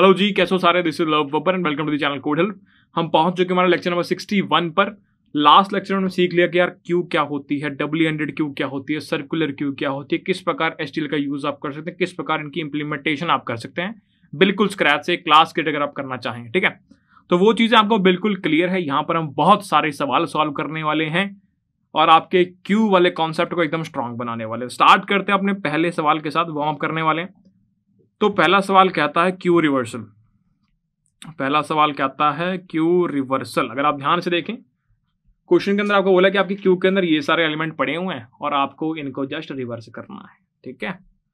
Hello जी कैसे हो सारे this is Love Babbar and welcome to the channel code help हम पहुंच चुके हमारे लेक्चर नंबर सिक्सटी वन पर लास्ट लेक्चर में सीख लिया कि यार क्यू क्या होती है डब्ल्यू हंड्रेड क्यू क्या होती है सर्कुलर क्यू क्या होती है किस प्रकार एस का यूज़ आप कर सकते हैं किस प्रकार इनकी इंप्लीमेंटेशन आप कर सकते हैं बिल्कुल स्क्रैच से क्लास के अगर आप करना चाहें ठीक है तो वो चीज़ें आपको बिल्कुल क्लियर है यहाँ पर हम बहुत सारे सवाल सॉल्व करने वाले हैं और आपके क्यू वाले कॉन्सेप्ट को एकदम स्ट्रांग बनाने वाले स्टार्ट करते हैं अपने पहले सवाल के साथ वार्म अप करने वाले हैं तो पहला सवाल कहता है क्यू रिवर्सल पहला सवाल कहता है क्यू रिवर्सल अगर आप ध्यान से देखें क्वेश्चन के अंदर आपको बोला कि आपके क्यू के अंदर ये सारे एलिमेंट पड़े हुए हैं और आपको इनको जस्ट रिवर्स करना है ठीक है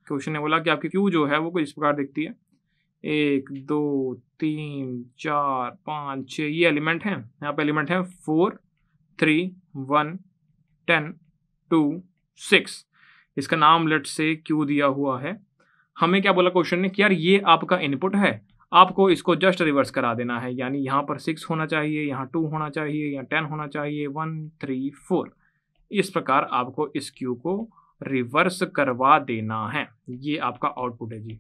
क्वेश्चन ने बोला कि आपकी क्यू जो है वो कुछ इस प्रकार दिखती है एक दो तीन चार पाँच छः ये एलिमेंट हैं यहाँ पे एलिमेंट हैं four three one ten two six इसका नाम लेट से क्यू दिया हुआ है हमें क्या बोला क्वेश्चन ने कि यार ये आपका इनपुट है आपको इसको जस्ट रिवर्स करा देना है यानी यहाँ पर सिक्स होना चाहिए यहाँ टू होना चाहिए यहाँ टेन होना चाहिए वन थ्री फोर इस प्रकार आपको इस क्यू को रिवर्स करवा देना है ये आपका आउटपुट है जी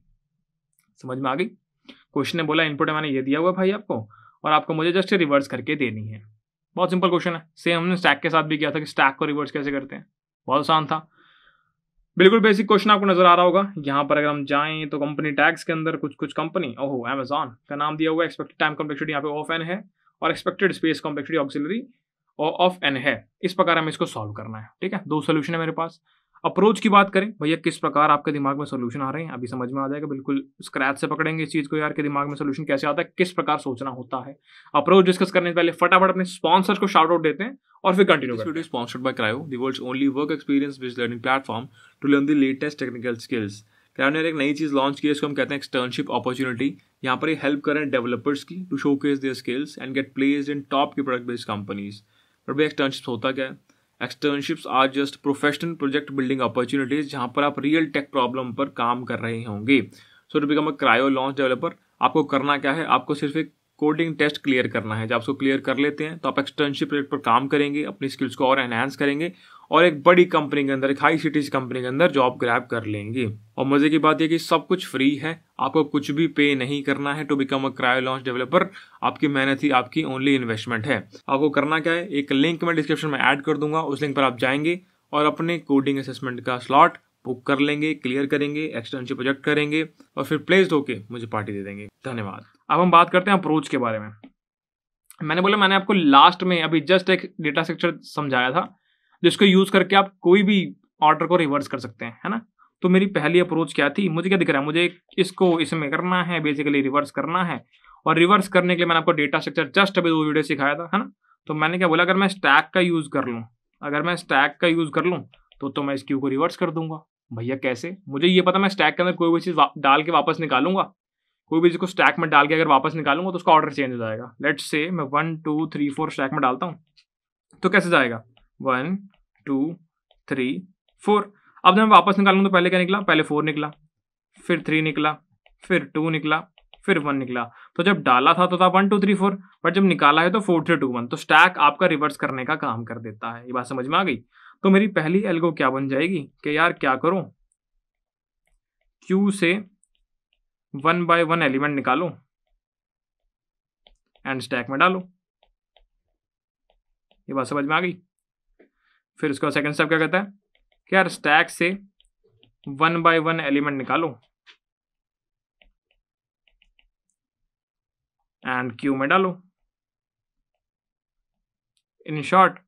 समझ में आ गई क्वेश्चन ने बोला इनपुट मैंने ये दिया हुआ भाई आपको और आपको मुझे जस्ट रिवर्स करके देनी है बहुत सिंपल क्वेश्चन है सेम हमने स्टैक के साथ भी किया था कि स्टैक को रिवर्स कैसे करते हैं बहुत आसान था बिल्कुल बेसिक क्वेश्चन आपको नजर आ रहा होगा यहाँ पर अगर हम जाएं तो कंपनी टैक्स के अंदर कुछ कुछ कंपनी ओहो अमेजॉन का नाम दिया हुआ है एक्सपेक्टेड टाइम कॉम्प्लेक्सिटी यहाँ पे ऑफ एन है और एक्सपेक्टेड स्पेस कॉम्प्लेक्सिटी ऑक्सिलरी और ऑफ एन है इस प्रकार हमें इसको सॉल्व करना है ठीक है दो सोल्यूशन है मेरे पास अप्रोच की बात करें भैया किस प्रकार आपके दिमाग में सोल्यूशन आ रहे हैं अभी समझ में आ जाएगा बिल्कुल स्क्रैच से पकड़ेंगे इस चीज़ को यार के दिमाग में सोल्यूशन कैसे आता है किस प्रकार सोचना होता है अप्रोच डिस्कस करने से पहले फटाफट अपने स्पॉन्सर्स को शार्ट आउट देते हैं और फिर continue video sponsored Crio the only work experience with learning platform to learn the latest technical skills Crio ने एक नई चीज़ लॉन्च की है इसको हम कहते हैं एक्सटर्नशिप अपॉर्चुनिटी यहाँ पर हेल्प करें डेवलपर्स की to showcase their skills and get place in top की प्रोडक्ट बेस्ड कंपनीज पर भी एक्सटर्नशिप होता क्या है externships are just professional project building opportunities जहाँ पर आप रियल टेक प्रॉब्लम पर काम कर रहे होंगे so to become a Crio launch developer आपको करना क्या है आपको सिर्फ एक कोडिंग टेस्ट क्लियर करना है जब आपको क्लियर कर लेते हैं तो आप एक्सटर्नशिप प्रोजेक्ट पर काम करेंगे अपनी स्किल्स को और एनहेंस करेंगे और एक बड़ी कंपनी के अंदर एक हाई सिटीज कंपनी के अंदर जॉब ग्रैप कर लेंगे और मजे की बात यह कि सब कुछ फ्री है आपको कुछ भी पे नहीं करना है to become a Crio launch developer आपकी मेहनत ही आपकी ओनली इन्वेस्टमेंट है आपको करना क्या है एक लिंक मैं डिस्क्रिप्शन में ऐड कर दूंगा उस लिंक पर आप जाएंगे और अपने कोडिंग असेसमेंट का स्लॉट बुक कर लेंगे क्लियर करेंगे एक्सटर्नशिप प्रोजेक्ट करेंगे और फिर प्लेस्ड होके मुझे पार्टी दे देंगे धन्यवाद अब हम बात करते हैं अप्रोच के बारे में मैंने बोला मैंने आपको लास्ट में अभी जस्ट एक डेटा स्ट्रक्चर समझाया था जिसको यूज करके आप कोई भी ऑर्डर को रिवर्स कर सकते हैं है ना तो मेरी पहली अप्रोच क्या थी मुझे क्या दिख रहा है मुझे इसको इसमें करना है बेसिकली रिवर्स करना है और रिवर्स करने के लिए मैंने आपको डेटा स्ट्रक्चर जस्ट अभी दो वीडियो सिखाया था है ना तो मैंने क्या बोला अगर मैं स्टैक का यूज़ कर लूँ अगर मैं स्टैक का यूज़ कर लूँ तो तो मैं इस क्यू को रिवर्स कर दूंगा भैया कैसे मुझे ये पता मैं स्टैक के अंदर कोई भी चीज़ डाल के वापस निकालूंगा कोई भी चीज़ को स्टैक में डाल के अगर वापस निकालूंगा तो उसका ऑर्डर चेंज हो जाएगा लेट्स से मैं one two three four stack में डालता हूँ तो कैसे जाएगा वन टू थ्री फोर अब जब मैं वापस निकालू तो पहले क्या निकला पहले फोर निकला फिर थ्री निकला फिर टू निकला फिर वन निकला तो जब डाला था तो था one two three four but जब निकाला है तो फोर थ्री टू वन तो स्टैक आपका रिवर्स करने का काम कर देता है ये बात समझ में आ गई तो मेरी पहली एल्गो क्या बन जाएगी कि यार क्या करो क्यू से वन बाय वन एलिमेंट निकालो एंड स्टैक में डालो ये बात समझ में आ गई फिर उसका सेकंड स्टेप क्या कहता है कि यार स्टैक से वन बाय वन एलिमेंट निकालो एंड क्यू में डालो इन शॉर्ट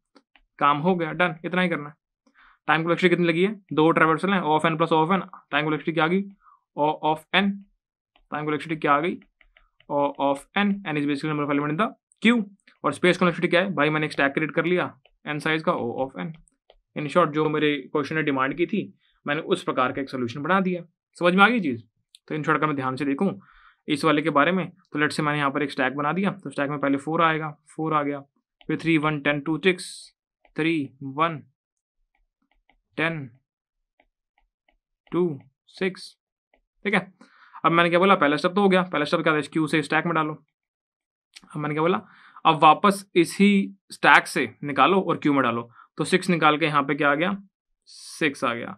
काम हो गया डन इतना ही करना है टाइम कोलेक्ट्री कितनी लगी है दो ट्रेवर्सल हैं of n plus of n time कोलेक्ट्री क्या आ गई ऑफ एन टाइम कोलेक्ट्री क्या आ गई of n n is basically number of element in the queue और स्पेस कनेक्टिविटी क्या है भाई मैंने एक स्टैक क्रिएट कर लिया एन साइज का O of n in short जो मेरे क्वेश्चन ने डिमांड की थी मैंने उस प्रकार का एक सोल्यूशन बना दिया समझ में आ गई चीज़ तो इन शॉर्ट का मैं ध्यान से देखूँ इस वाले के बारे में तो लेट से मैंने यहाँ पर एक स्टैक बना दिया तो स्टैक में पहले फोर आएगा फोर आ गया फिर three one ten two six three one ten two six ठीक है अब मैंने क्या बोला पहला स्टेप तो हो गया पहला स्टेप क्या था क्यू से स्टैक में डालो अब मैंने क्या बोला अब वापस इसी स्टैक से निकालो और क्यू में डालो तो सिक्स निकाल के यहाँ पे क्या आ गया सिक्स आ गया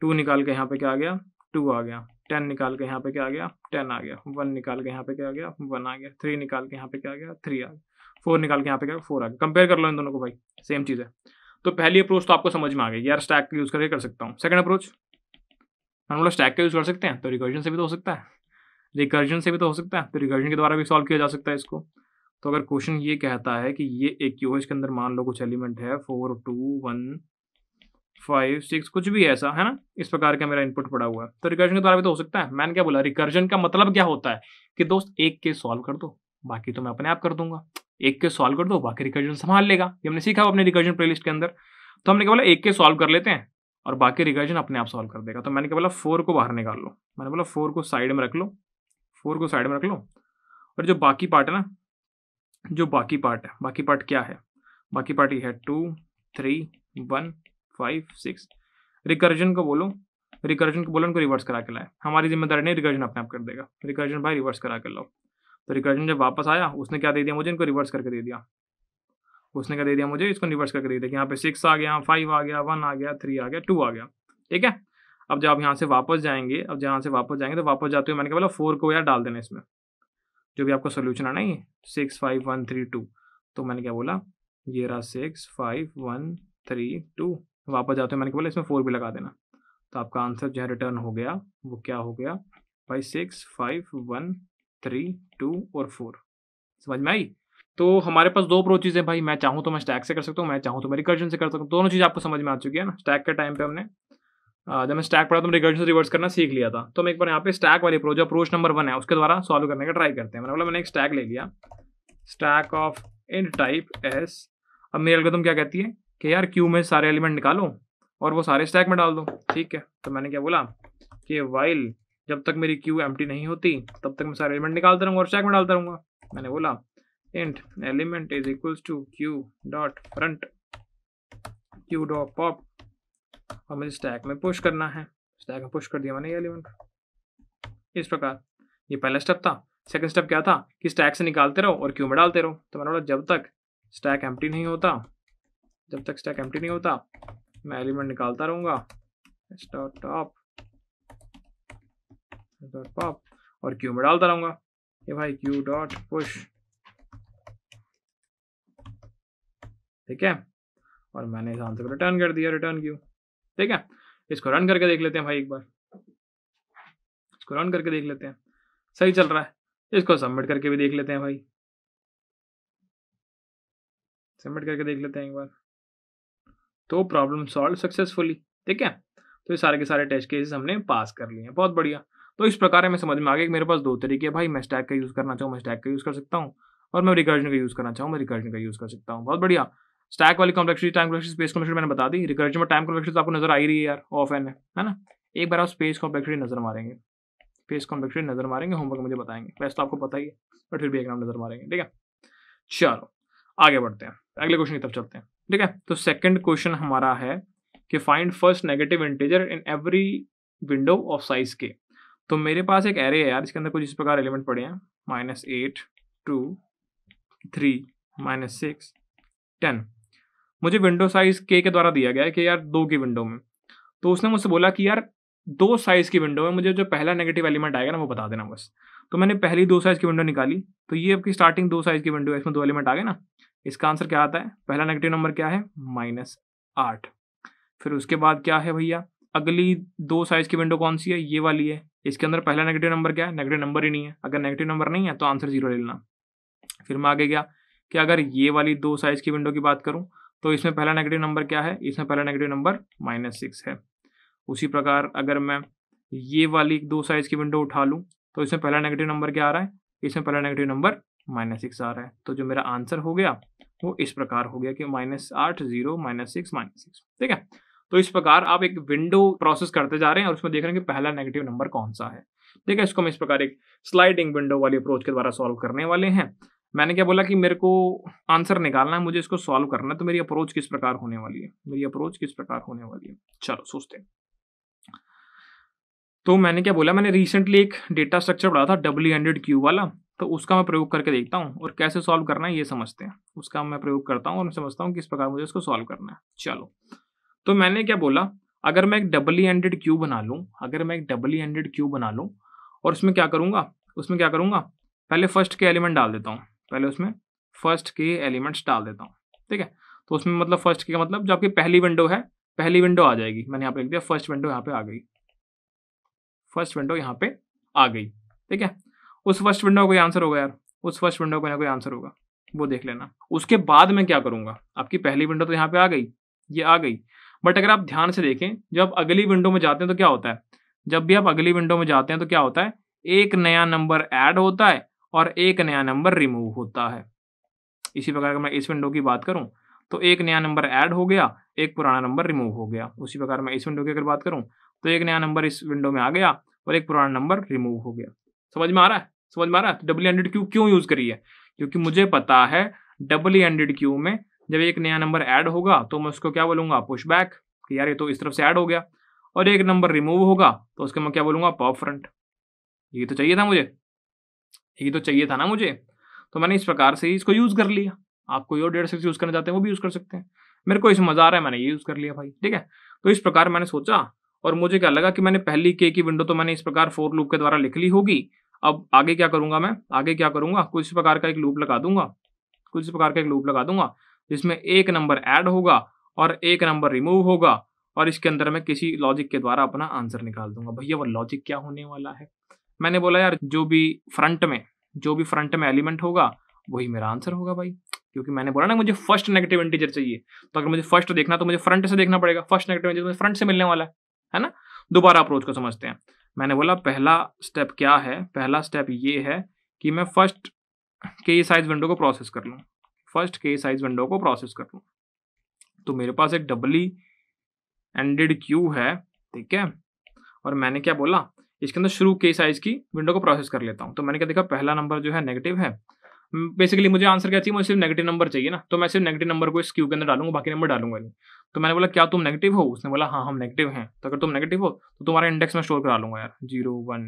टू निकाल के यहाँ पे क्या आ गया टू आ गया टेन निकाल के यहाँ पे क्या आ गया टेन आ गया वन निकाल के यहाँ पे क्या आ गया वन आ गया थ्री निकाल के यहाँ पे क्या आ गया थ्री आ गया फोर निकाल के यहाँ पे क्या फोर आ गया कंपेयर कर लो इन दोनों को भाई सेम चीज़ है तो पहली अप्रोच तो आपको समझ में आ गई यार स्टैक का यूज़ करके कर सकता हूँ सेकंड अप्रोच हम लोग स्टैक का यूज़ कर सकते हैं तो रिकर्जन से भी तो हो सकता है रिकर्जन से भी तो हो सकता है तो रिकर्जन के द्वारा भी सॉल्व किया जा सकता है इसको तो अगर क्वेश्चन ये कहता है कि ये एक क्यू इसके अंदर मान लो कुछ एलिमेंट है four two one five six कुछ भी ऐसा है ना इस प्रकार का मेरा इनपुट पड़ा हुआ है तो रिकर्जन के द्वारा भी तो हो सकता है मैंने क्या बोला रिकर्जन का मतलब क्या होता है कि दोस्त एक केस सॉल्व कर दो बाकी तो मैं अपने आप कर दूंगा एक केस सॉल्व कर दो बाकी रिकर्जन संभाल लेगा ये हमने सीखा अपने रिकर्जन प्लेलिस्ट के अंदर तो हमने क्या बोला एक केस सॉल्व कर लेते हैं और बाकी रिकर्जन अपने आप सॉल्व कर देगा तो मैंने क्या बोला फोर को बाहर निकाल लो मैंने बोला फोर को साइड में रख लो फोर को साइड में रख लो और जो बाकी पार्ट है ना जो बाकी पार्ट है बाकी पार्ट क्या है बाकी पार्ट ये है two three one five six recursion को बोलो रिकर्जन को बोलो उनको रिवर्स करा के लाए हमारी जिम्मेदारी नहीं रिकर्जन अपने आप कर देगा रिकर्जन भाई रिवर्स करा के लाओ तो रिकर्जन जब वापस आया उसने क्या दे दिया मुझे इनको रिवर्स करके दे दिया उसने क्या दे दिया मुझे इसको रिवर्स करके दे दिया यहाँ पे सिक्स आ गया फाइव आ गया वन आ गया थ्री आ गया टू आ गया ठीक है अब जब आप यहाँ से वापस जाएंगे अब जहाँ से वापस जाएंगे तो वापस जाते हुए मैंने कहा बोला फोर को यार डाल देना इसमें जो भी आपका सोल्यूशन आना है six five one three two तो मैंने क्या बोला ये रहा six five one three two वापस जाते हैं मैंने क्या बोला इसमें फोर भी लगा देना तो आपका आंसर जो है रिटर्न हो गया वो क्या हो गया भाई six five one three two और फोर समझ में आई तो हमारे पास दो अप्रोचेज है भाई मैं चाहूँ तो मैं स्टैक से कर सकता हूँ मैं चाहूँ तो मैं रिकर्जन से कर सकता हूँ दोनों चीज़ आपको समझ में आ चुकी है ना स्टैक के टाइम पे हमने जब मैं स्टैक पढ़ा तो मैंने रिकर्जन से रिवर्स करना सीख लिया था तो मैं एक बार यहाँ पे स्टैक वाली अप्रोच अप्रोच नंबर वन है उसके द्वारा सॉल्व करने का ट्राई करते हैं मतलब मैंने एक स्टैक ले लिया stack of int type s अब मेरी एल्गोदम क्या कहती है कि यार क्यू में सारे एलिमेंट निकालो और वो सारे स्टैक में डाल दो ठीक है तो मैंने क्या बोला कि वाइल जब तक मेरी क्यू एम नहीं होती तब तक मैं सारे एलिमेंट निकालता रहूँगा और स्टैक में डालता रहूँगा मैंने बोला int element is equals to queue dot front queue dot pop और मुझे स्टैक में पुश करना है स्टैक में पुश कर दिया मैंने ये एलिमेंट इस प्रकार ये पहला स्टेप था सेकंड स्टेप क्या था कि स्टैक से निकालते रहो और क्यू में डालते रहो तो मैंने बोला जब तक स्टैक एम नहीं होता जब तक स्टैक एम नहीं होता मैं एलिमेंट निकालता रहूँगा टॉप पॉप और क्यू में डालता रहूँगा ये भाई क्यू डॉट पुश ठीक है और मैंने इस आंसर को रिटर्न कर दिया रिटर्न क्यू ठीक है इसको रन करके देख लेते हैं भाई एक बार इसको रन करके देख लेते हैं सही चल रहा है इसको सबमिट करके भी देख लेते हैं भाई सबमिट करके देख लेते हैं एक बार तो प्रॉब्लम सॉल्व सक्सेसफुली ठीक है तो ये सारे के सारे टेस्ट केसेस हमने पास कर लिए हैं बहुत बढ़िया तो इस प्रकार हमें समझ में आ गया कि मेरे पास दो तरीके भाई मैं स्टैक का यूज़ करना चाहूँ मैं स्टैक का यूज़ कर सकता हूँ और मैं रिकर्जन का यूज़ करना चाहूँ मैं रिकर्जन का यूज़ कर सकता हूँ बहुत बढ़िया स्टैक वाली complexity time complexity space complexity मैंने बता दी रिकर्जन में टाइम कॉम्प्लेक्सिटी तो आपको नजर आई रही है यार ऑफ एन है ना एक बार आप स्पेस कॉम्प्लेक्सिटी नजर मारेंगे स्पेस कॉम्प्लेक्सिटी नजर मारेंगे होमवर्क मुझे बताएंगे वैसे तो आपको पता ही है बट फिर भी एक नाम नजर मारेंगे ठीक है चलो आगे बढ़ते हैं अगले क्वेश्चन की तरफ चलते हैं ठीक है तो सेकंड क्वेश्चन हमारा है कि find first negative integer in every window of size k तो मेरे पास एक एरे है यार इसके अंदर कुछ इस प्रकार एलिमेंट पड़े हैं minus eight two three minus six ten मुझे विंडो साइज के के द्वारा दिया गया है कि यार दो की विंडो में तो उसने मुझसे बोला कि यार दो साइज़ की विंडो में मुझे जो पहला नेगेटिव एलिमेंट आएगा ना वो बता देना बस तो मैंने पहली दो साइज़ की विंडो निकाली तो ये आपकी स्टार्टिंग दो साइज़ की विंडो है इसमें दो एलिमेंट आ गए ना इसका आंसर क्या आता है पहला नेगेटिव नंबर क्या है माइनस आठ फिर उसके बाद क्या है भैया अगली दो साइज़ की विंडो कौन सी है ये वाली है इसके अंदर पहला नेगेटिव नंबर क्या है नेगेटिव नंबर ही नहीं है अगर नेगेटिव नंबर नहीं है तो आंसर जीरो ले लेना फिर मैं आगे गया कि अगर ये वाली दो साइज़ की विंडो की बात करूँ तो इसमें पहला नेगेटिव नंबर क्या है इसमें पहला नेगेटिव नंबर माइनस सिक्स है उसी प्रकार अगर मैं ये वाली दो साइज की विंडो उठा लूँ तो इसमें पहला नेगेटिव नंबर क्या आ रहा है इसमें पहला नेगेटिव नंबर माइनस सिक्स आ रहा है तो जो मेरा आंसर हो गया वो इस प्रकार हो गया कि माइनस आठ zero minus six minus six ठीक है तो इस प्रकार आप एक विंडो प्रोसेस करते जा रहे हैं और उसमें देख रहे हैं कि पहला नेगेटिव नंबर कौन सा है ठीक है इसको हम इस प्रकार एक स्लाइडिंग विंडो वाली अप्रोच के द्वारा सॉल्व करने वाले हैं मैंने क्या बोला कि मेरे को आंसर निकालना है मुझे इसको सॉल्व करना है तो मेरी अप्रोच किस प्रकार होने वाली है मेरी अप्रोच किस प्रकार होने वाली है चलो सोचते हैं तो मैंने क्या बोला मैंने रिसेंटली एक डेटा स्ट्रक्चर पढ़ा था डब्ल्यू हंड्रेड क्यू वाला तो उसका मैं प्रयोग करके देखता हूँ और कैसे सॉल्व करना है ये समझते हैं उसका मैं प्रयोग करता हूँ और मैं समझता हूँ किस प्रकार मुझे इसको सॉल्व करना है चलो तो मैंने क्या बोला अगर मैं एक डबली एंडेड क्यू बना लूँ अगर मैं एक डबली एंडेड क्यू बना लूँ और उसमें क्या करूँगा उसमें क्या करूँगा पहले फर्स्ट के एलिमेंट डाल देता हूँ पहले उसमें फर्स्ट के एलिमेंट्स डाल देता हूँ ठीक है तो उसमें मतलब फर्स्ट के का मतलब जो आपकी पहली विंडो है पहली विंडो आ जाएगी मैंने यहाँ पे लिख दिया फर्स्ट विंडो यहाँ पे आ गई फर्स्ट विंडो यहाँ पे आ गई ठीक है उस फर्स्ट विंडो का कोई आंसर होगा यार उस फर्स्ट विंडो का कोई आंसर होगा वो देख लेना उसके बाद मैं क्या करूँगा आपकी पहली विंडो तो यहाँ पे आ गई ये आ गई बट अगर आप ध्यान से देखें जब आप अगली विंडो में जाते हैं तो क्या होता है जब भी आप अगली विंडो में जाते हैं तो क्या होता है एक नया नंबर ऐड होता है और एक नया नंबर रिमूव होता है इसी प्रकार अगर मैं इस विंडो की बात करूं तो एक नया नंबर ऐड हो गया एक पुराना नंबर रिमूव हो गया उसी प्रकार मैं इस विंडो की अगर बात करूं तो एक नया नंबर इस विंडो में आ गया और एक पुराना नंबर रिमूव हो गया समझ में आ रहा है समझ में आ रहा है डब्ल्यू एंडेड क्यू क्यों यूज़ करी है क्योंकि मुझे पता है डबल एंडेड क्यू में जब एक नया नंबर ऐड होगा तो मैं उसको क्या बोलूंगा पुशबैक कि यार ये तो इस तरफ से ऐड हो गया और एक नंबर रिमूव होगा तो उसके मैं क्या बोलूंगा पॉप फ्रंट ये तो चाहिए था मुझे ये तो चाहिए था ना मुझे तो मैंने इस प्रकार से इसको यूज़ कर लिया आप कोई और डेढ़ सिक्स यूज़ करना चाहते हैं वो भी यूज़ कर सकते हैं मेरे को इसमें मज़ा आ रहा है मैंने ये यूज़ कर लिया भाई ठीक है तो इस प्रकार मैंने सोचा और मुझे क्या लगा कि मैंने पहली के की विंडो तो मैंने इस प्रकार फोर लूप के द्वारा लिख ली होगी अब आगे क्या करूंगा मैं आगे क्या करूंगा कुछ प्रकार का एक लूप लगा दूंगा कुछ प्रकार का एक लूप लगा दूंगा जिसमें एक नंबर ऐड होगा और एक नंबर रिमूव होगा और इसके अंदर मैं किसी लॉजिक के द्वारा अपना आंसर निकाल दूंगा भैया वो लॉजिक क्या होने वाला है मैंने बोला यार जो भी फ्रंट में जो भी फ्रंट में एलिमेंट होगा वही मेरा आंसर होगा भाई क्योंकि मैंने बोला ना मुझे फर्स्ट नेगेटिव इंटीजर चाहिए तो अगर मुझे फर्स्ट देखना तो मुझे फ्रंट से देखना पड़ेगा फर्स्ट नेगेटिव इंटीजर मुझे फ्रंट से मिलने वाला है है ना दोबारा अप्रोच को समझते हैं मैंने बोला पहला स्टेप क्या है पहला स्टेप ये है कि मैं फर्स्ट के साइज विंडो को प्रोसेस कर लूँ फर्स्ट के साइज विंडो को प्रोसेस कर लूँ तो मेरे पास एक डबली एंडेड क्यू है ठीक है और मैंने क्या बोला इसके अंदर शुरू के साइज की विंडो को प्रोसेस कर लेता हूँ तो मैंने क्या देखा पहला नंबर जो है नेगेटिव है बेसिकली मुझे आंसर क्या चाहिए मुझे सिर्फ नेगेटिव नंबर चाहिए ना तो मैं सिर्फ नेगेटिव नंबर को इस क्यू के अंदर डालूंगा बाकी नंबर डालूंगा नहीं तो मैंने बोला क्या तुम नेगेटिव हो उसने बोला हाँ हम नेगेटिव हैं तो अगर तुम नेगेटिव हो तो तुम्हारा इंडेक्स में स्टोर करा लूंगा यार जीरो वन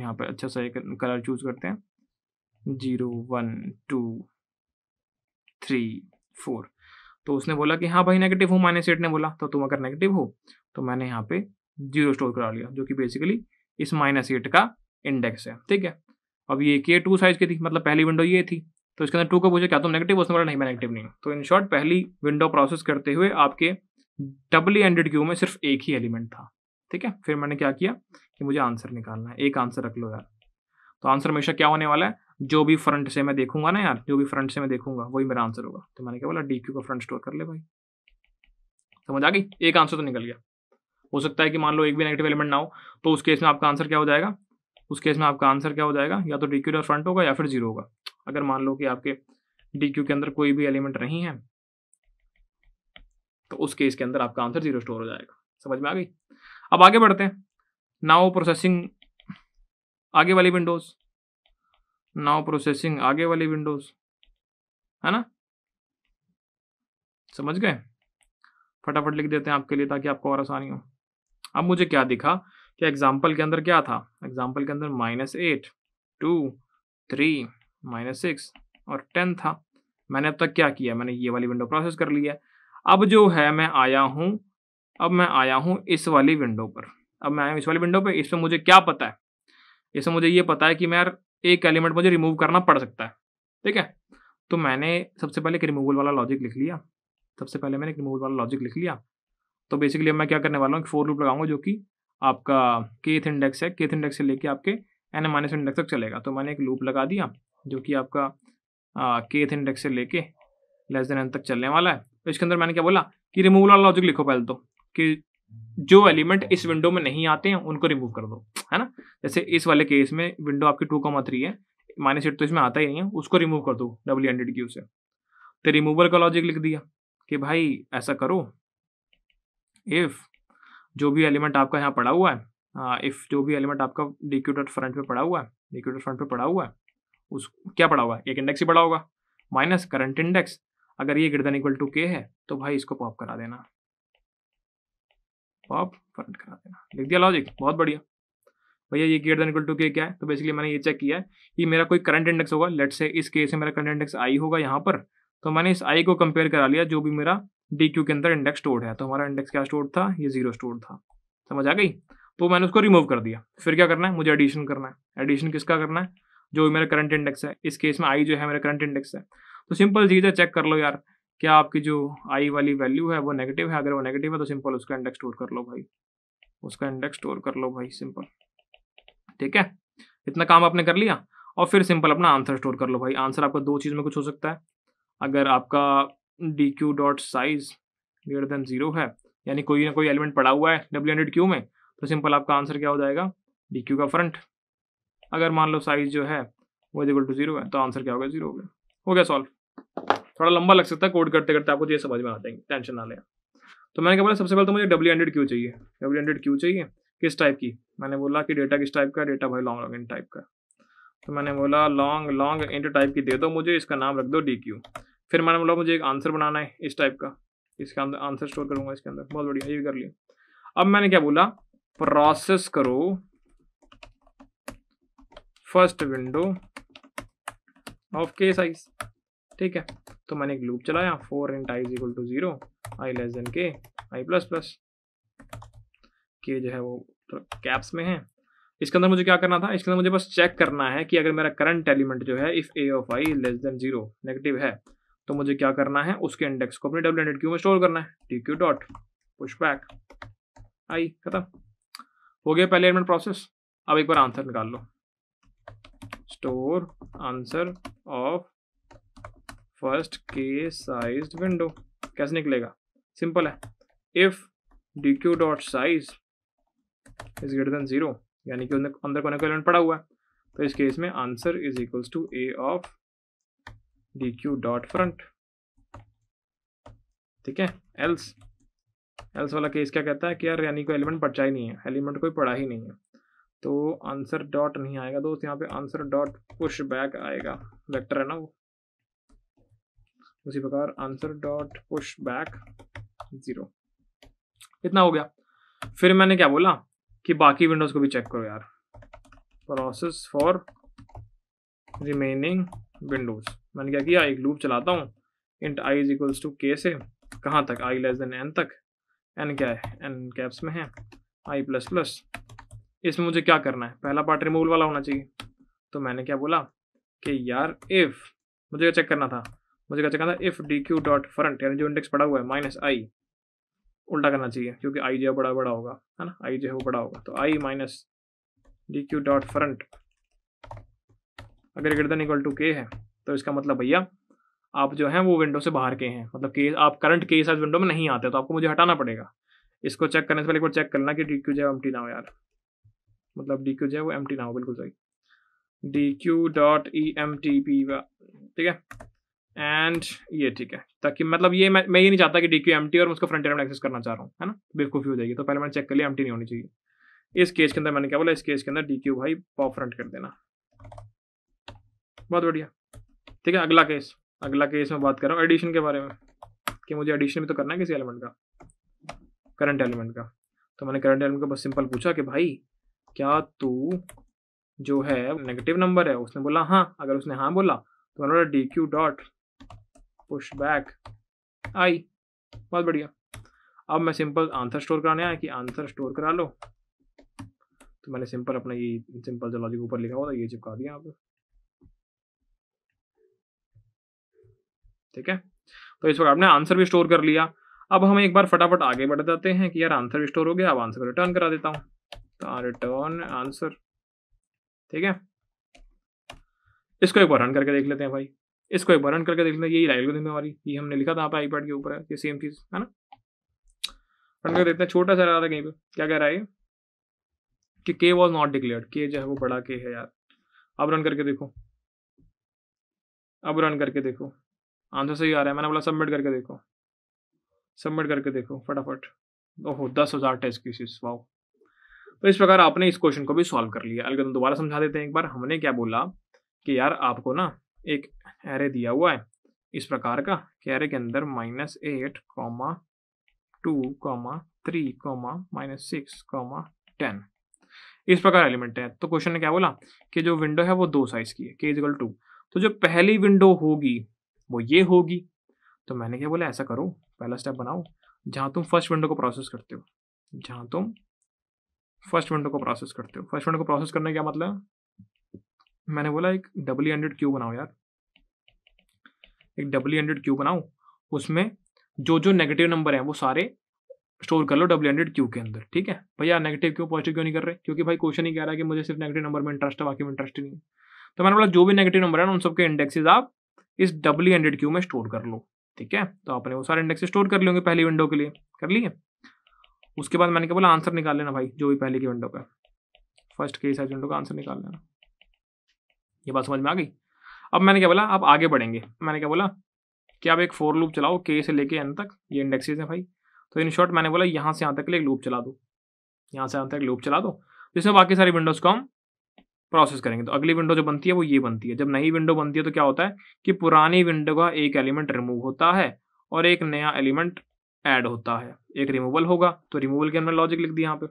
यहाँ पर अच्छा सा एक कलर चूज करते हैं zero one two three four तो उसने बोला कि हाँ भाई नेगेटिव हो माइनस एट ने बोला तो तुम अगर नेगेटिव हो तो मैंने यहाँ पे जीरो स्टोर करा लिया जो कि बेसिकली इस माइनस एट का इंडेक्स है ठीक है अब ये के टू साइज की थी मतलब पहली विंडो ये थी तो इसके अंदर टू को पूछा क्या तुम नेगेटिव उसने बोला नहीं मैं नेगेटिव नहीं तो इन शॉर्ट पहली विंडो प्रोसेस करते हुए आपके डबली एंडेड क्यू में सिर्फ एक ही एलिमेंट था ठीक है फिर मैंने क्या किया कि मुझे आंसर निकालना है एक आंसर रख लो यार तो आंसर हमेशा क्या होने वाला है जो भी फ्रंट से मैं देखूंगा ना यार जो भी फ्रंट से मैं देखूंगा वही मेरा आंसर होगा तो मैंने क्या बोला डी क्यू का फ्रंट स्टोर कर ले भाई समझ आ गई एक आंसर तो निकल गया हो सकता है कि मान लो एक भी नेगेटिव एलिमेंट ना हो तो उस केस में आपका आंसर क्या हो जाएगा उस केस में आपका आंसर क्या हो जाएगा या तो डी क्यू फ्रंट होगा या फिर जीरो होगा अगर मान लो कि आपके डी क्यू के अंदर कोई भी एलिमेंट नहीं है तो उस केस के अंदर आपका आंसर जीरो स्टोर हो जाएगा समझ में आ गई अब आगे बढ़ते हैं नाउ प्रोसेसिंग आगे वाली विंडोज नाउ प्रोसेसिंग आगे वाली विंडोज है ना समझ गए फटाफट लिख देते हैं आपके लिए ताकि आपको और आसानी हो अब मुझे क्या दिखा कि एग्जाम्पल के अंदर क्या था एग्जाम्पल के अंदर minus eight two three minus six और टेन था मैंने अब तक क्या किया मैंने ये वाली विंडो प्रोसेस कर ली है अब जो है मैं आया हूँ अब मैं आया हूँ इस वाली विंडो पर अब मैं आया हूँ इस वाली विंडो पर इसमें मुझे क्या पता है इसमें मुझे ये पता है कि मैं यार एक एलिमेंट मुझे रिमूव करना पड़ सकता है ठीक है तो मैंने सबसे पहले एक रिमूवल वाला लॉजिक लिख लिया सबसे पहले मैंने एक रिमूवल वाला लॉजिक लिख लिया तो बेसिकली अब मैं क्या करने वाला हूँ फोर लूप लगाऊंगा जो कि आपका केथ इंडेक्स है केथ इंडेक्स से लेके आपके एन माइनस इंडेक्स तक चलेगा तो मैंने एक लूप लगा दिया जो कि आपका केथ इंडेक्स से लेके लेस देन एन तक चलने वाला है तो इसके अंदर मैंने क्या बोला कि रिमूवल वाला लॉजिक लिखो पहले तो कि जो एलिमेंट इस विंडो में नहीं आते हैं उनको रिमूव कर दो है ना जैसे इस वाले केस में विंडो आपकी टू कॉमा थ्री है माइनस एट तो इसमें आता ही नहीं है उसको रिमूव कर दो डब्ल्यू हंड्रेड क्यू से तो रिमूवल का लॉजिक लिख दिया कि भाई ऐसा करो इफ़ जो भी एलिमेंट आपका यहाँ पड़ा हुआ है इफ़ हाँ, जो भी एलिमेंट आपका डिक्यूटर फ्रंट में पड़ा हुआ है डिक्यूटर फ्रंट में पड़ा हुआ है उस क्या पड़ा हुआ है एक इंडेक्स ही पड़ा होगा माइनस करंट इंडेक्स अगर ये ग्रेटर इक्वल टू के है तो भाई इसको पॉप करा देना पॉप फ्रंट करा देना लिख दिया लॉजिक बहुत बढ़िया भैया ये ग्रेटर इक्वल टू के क्या है तो बेसिकली मैंने ये चेक किया है कि मेरा कोई करंट इंडेक्स होगा लेट से इस केस में मेरा करंट इंडेक्स आई होगा यहाँ पर तो मैंने इस आई को कंपेयर करा लिया जो भी मेरा डी क्यू के अंदर इंडेक्स स्टोर्ड है तो हमारा इंडेक्स क्या स्टोर्ड था ये जीरो स्टोर्ड था समझ आ गई तो मैंने उसको रिमूव कर दिया फिर क्या करना है मुझे एडिशन करना है एडिशन किसका करना है जो मेरा करंट इंडेक्स है इस केस में आई जो है मेरा करंट इंडेक्स है तो सिंपल चीज़ है चेक कर लो यार क्या आपकी जो आई वाली वैल्यू है वो नेगेटिव है अगर वो नेगेटिव है तो सिंपल उसका इंडेक्स स्टोर कर लो भाई उसका इंडेक्स स्टोर कर लो भाई सिंपल ठीक है इतना काम आपने कर लिया और फिर सिंपल अपना आंसर स्टोर कर लो भाई आंसर आपका दो चीज़ में कुछ हो सकता है अगर आपका D queue dot size greater than zero है यानी कोई ना कोई एलिमेंट पड़ा हुआ है डब्ल्यू हंड्रेड क्यू में तो सिंपल आपका आंसर क्या हो जाएगा डी क्यू का फ्रंट अगर मान लो साइज जो है वो इज इक्वल टू जीरो है तो आंसर क्या होगा जीरो हो गया हो गया सॉल्व थोड़ा लंबा लग सकता है कोड करते करते आपको तो ये समझ में आ जाएंगे टेंशन ना ले तो मैंने क्या बोला मतलब सबसे पहले तो मुझे डब्ल्यू हंड्रेड क्यू चाहिए डब्ल्यू हंड्रेड क्यू चाहिए किस टाइप की मैंने बोला कि डेटा किस टाइप का डेटा भाई लॉन्ग लॉन्ग इंट टाइप का तो मैंने बोला लॉन्ग लॉन्ग इंट टाइप की दे दो मुझे इसका नाम रख दो डी क्यू फिर मैंने बोला मुझे एक आंसर बनाना है इस टाइप का इसके अंदर आंसर स्टोर करूंगा इसके अंदर बहुत बढ़िया ये कर लिया अब मैंने क्या बोला प्रोसेस करो first window of k size ठीक है तो मैंने एक लूप चलाया for int I is equal to zero i less than k i plus plus के जो है वो तो कैप्स में है इसके अंदर मुझे क्या करना था इसके अंदर मुझे बस चेक करना है कि अगर मेरा करंट एलिमेंट जो है if a of i less than zero negative है तो मुझे क्या करना है उसके इंडेक्स को अपने डब्ल्यू एंड क्यू में स्टोर करना है D queue dot push back i खत्म हो गया पहले एडमिट प्रोसेस अब एक बार आंसर निकाल लो store answer of first k size window कैसे निकलेगा सिंपल है if D queue dot size is greater than zero यानी कि अंदर कोने का एलिमेंट पड़ा हुआ है तो इस केस में answer is equals to a of D queue dot front ठीक है एल्स एल्स वाला केस क्या कहता है कि यार यानी कोई एलिमेंट पढ़ा ही नहीं है एलिमेंट कोई पढ़ा ही नहीं है तो आंसर डॉट नहीं आएगा दोस्त यहाँ पे आंसर डॉट पुश बैक आएगा वेक्टर है ना वो उसी प्रकार answer dot push back zero इतना हो गया फिर मैंने क्या बोला कि बाकी विंडोज को भी चेक करो यार प्रोसेस फॉर रिमेनिंग विंडोज़ मैंने क्या किया हाँ, एक लूप चलाता हूँ int I is equals to k से कहाँ तक आई लेस देन एन तक एन क्या है एन कैप्स में है आई प्लस प्लस इसमें मुझे क्या करना है पहला पार्ट रिमूवल वाला होना चाहिए तो मैंने क्या बोला कि यार इफ़ मुझे क्या चेक करना था मुझे क्या चेक करना था if D queue dot front यानी जो इंडेक्स पड़ा हुआ है माइनस आई उल्टा करना चाहिए क्योंकि आई जो है बड़ा बड़ा होगा है ना आई जो है वो बड़ा होगा तो i minus D queue dot front अगर greater than equal to k है तो इसका मतलब भैया आप जो हैं वो विंडो से बाहर के हैं मतलब केस आप करंट केस आज विंडो में नहीं आते तो आपको मुझे हटाना पड़ेगा इसको चेक करने से पहले एक बार चेक करना कि डी क्यू जो है एम ना हो यार मतलब डी क्यू जो है वो एम ना हो बिल्कुल सही D queue dot E M T P ठीक है एंड ये ठीक है ताकि मतलब ये मैं मैं ये नहीं चाहता कि डी क्यू एम टी और उसको फ्रंट एंड एक्सेस करना चाह रहा हूँ है ना बेवकूफ़ी हो जाएगी तो पहले मैंने चेक कर लिया एम टी नहीं होनी चाहिए इस केस के अंदर मैंने क्या बोला इस केस के अंदर डी क्यू भाई पॉप फ्रंट कर देना बहुत बढ़िया ठीक है अगला केस अगला केस में बात कर रहा हूँ एडिशन के बारे में कि मुझे एडिशन भी तो करना है किसी एलिमेंट का करंट एलिमेंट का तो मैंने करंट एलिमेंट का बस सिंपल पूछा कि भाई क्या तू जो है नेगेटिव नंबर है उसने बोला हाँ अगर उसने हाँ बोला तो मैंने बोला D queue dot push back i बहुत बढ़िया अब मैं सिंपल आंसर स्टोर कराने आया कि आंसर स्टोर करा लो तो मैंने सिंपल अपना ये सिंपल जो लॉजिक ऊपर लिखा हुआ था ये चिपका दिया यहाँ ठीक है तो इस वक्त आपने आंसर भी स्टोर कर लिया अब हम एक बार फटाफट आगे बढ़ जाते हैं कि यार आंसर भी स्टोर हो गया अब आंसर को रिटर्न करा देता हूँ तो रिटर्न आंसर ठीक है इसको एक बार रन करके देख लेते हैं भाई इसको एक बार रन करके देख लेते हैं यही एल्गोरिथम हमारी ये हमने लिखा था आप आई के ऊपर है ये सेम चीज़ है ना रन करके देखते हैं छोटा सा रहा कहीं पर क्या कह रहा है कि के वॉज नॉट डिक्लेयर के जो है वो बड़ा के है यार अब रन करके देखो अब रन करके देखो आंसर हाँ, तो सही आ रहा है मैंने बोला सबमिट करके देखो सबमिट करके देखो फटाफट ओहो दस हज़ार टेस्ट केसेस वाओ तो इस प्रकार आपने इस क्वेश्चन को भी सॉल्व कर लिया अलग दोबारा समझा देते हैं एक बार हमने क्या बोला कि यार आपको ना एक एरे दिया हुआ है इस प्रकार का कि एरे के अंदर minus eight comma two comma three comma minus six comma ten इस प्रकार एलिमेंट है तो क्वेश्चन ने क्या बोला कि जो विंडो है वो दो साइज की है के इजल टू तो जो पहली विंडो होगी वो ये होगी तो मैंने क्या बोला ऐसा करो पहला स्टेप बनाओ जहाँ तुम फर्स्ट विंडो को प्रोसेस करते हो जहाँ तुम फर्स्ट विंडो को प्रोसेस करते हो फर्स्ट विंडो को प्रोसेस करने का मतलब मैंने बोला एक डबल हंड्रेड क्यू बनाओ यार एक डबल हंड्रेड क्यू बनाओ उसमें जो जो नेगेटिव नंबर हैं वो सारे स्टोर कर लो डब्ल्यू हंड्रेड क्यू के अंदर ठीक है भैया नेगेटिव क्यों पॉजिटिव क्यों नहीं कर रहे क्योंकि भाई क्वेश्चन ही कह रहा है कि मुझे सिर्फ नेगेटिव नंबर में इंटरेस्ट है बाकी में इंटरेस्ट नहीं है तो मैंने बोला जो भी नेगेटिव नंबर है उन सबके इंडेक्सेज आप इस डबली हंड्रेड क्यू में स्टोर कर लो ठीक है तो आपने वो सारे इंडेक्स स्टोर कर लेंगे पहली विंडो के लिए कर लिए उसके बाद मैंने क्या बोला आंसर निकाल लेना भाई जो भी पहले की विंडो का फर्स्ट के साइज विंडो का आंसर निकाल लेना ये बात समझ में आ गई अब मैंने क्या बोला आप आगे बढ़ेंगे मैंने क्या बोला कि आप एक फोर लूप चलाओ के से लेके एन तक ये इंडेक्सेज हैं भाई तो इन शॉर्ट मैंने बोला यहाँ से यहाँ तक के लिए एक लूप चला दो यहाँ से यहाँ तक लूप चला दो जिसमें बाकी सारी विंडोज़ को हम प्रोसेस करेंगे तो अगली विंडो जो बनती है वो ये बनती है जब नई विंडो बनती है तो क्या होता है कि पुरानी विंडो का एक एलिमेंट रिमूव होता है और एक नया एलिमेंट ऐड होता है एक रिमूवल होगा तो रिमूवल के हमने लॉजिक लिख दिया यहाँ पे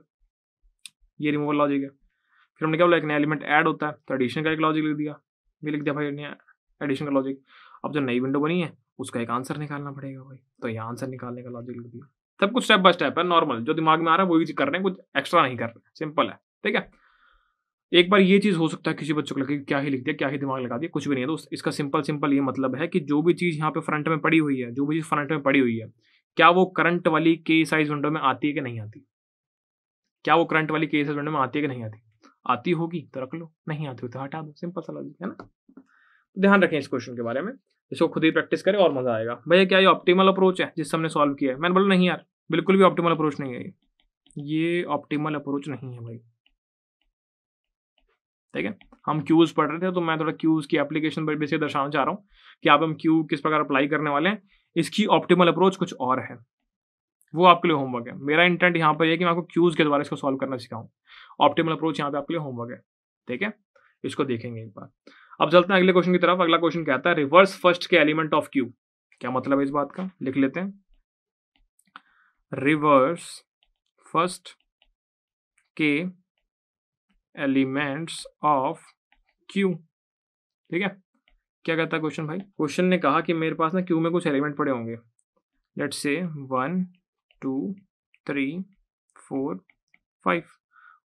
ये रिमूवल लॉजिक है फिर हमने क्या बोला एक नया एलिमेंट ऐड होता है तो एडिशन का एक लॉजिक लिख दिया ये लिख दिया भाई नया एडिशन का लॉजिक अब जो नई विंडो बनी है उसका एक आंसर निकालना पड़ेगा भाई तो ये आंसर निकालने का लॉजिक लिख दिया सब कुछ स्टेप बाय स्टेप है नॉर्मल जो दिमाग में आ रहा है वही कर रहे हैं कुछ एक्स्ट्रा नहीं कर रहे हैं सिंपल है ठीक है एक बार ये चीज़ हो सकता है किसी बच्चों को लगे क्या ही लिख दिया क्या ही दिमाग लगा दिया कुछ भी नहीं है तो इसका सिंपल सिंपल ये मतलब है कि जो भी चीज़ यहाँ पे फ्रंट में पड़ी हुई है जो भी चीज़ फ्रंट में पड़ी हुई है क्या वो करंट वाली के साइज विंडो में आती है कि नहीं आती क्या वो करंट वाली के साइज विंडो में आती है कि नहीं आती आती होगी तो रख लो नहीं आती हो तो हटा दो सिंपल सा लॉजिक है ना ध्यान रखें इस क्वेश्चन के बारे में इसको खुद ही प्रैक्टिस करें और मजा आएगा भैया क्या ये ऑप्टीमल अप्रोच है जिससे हमने सॉल्व किया है मैंने बोला नहीं यार बिल्कुल भी ऑप्टीमल अप्रोच नहीं है ये ऑप्टीमल अप्रोच नहीं है भाई ठीक है हम क्यूज पढ़ रहे थे तो मैं थोड़ा क्यूज की एप्लीकेशन पर बेसिक दर्शाना चाह रहा हूँ कि आप हम क्यू किस प्रकार अप्लाई करने वाले हैं इसकी ऑप्टिमल अप्रोच कुछ और है वो आपके लिए होमवर्क है मेरा इंटेंट यहाँ पर यह कि मैं आपको क्यूज के द्वारा इसको सॉल्व करना सिखाऊँ ऑप्टिमल अप्रोच यहाँ पे आपके लिए होमवर्क है ठीक है इसको देखेंगे एक बार अब चलते हैं अगले क्वेश्चन की तरफ अगला क्वेश्चन कहता है reverse first k element of queue क्या मतलब है इस बात का लिख लेते हैं reverse first k elements of queue ठीक है क्या कहता है क्वेश्चन भाई क्वेश्चन ने कहा कि मेरे पास ना क्यू में कुछ एलिमेंट पड़े होंगे let's say one two three four five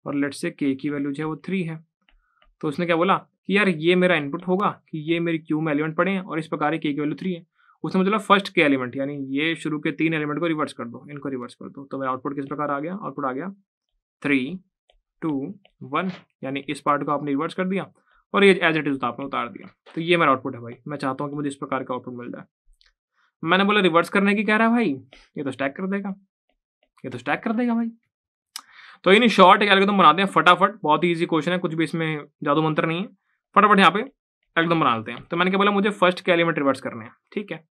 और लेट्स से के की वैल्यू जो है वो थ्री है तो उसने क्या बोला कि यार ये मेरा इनपुट होगा कि ये मेरी क्यू में एलिमेंट पड़े हैं और इस प्रकार के की वैल्यू थ्री है उसने मतलब फर्स्ट के एलिमेंट यानी ये शुरू के तीन एलिमेंट को रिवर्स कर दो इनको रिवर्स कर दो तो मेरा आउटपुट किस प्रकार आ गया आउटपुट आ गया थ्री टू वन यानी इस पार्ट को आपने रिवर्स कर दिया और ये एज इट इज आपने उतार दिया तो ये मेरा आउटपुट है भाई मैं चाहता हूँ कि मुझे इस प्रकार का आउटपुट मिल जाए मैंने बोला रिवर्स करने की कह रहा है भाई ये तो स्टैक कर देगा ये तो स्टैक कर देगा भाई तो इन शॉर्ट एल्गोदम बनाते हैं फटाफट बहुत ही ईजी क्वेश्चन है कुछ भी इसमें जादू मंत्र नहीं है फटाफट यहाँ पे एकदम बना लेते हैं तो मैंने क्या बोला मुझे फर्स्ट के एलिमेंट रिवर्स करने हैं ठीक है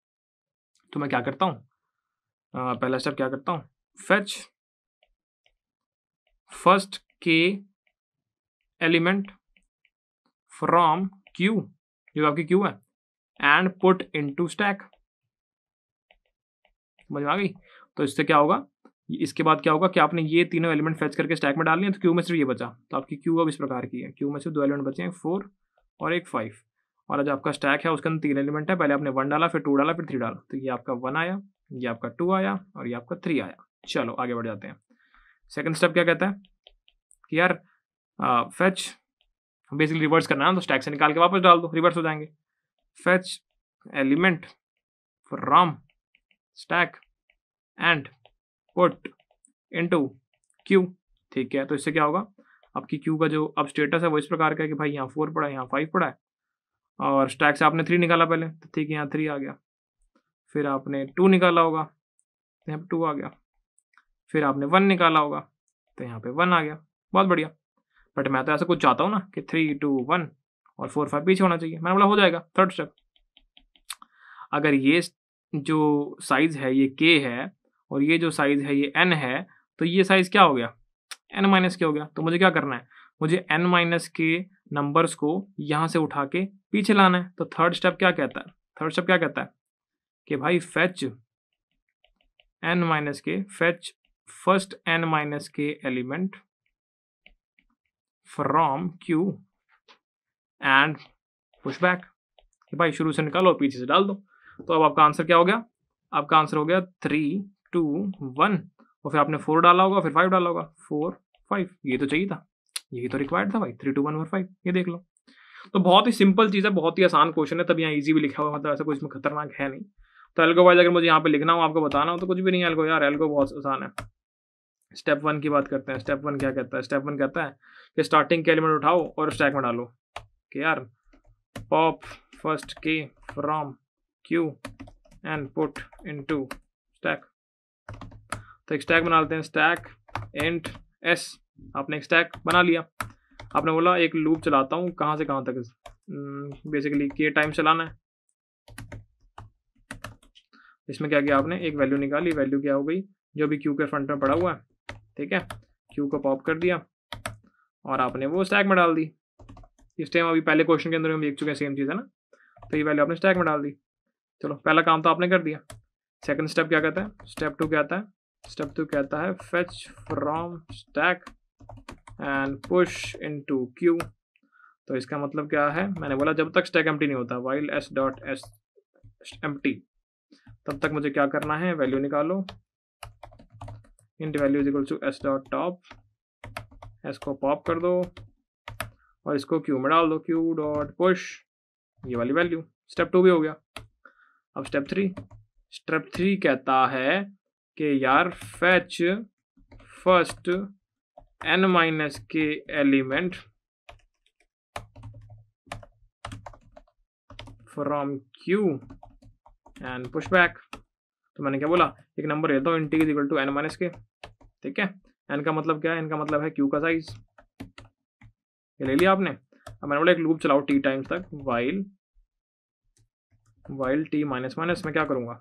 तो मैं क्या करता हूँ पहला स्टेप क्या करता हूँ fetch first k element from queue जो आपकी क्यू है एंड पुट टू स्टैक समझ में आ गई तो इससे क्या होगा इसके बाद क्या होगा कि आपने ये तीनों एलिमेंट फैच करके स्टैक में डाल लिया तो क्यू में सिर्फ ये बचा तो आपकी क्यू अब इस प्रकार की है क्यू में सिर्फ दो एलिमेंट बचे हैं फोर और एक फाइव और जो आपका स्टैक है उसके अंदर तीन एलिमेंट है पहले आपने वन डाला फिर टू डाला फिर थ्री डाला तो ये आपका वन आया ये आपका टू आया और ये आपका थ्री आया चलो आगे बढ़ जाते हैं सेकंड स्टेप क्या कहता है यार फैच बेसिकली रिवर्स करना है तो स्टैक से निकाल के वापस डाल दो रिवर्स हो जाएंगे fetch element from stack and put to queue ठीक है तो इससे क्या होगा आपकी क्यू का जो अब स्टेटस है वो इस प्रकार का है कि भाई यहाँ फोर पड़ा है यहाँ फाइव पड़ा है और स्टैक से आपने थ्री निकाला पहले तो ठीक है यहाँ थ्री आ गया फिर आपने टू निकाला होगा तो यहाँ पर टू आ गया फिर आपने वन निकाला होगा तो यहाँ पे वन आ गया बहुत बढ़िया बट मैं तो ऐसा कुछ चाहता हूँ ना कि थ्री टू वन और फोर फाइव पीछे होना चाहिए मैंने बोला हो जाएगा थर्ड स्टेप अगर ये जो साइज़ है ये के है और ये जो साइज़ है ये एन है तो ये साइज़ क्या हो गया एन माइनस के हो गया तो मुझे क्या करना है मुझे एन माइनस के नंबर्स को यहाँ से उठा के पीछे लाना है तो थर्ड स्टेप क्या कहता है थर्ड स्टेप क्या कहता है कि भाई fetch n minus k fetch first n minus k element from queue and push back भाई शुरू से निकालो पीछे से डाल दो तो अब आपका आंसर क्या हो गया आपका आंसर हो गया थ्री टू वन और फिर आपने फोर डाला होगा फिर फाइव डाला होगा फोर फाइव ये तो चाहिए था यही तो रिक्वायर्ड था भाई three two one four five ये देख लो तो बहुत ही सिंपल चीज़ है बहुत ही आसान क्वेश्चन है तब यहाँ ईजी भी लिखा हुआ मतलब ऐसा कुछ इसमें खतरनाक है नहीं तो एल्गो वाइज अगर मुझे यहाँ पे लिखना हो आपको बताना हो तो कुछ भी नहीं एल्गो यार एल्गो बहुत आसान है स्टेप वन की बात करते हैं स्टेप वन क्या कहता है स्टेप वन कहता है कि स्टार्टिंग के एलिमेंट उठाओ और स्टैक में डालो कि यार pop first k from queue and put into stack तो एक स्टैक बना लेते हैं स्टैक एंड एस आपने एक स्टैक बना लिया आपने बोला एक लूप चलाता हूँ कहाँ से कहाँ तक बेसिकली के टाइम चलाना है इसमें क्या किया आपने एक वैल्यू निकाली वैल्यू क्या हो गई जो भी क्यू के फ्रंट में पड़ा हुआ है ठीक है क्यू को पॉप कर दिया और आपने वो स्टैक में डाल दी इस टाइम अभी पहले क्वेश्चन के अंदर हम देख चुके हैं सेम चीज़ है ना तो ये वैल्यू आपने स्टैक में डाल दी चलो पहला काम तो आपने कर दिया सेकंड स्टेप क्या कहता है स्टेप टू कहता है स्टेप टू कहता है fetch from stack and push into queue तो इसका मतलब क्या है मैंने बोला जब तक स्टैक एम नहीं होता while s dot s m तब तक मुझे क्या करना है वैल्यू निकालो int value equal to s dot top s को पॉप कर दो और इसको क्यू में डाल दो क्यू डॉट पुश ये वाली वैल्यू स्टेप टू भी हो गया अब स्टेप थ्री स्टेप थ्री कहता है कि यार fetch first n minus k element from queue and push back तो मैंने क्या बोला एक नंबर लेता हूँ इंटी टू एन माइनस के ठीक है एन का मतलब क्या है एन का मतलब है क्यू का साइज ये ले लिया आपने अब मैंने बोला एक लूप चलाओ टी टाइम्स तक while while t minus minus मैं क्या करूँगा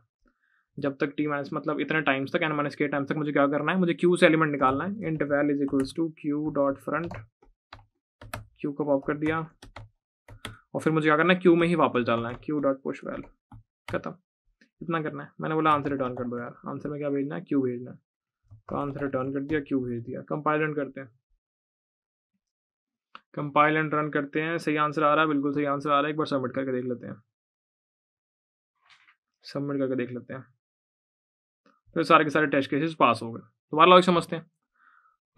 जब तक टी माइनस मतलब इतने टाइम्स तक एन माइनस के टाइम्स तक मुझे क्या करना है मुझे क्यू से एलिमेंट निकालना है int val is equals to queue dot front queue को पॉप कर दिया और फिर मुझे क्या करना है क्यू में ही वापस डालना है क्यू डॉट पुश वैल खत्म इतना करना है मैंने बोला आंसर रिटर्न कर दो यार आंसर में क्या भेजना है क्यू भेजना है का आंसर रिटर्न कर दिया क्यू भेज दिया कंपाइल रन करते हैं कंपाइल एंड रन करते हैं सही आंसर आ रहा है बिल्कुल सही आंसर आ रहा है एक बार सबमिट करके देख लेते हैं सबमिट करके देख लेते हैं फिर सारे के सारे टेस्ट केसेस पास हो गए दोबारा लॉजिक समझते हैं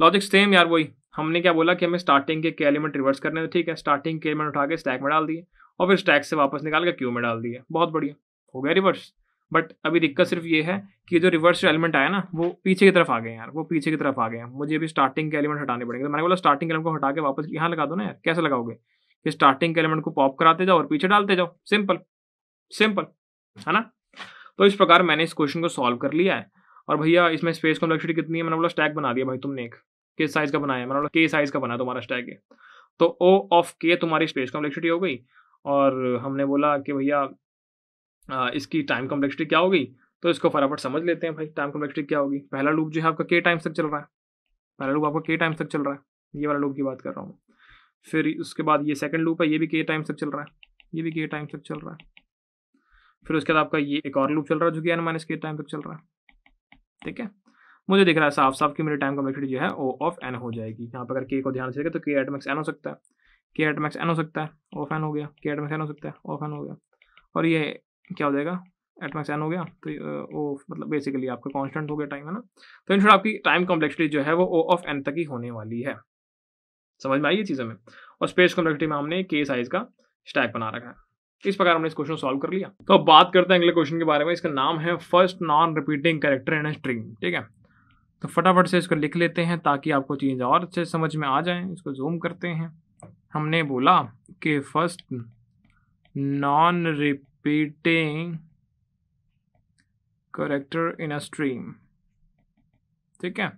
लॉजिक सेम यार वही हमने क्या बोला कि हमें स्टार्टिंग के के एलिमेंट रिवर्स करने थे ठीक है स्टार्टिंग के एलिमेंट उठा के स्टैक में डाल दिए और फिर स्टैक से वापस निकाल के क्यू में डाल दिए बहुत बढ़िया हो गया रिवर्स बट अभी दिक्कत सिर्फ ये है कि जो रिवर्स एलिमेंट आया ना वो पीछे की तरफ आ गए यार वो पीछे की तरफ आ गए हैं मुझे अभी स्टार्टिंग के एलिमेंट हटाने पड़ेंगे तो मैंने बोला स्टार्टिंग एलिमेंट को हटा के वापस यहाँ लगा दो ना यार कैसे लगाओगे कि स्टार्टिंग के एलिमेंट को पॉप कराते जाओ और पीछे डालते जाओ सिंपल सिंपल है ना तो इस प्रकार मैंने इस क्वेश्चन को सॉल्व कर लिया है और भैया इसमें स्पेस कॉम्प्लेक्सिटी कितनी है मैंने बोला स्टैक बना दिया भाई तुमने एक किस साइज का बनाया मैंने बोला के साइज का बना तुम्हारा स्टैक है तो ओ ऑफ के तुम्हारी स्पेस कॉम्प्लेक्सिटी हो गई और हमने बोला कि भैया इसकी टाइम कॉम्प्लेक्सिटी क्या होगी तो इसको फटाफट समझ लेते हैं भाई टाइम कॉम्प्लेक्सिटी क्या होगी पहला लूप जो है आपका के टाइम्स तक चल रहा है पहला लूप आपका के टाइम्स तक चल रहा है ये वाला लूप की बात कर रहा हूँ फिर उसके बाद ये सेकंड लूप है ये भी के टाइम्स तक चल रहा है ये भी के टाइम्स तक चल रहा है फिर उसके बाद आपका ये एक और लूप चल रहा है जो कि एन माइनस के टाइम तक चल रहा है ठीक है मुझे दिख रहा है साफ साफ कि मेरी टाइम कॉम्प्लेक्सिटी जो है ओ ऑफ एन हो जाएगी यहाँ पर अगर के को ध्यान से तो के एट मैक्स एन हो सकता है के एट मैक्स एन हो सकता है ऑफ एन हो गया के एट मैक्स एन हो सकता है ऑफ एन हो गया और ये क्या हो जाएगा एटमैक्स एन हो गया तो ओ मतलब बेसिकली आपका कांस्टेंट हो गया टाइम है ना तो इन शॉर्ट आपकी टाइम कॉम्प्लेक्सिटी जो है वो ओ ऑफ एन तक ही होने वाली है समझ में आई ये चीज़ें हमें और स्पेस कॉम्प्लेक्सिटी में हमने के साइज का स्टैक बना रखा है इस प्रकार हमने इस क्वेश्चन सॉल्व कर लिया तो अब बात करते हैं अगले क्वेश्चन के बारे में इसका नाम है first non repeating character in a string ठीक है तो फटाफट से इसको लिख लेते हैं ताकि आपको चीज़ और अच्छे समझ में आ जाए इसको जूम करते हैं हमने बोला कि first non rep repeating character in a stream ठीक है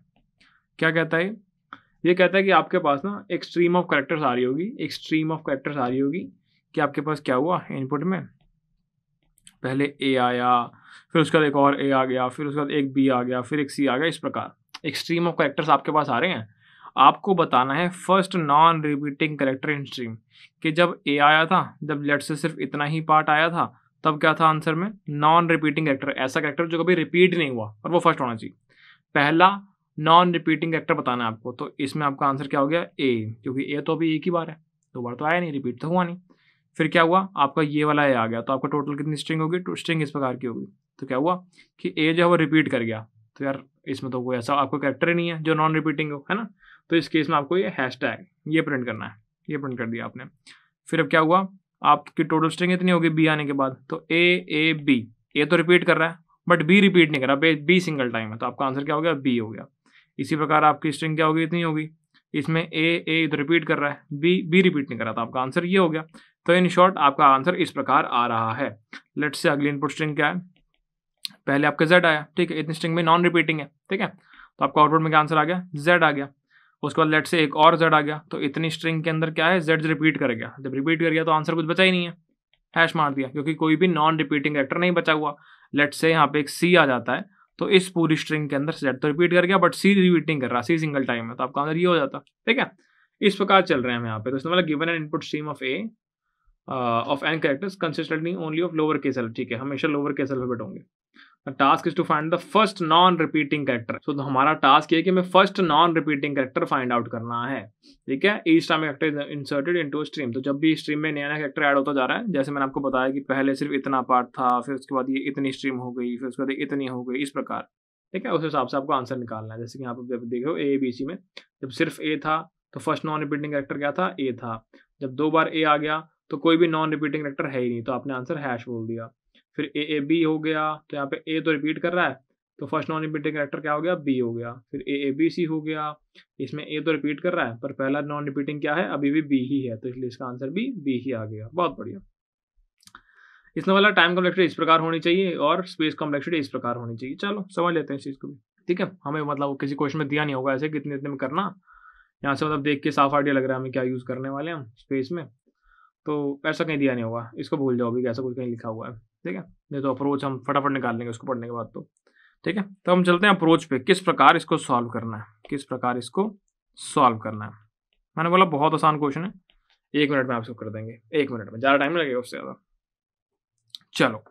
क्या कहता है ये कहता है कि आपके पास ना एक स्ट्रीम ऑफ करेक्टर्स आ रही होगी एक स्ट्रीम ऑफ करेक्टर्स आ रही होगी कि आपके पास क्या हुआ इनपुट में पहले ए आया फिर उसके बाद एक और ए आ गया फिर उसके बाद एक बी आ गया फिर एक सी आ गया इस प्रकार एक स्ट्रीम ऑफ करेक्टर्स आपके पास आ रहे हैं आपको बताना है first non repeating character in stream कि जब ए आया था जब लेट से सिर्फ इतना ही पार्ट आया था तब क्या था आंसर में नॉन रिपीटिंग करेक्टर ऐसा करेक्टर जो कभी रिपीट नहीं हुआ और वो फर्स्ट होना चाहिए पहला नॉन रिपीटिंग करेक्टर बताना है आपको तो इसमें आपका आंसर क्या हो गया ए क्योंकि ए तो अभी एक ही बार है दो बार तो आया नहीं रिपीट तो हुआ नहीं फिर क्या हुआ आपका ये वाला ए आ गया तो आपका टोटल कितनी स्ट्रिंग होगी स्ट्रिंग इस प्रकार की होगी तो क्या हुआ कि ए जो है वो रिपीट कर गया तो यार इसमें तो कोई ऐसा आपको करेक्टर ही नहीं है जो नॉन रिपीटिंग हो है ना तो इस केस में आपको ये हैश टैग ये प्रिंट करना है ये प्रिंट कर दिया आपने फिर अब क्या हुआ आपकी टोटल स्ट्रिंग इतनी होगी बी आने के बाद तो ए ए बी ए तो रिपीट कर रहा है बट बी रिपीट नहीं कर रहा बी सिंगल टाइम है तो आपका आंसर क्या हो गया बी हो गया इसी प्रकार आपकी स्ट्रिंग क्या होगी इतनी होगी इसमें ए ए तो रिपीट कर रहा है बी बी रिपीट नहीं कर रहा था तो आपका आंसर ये हो गया तो इन शॉर्ट आपका आंसर इस प्रकार आ रहा है लेट से अगली इनपुट स्ट्रिंग क्या है पहले आपका जेड आया ठीक है इतनी स्ट्रिंग में नॉन रिपीटिंग है ठीक है तो आपका आउटपुट में क्या आंसर आ गया जेड आ गया उसके बाद लेट से एक और जेड आ गया तो इतनी स्ट्रिंग के अंदर क्या है जेड रिपीट कर गया जब रिपीट कर गया तो आंसर कुछ बचा ही नहीं है हैश मार दिया क्योंकि कोई भी नॉन रिपीटिंग करेक्टर नहीं बचा हुआ लेट से यहाँ पे एक सी आ जाता है तो इस पूरी स्ट्रिंग के अंदर जेड तो रिपीट कर गया बट सी रिपीटिंग कर रहा सी सिंगल टाइम है तो आपका आंसर ये हो जाता ठीक है इस प्रकार चल रहे हैं हम यहाँ पे तो इसमें मतलब given an input stream of a of n characters consistently only of lower case ठीक है हमेशा लोअर केस एल्फाबेट होंगे task is to find the first non repeating character so हमारा टास्क ये कि मैं first non repeating character find out करना है ठीक है each time is inserted to stream तो जब भी स्ट्रीम में नया नया करेक्टर ऐड होता जा रहा है जैसे मैंने आपको बताया कि पहले सिर्फ इतना पार्ट था फिर उसके बाद ये इतनी स्ट्रीम हो गई फिर उसके बाद इतनी हो गई इस प्रकार ठीक है उस हिसाब से आपको आंसर निकालना है जैसे कि आप जब देखो ए बी सी में जब सिर्फ ए था तो फर्स्ट नॉन रिपीटिंग करेक्टर क्या था ए था जब दो बार ए आ गया तो कोई भी नॉन रिपीटिंग करेक्टर है ही नहीं तो आपने आंसर हैश बोल दिया फिर ए ए बी हो गया तो यहाँ पे ए तो रिपीट कर रहा है तो फर्स्ट नॉन रिपीटिंग करेक्टर क्या हो गया बी हो गया फिर ए ए बी सी हो गया इसमें ए तो रिपीट कर रहा है पर पहला नॉन रिपीटिंग क्या है अभी भी बी ही है तो इसलिए इसका आंसर भी बी ही आ गया बहुत बढ़िया इसमें वाला टाइम कॉम्प्लेक्सिटी इस प्रकार होनी चाहिए और स्पेस कॉम्प्लेक्सिटी इस प्रकार होनी चाहिए चलो समझ लेते हैं इस चीज़ को भी ठीक है हमें मतलब किसी क्वेश्चन में दिया नहीं होगा ऐसे कितने इतने में करना यहाँ से मतलब देख के साफ आइडिया लग रहा है हमें क्या यूज़ करने वाले हैं हम स्पेस में तो ऐसा कहीं दिया नहीं होगा इसको भूल जाओ अभी कैसा कुछ कहीं लिखा हुआ है ठीक है नहीं तो अप्रोच हम फटाफट निकाल लेंगे उसको पढ़ने के बाद तो ठीक है तो हम चलते हैं अप्रोच पे किस प्रकार इसको सॉल्व करना है किस प्रकार इसको सॉल्व करना है मैंने बोला बहुत आसान क्वेश्चन है एक मिनट में आप सब कर देंगे एक मिनट में ज़्यादा टाइम लगेगा उससे ज़्यादा चलो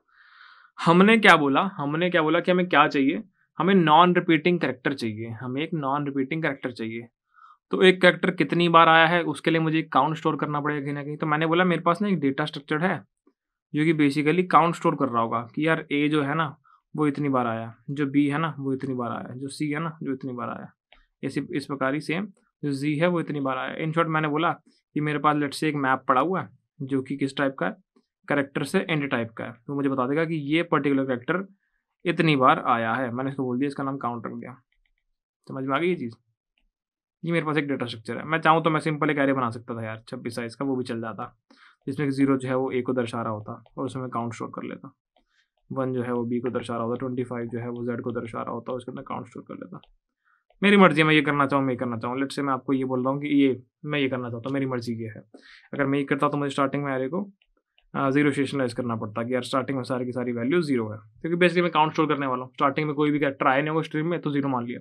हमने क्या बोला हमने क्या बोला कि हमें क्या चाहिए हमें नॉन रिपीटिंग करेक्टर चाहिए हमें एक नॉन रिपीटिंग करेक्टर चाहिए तो एक करेक्टर कितनी बार आया है उसके लिए मुझे एक काउंट स्टोर करना पड़ेगा कहीं ना कहीं तो मैंने बोला मेरे पास ना एक डेटा स्ट्रक्चर है जो कि बेसिकली काउंट स्टोर कर रहा होगा कि यार ए जो है ना वो इतनी बार आया जो बी है ना वो इतनी बार आया जो सी है ना जो इतनी बार आया ऐसे इस प्रकार ही सेम जो जी है वो इतनी बार आया इन शॉर्ट मैंने बोला कि मेरे पास लेट से एक मैप पड़ा हुआ है जो कि किस टाइप का है करेक्टर से एंड टाइप का है तो मुझे बता देगा कि ये पर्टिकुलर करेक्टर इतनी बार आया है मैंने इसको बोल दिया इसका नाम काउंट रख दिया समझ में आ गई ये चीज़ ये मेरे पास एक डेटा स्ट्रक्चर है मैं चाहूँ तो मैं सिंपल एक एरे बना सकता था यार छब्बीस साइज का वो भी चल जाता जिसमें जीरो जो है वो ए को दर्शा रहा होता और उसमें काउंट स्टोर कर लेता वन जो है वो बी को दर्शा रहा होता ट्वेंटी फाइव जो है वो जेड को दर्शा रहा होता उसके अंदर काउंट स्टोर कर लेता मेरी मर्जी है मैं ये करना चाहूँ मैं ये करना चाहूँ लेट से मैं आपको ये बोल रहा हूँ कि ये मैं ये करना चाहता हूँ मेरी मर्जी ये है अगर मैं ये करता तो मुझे स्टार्टिंग में एरे को जीरो स्टेशनलाइज करना पड़ता कि यार स्टार्टिंग में सारी की सारी वैल्यू जीरो है क्योंकि बेसिकली मैं काउंट स्टोर करने वाला हूँ स्टार्टिंग में कोई भी ट्राई नहीं होगा स्ट्रीम में तो जीरो मान लिया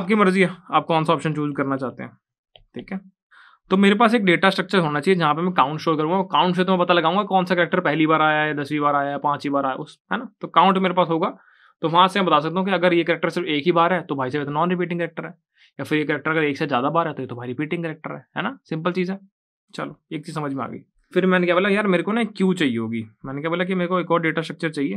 आपकी मर्जी है आप कौन सा ऑप्शन चूज करना चाहते हैं ठीक है तो मेरे पास एक डेटा स्ट्रक्चर होना चाहिए जहाँ पे मैं काउंट शो करूँगा काउंट से तो मैं पता लगाऊंगा कौन सा करेक्टर पहली बार आया है दसवीं बार आया है पांचवी बार आया उस है ना तो काउंट मेरे पास होगा तो वहाँ से मैं बता सकता हूँ कि अगर ये करेक्टर सिर्फ एक ही बार है तो भाई साहब नॉन रिपीटिंग करेक्टर है या फिर ये करेक्टर अगर एक से ज़्यादा बार है तो ये तो भाई रिपीटिंग करेक्टर है है ना सिंपल चीज़ है चलो एक चीज़ समझ में आ गई फिर मैंने क्या बोला यार मेरे को ना क्यू चाहिए होगी मैंने क्या बोला कि मेरे को एक और डेटा स्ट्रक्चर चाहिए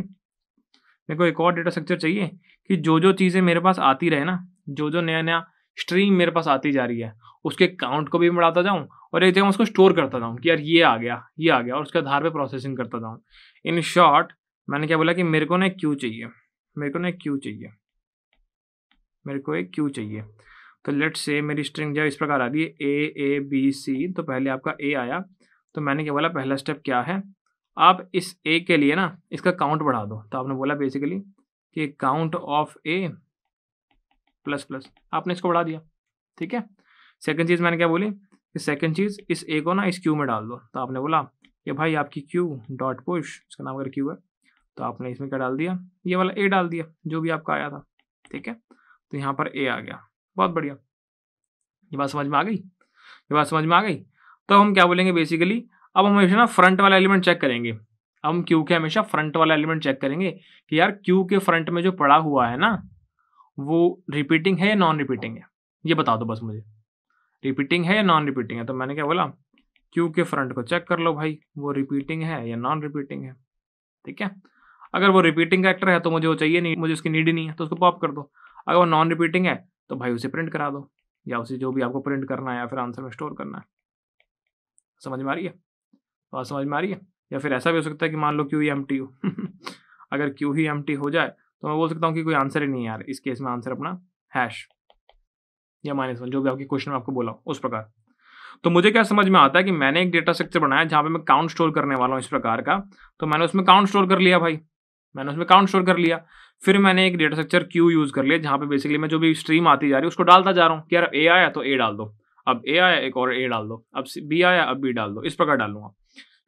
मेरे को एक और डेटा स्ट्रक्चर चाहिए कि जो जो चीज़ें मेरे पास आती रहे ना जो जो नया नया स्ट्रीम मेरे पास आती जा रही है उसके काउंट को भी बढ़ाता जाऊँ और एक जगह उसको स्टोर करता जाऊँ कि यार ये आ गया ये आ गया और उसके आधार पर प्रोसेसिंग करता जाऊँ इन शॉर्ट मैंने क्या बोला कि मेरे को ना क्यू चाहिए मेरे को ना क्यू चाहिए मेरे को एक क्यू चाहिए तो लेट्स से मेरी स्ट्रिंग जो इस प्रकार आ रही है ए ए बी सी तो पहले आपका ए आया तो मैंने क्या बोला पहला स्टेप क्या है आप इस ए के लिए ना इसका काउंट बढ़ा दो तो आपने बोला बेसिकली कि count of a plus plus आपने इसको बढ़ा दिया ठीक है सेकंड चीज़ मैंने क्या बोली कि सेकंड चीज़ इस ए को ना इस क्यू में डाल दो तो आपने बोला ये भाई आपकी क्यू डॉट पुश इसका नाम अगर क्यू है तो आपने इसमें क्या डाल दिया ये वाला ए डाल दिया जो भी आपका आया था ठीक है तो यहाँ पर ए आ गया बहुत बढ़िया ये बात समझ में आ गई ये बात समझ में आ गई तो हम क्या बोलेंगे बेसिकली अब हम हमेशा ना फ्रंट वाला एलिमेंट चेक करेंगे अब हम क्यू के हमेशा फ्रंट वाला एलिमेंट चेक करेंगे कि यार क्यू के फ्रंट में जो पड़ा हुआ है ना वो रिपीटिंग है या नॉन रिपीटिंग है ये बता दो बस मुझे रिपीटिंग है या नॉन रिपीटिंग है तो मैंने क्या बोला क्यू के फ्रंट को चेक कर लो भाई वो रिपीटिंग है या नॉन रिपीटिंग है ठीक है अगर वो रिपीटिंग कैरेक्टर है तो मुझे वो चाहिए नहीं मुझे उसकी नीड नहीं है तो उसको पॉप कर दो अगर वो नॉन रिपीटिंग है तो भाई उसे प्रिंट करा दो या उसे जो भी आपको प्रिंट करना है या फिर आंसर में स्टोर करना है समझ में आ रही है बात समझ में आ रही है या फिर ऐसा भी हो सकता है कि मान लो क्यू ही एम टी हो अगर क्यू ही एम टी हो जाए तो मैं बोल सकता हूँ कि कोई आंसर ही नहीं यार इस केस में आंसर अपना हैश या माइनस वन जो भी आपके क्वेश्चन में आपको बोला उस प्रकार तो मुझे क्या समझ में आता है कि मैंने एक डेटा स्ट्रक्चर बनाया जहाँ पे मैं काउंट स्टोर करने वाला हूँ इस प्रकार का तो मैंने उसमें काउंट स्टोर कर लिया भाई मैंने उसमें काउंट स्टोर कर लिया फिर मैंने एक डेटा स्ट्रक्चर क्यू यूज़ कर लिया जहाँ पे बेसिकली मैं जो भी स्ट्रीम आती जा रही है उसको डालता जा रहा हूँ कि यार ए आया तो ए डाल दो अब ए आया एक और ए डाल दो अब बी आया अब बी डाल दो इस प्रकार डालूंगा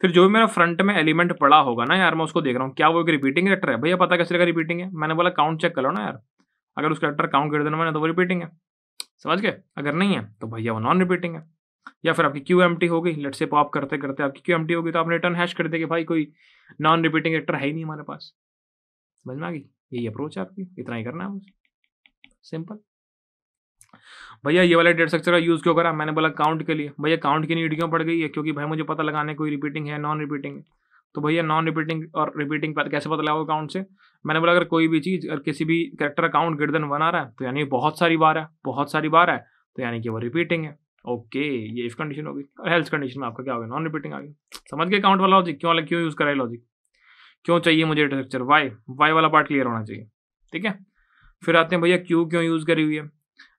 फिर जो भी मेरा फ्रंट में एलिमेंट पड़ा होगा ना यार मैं उसको देख रहा हूँ क्या वो एक रिपीटिंग करेक्टर है भैया पता कैसे लगा रिपीटिंग है मैंने बोला काउंट चेक कर लो ना यार अगर उस करेक्टर काउंट कर देना मैंने तो वो रिपीटिंग है समझ गए अगर नहीं है तो भैया वो नॉन रिपीटिंग है या फिर आपकी क्यू एम टी होगी लेट से पॉप करते करते आपकी क्यू एम टी होगी तो आप रिटर्न हैश कर दे कि भाई कोई नॉन रिपीटिंग एक्टर है ही नहीं हमारे पास समझ में आ गई यही अप्रोच है आपकी इतना ही करना है बस सिंपल भैया ये वाला डेट स्ट्रक्चर का यूज़ क्यों करा मैंने बोला काउंट के लिए भैया काउंट की नीड क्यों पड़ गई है क्योंकि भाई मुझे पता लगाने कोई रिपीटिंग है नॉन रिपीटिंग तो भैया नॉन रिपीटिंग और रिपीटिंग कैसे पता लगाओ काउंट से मैंने बोला अगर कोई भी चीज़ अगर किसी भी character count greater than one आ रहा है तो यानी बहुत सारी बार है बहुत सारी बार है तो यानी कि वो रिपीटिंग है ओके ये इफ कंडीशन होगी और हेल्थ कंडीशन में आपका क्या होगा नॉन रिपीटिंग आ गया समझ गए काउंट वाला लॉजिक क्यों वाला क्यों यूज़ कराए लॉजिक क्यों चाहिए मुझे स्ट्रक्चर वाई वाई वाला पार्ट क्लियर होना चाहिए ठीक है फिर आते हैं भैया क्यू क्यों यूज़ करी हुई है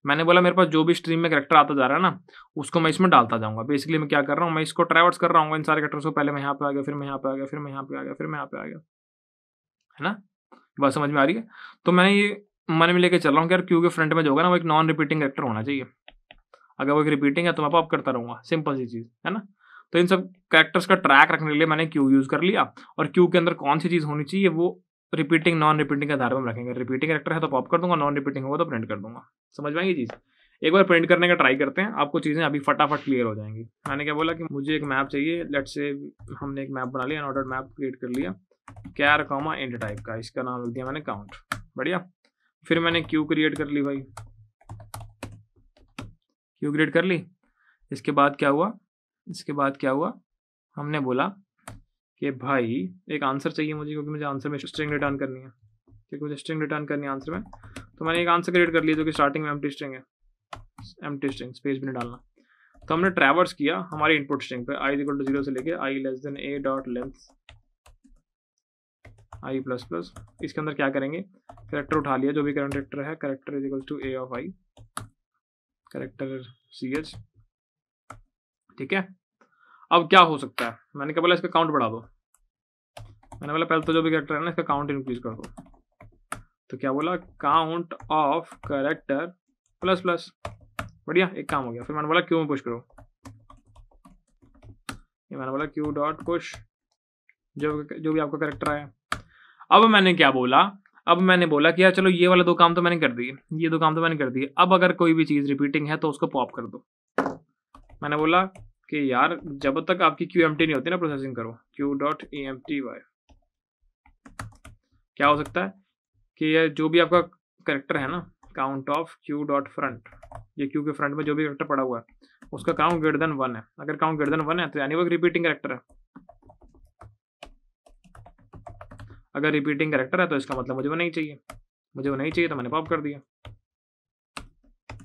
मैंने बोला मेरे पास जो भी स्ट्रीम में करेक्टर आता जा रहा है ना उसको मैं इसमें डालता जाऊंगा बेसिकली मैं क्या कर रहा हूँ मैं इसको ट्रैवर्स कर रहा हूँ इन सारे करेक्टर्स को पहले मैं यहाँ पे आ गया फिर मैं यहाँ पे आ गया फिर मैं यहाँ पे आ गया फिर मैं यहाँ पे आ गया है ना बस समझ में आ रही है तो मैंने ये मन में लेके चल रहा हूँ यार क्यू के फ्रंट में जो होगा ना वो एक नॉन रिपीटिंग करेक्टर होना चाहिए अगर वो एक रिपीटिंग है तो मैं पॉप करता रहूँगा सिंपल सी चीज़ है ना तो इन सब कैरेक्टर्स का ट्रैक रखने के लिए मैंने क्यू यूज़ कर लिया और क्यू के अंदर कौन सी चीज़ होनी चाहिए वो रिपीटिंग नॉन रिपीटिंग के आधार पर हम रखेंगे रिपीटिंग करेक्टर है तो पॉप कर दूंगा नॉन रिपीटिंग होगा तो प्रिंट कर दूंगा समझ पाएंगे चीज़ एक बार प्रिंट करने का ट्राई करते हैं आपको चीज़ें अभी फटाफट क्लियर हो जाएंगी मैंने क्या बोला कि मुझे एक मैप चाहिए लेट से हमने एक मैप बना लिया अनऑर्डर मैप क्रिएट कर लिया कैर कॉमा एंड टाइप का इसका नाम लिख दिया मैंने काउंट बढ़िया फिर मैंने क्यू क्रिएट कर ली भाई क्यू क्रिएट कर ली इसके बाद क्या हुआ इसके बाद क्या हुआ हमने बोला कि भाई एक आंसर चाहिए मुझे क्योंकि मुझे आंसर में स्ट्रिंग रिटर्न करनी है क्योंकि मुझे स्ट्रिंग रिटर्न करनी है आंसर में तो मैंने एक आंसर क्रिएट कर लिया जो कि स्टार्टिंग में एम्प्टी स्ट्रिंग है एम्प्टी स्ट्रिंग स्पेस भी नहीं डालना तो हमने ट्रैवर्स किया हमारी इनपुट स्ट्रिंग पे आई इक्वल टू जीरो से लेके i less than a dot length i plus plus इसके अंदर क्या करेंगे करेक्टर उठा लिया जो भी करंट करेक्टर है character is equal to a of i character c h ठीक है अब क्या हो सकता है मैंने कहा बोला इसका काउंट बढ़ा दो मैंने बोला पहले तो जो भी करेक्टर है ना इसका काउंट इंक्रीज कर दो तो क्या बोला count of character plus plus बढ़िया एक काम हो गया फिर मैंने बोला क्यू में पुश करो ये मैंने बोला क्यू डॉट पुश जो जो भी आपका करेक्टर आया अब मैंने क्या बोला अब मैंने बोला कि यार चलो ये वाला दो काम तो मैंने कर दिए ये दो काम तो मैंने कर दिए अब अगर कोई भी चीज़ रिपीटिंग है तो उसको पॉप कर दो मैंने बोला कि यार जब तक आपकी क्यू एम टी नहीं होती ना प्रोसेसिंग करो queue dot empty क्या हो सकता है कि ये जो भी आपका करेक्टर है ना count of queue dot front ये क्यू के फ्रंट में जो भी करेक्टर पड़ा हुआ है उसका काउंट ग्रेटर देन वन है अगर काउंट ग्रेटर देन वन है तो यानी वो रिपीटिंग करेक्टर है अगर रिपीटिंग करेक्टर है तो इसका मतलब मुझे वो नहीं चाहिए मुझे वो नहीं चाहिए तो मैंने पॉप कर दिया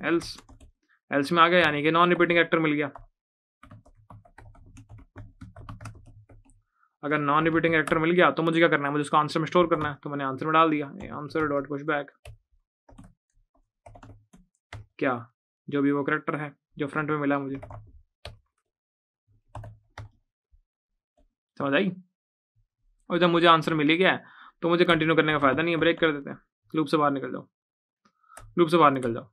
एल्स एल्स में आ गया यानी कि नॉन रिपीटिंग करेक्टर मिल गया अगर नॉन रिपीटिंग एक्टर मिल गया तो मुझे क्या करना है मुझे उसका आंसर में स्टोर करना है तो मैंने आंसर में डाल दिया आंसर डॉट पुश बैक क्या जो भी वो करेक्टर है जो फ्रंट में मिला मुझे समझ आई और जब मुझे आंसर मिल गया तो मुझे कंटिन्यू करने का फायदा नहीं है ब्रेक कर देते हैं लूप से बाहर निकल जाओ लूप से बाहर निकल जाओ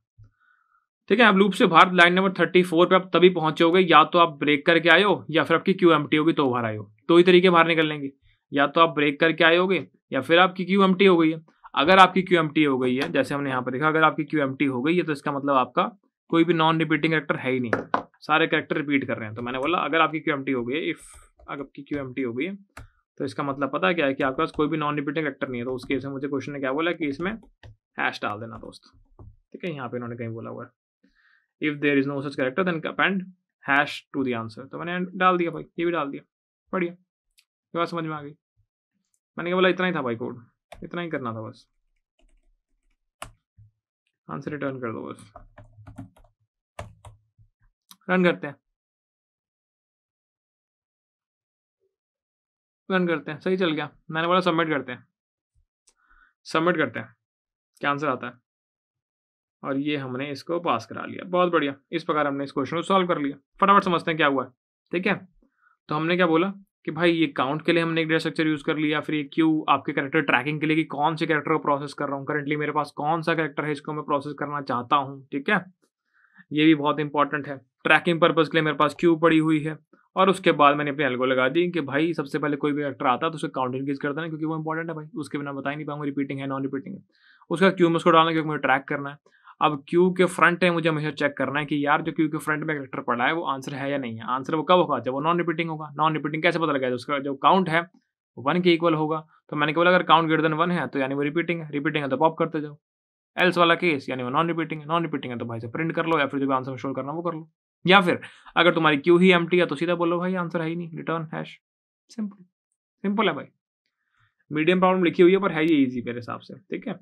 ठीक है आप लूप से बाहर लाइन नंबर थर्टी फोर पर आप तभी पहुंचोगे या तो आप ब्रेक करके आयो या फिर आपकी क्यू एम टी होगी तो बाहर आयो दो ही तरीके बाहर निकल लेंगे या तो आप ब्रेक करके आए होगे या फिर आपकी क्यू एम टी हो गई है अगर आपकी क्यू एम टी हो गई है जैसे हमने यहाँ पर देखा अगर आपकी क्यू एम टी हो गई है तो इसका मतलब आपका कोई भी नॉन रिपीटिंग करेक्टर है ही नहीं सारे करेक्टर रिपीट कर रहे हैं तो मैंने बोला अगर आपकी क्यू एम टी हो गई है इफ़ अगर आपकी क्यू एम टी हो गई है तो इसका मतलब पता क्या है कि आपके पास कोई भी नॉन रिपीटिंग करेक्टर नहीं है तो उसके मुझे क्वेश्चन ने क्या बोला कि इसमें हैश डाल देना दोस्त ठीक है यहाँ पे इन्होंने कहीं बोला हुआ है if there is no such character then append hash to the answer तो मैंने डाल दिया भाई ये भी डाल दिया बढ़िया ये बात समझ में आ गई मैंने क्या बोला इतना ही था भाई कोड इतना ही करना था बस आंसर रिटर्न कर दो बस रन करते हैं रन करते हैं सही चल गया मैंने बोला सबमिट करते हैं सबमिट करते हैं क्या आंसर आता है और ये हमने इसको पास करा लिया बहुत बढ़िया इस प्रकार हमने इस क्वेश्चन को सॉल्व कर लिया फटाफट समझते हैं क्या हुआ है ठीक है तो हमने क्या बोला कि भाई ये काउंट के लिए हमने एक डेटा स्ट्रक्चर यूज़ कर लिया फिर ये क्यू आपके कैरेक्टर ट्रैकिंग के लिए कि कौन से कैरेक्टर को प्रोसेस कर रहा हूँ करंटली मेरे पास कौन सा कैरेक्टर है इसको मैं प्रोसेस करना चाहता हूँ ठीक है ये भी बहुत इंपॉर्टेंट है ट्रैकिंग पर्पज़ के लिए मेरे पास क्यू पड़ी हुई है और उसके बाद मैंने अपने एल्गो लगा दी कि भाई सबसे पहले कोई भी एक्टर आता है तो उसका काउंट इंक्रीज करता है क्योंकि वो इंपॉर्टेंट है भाई उसके बिना बता ही नहीं पाऊंगा रिपीटिंग है नॉन रिपीटिंग है उसका क्यू में उसको डालना क्योंकि मुझे ट्रैक करना है अब क्यू के फ्रंट है मुझे हमेशा चेक करना है कि यार जो क्यू के फ्रंट में करेक्टर पड़ा है वो आंसर है या नहीं है आंसर वो कब होगा जब वो नॉन रिपीटिंग होगा नॉन रिपीटिंग कैसे पता लगेगा उसका जो काउंट है वन के इक्वल होगा तो मैंने केवल अगर काउंट ग्रेटर देन वन है तो यानी वो रिपीटिंग है रिपीटिंग है तो पॉप करते जाओ एल्स वाला केस यानी वो नॉन रिपीटिंग है नॉन रिपीटिंग है तो भाई से प्रिंट कर लो या फिर जो आंसर शोर करना वो कर लो या फिर अगर तुम्हारी क्यू ही एम है तो सीधा बोलो भाई आंसर है ही नहीं रिटर्न हैश सिंपल सिंपल है भाई मीडियम प्रॉब्लम लिखी हुई है पर है ये इजी मेरे हिसाब से ठीक है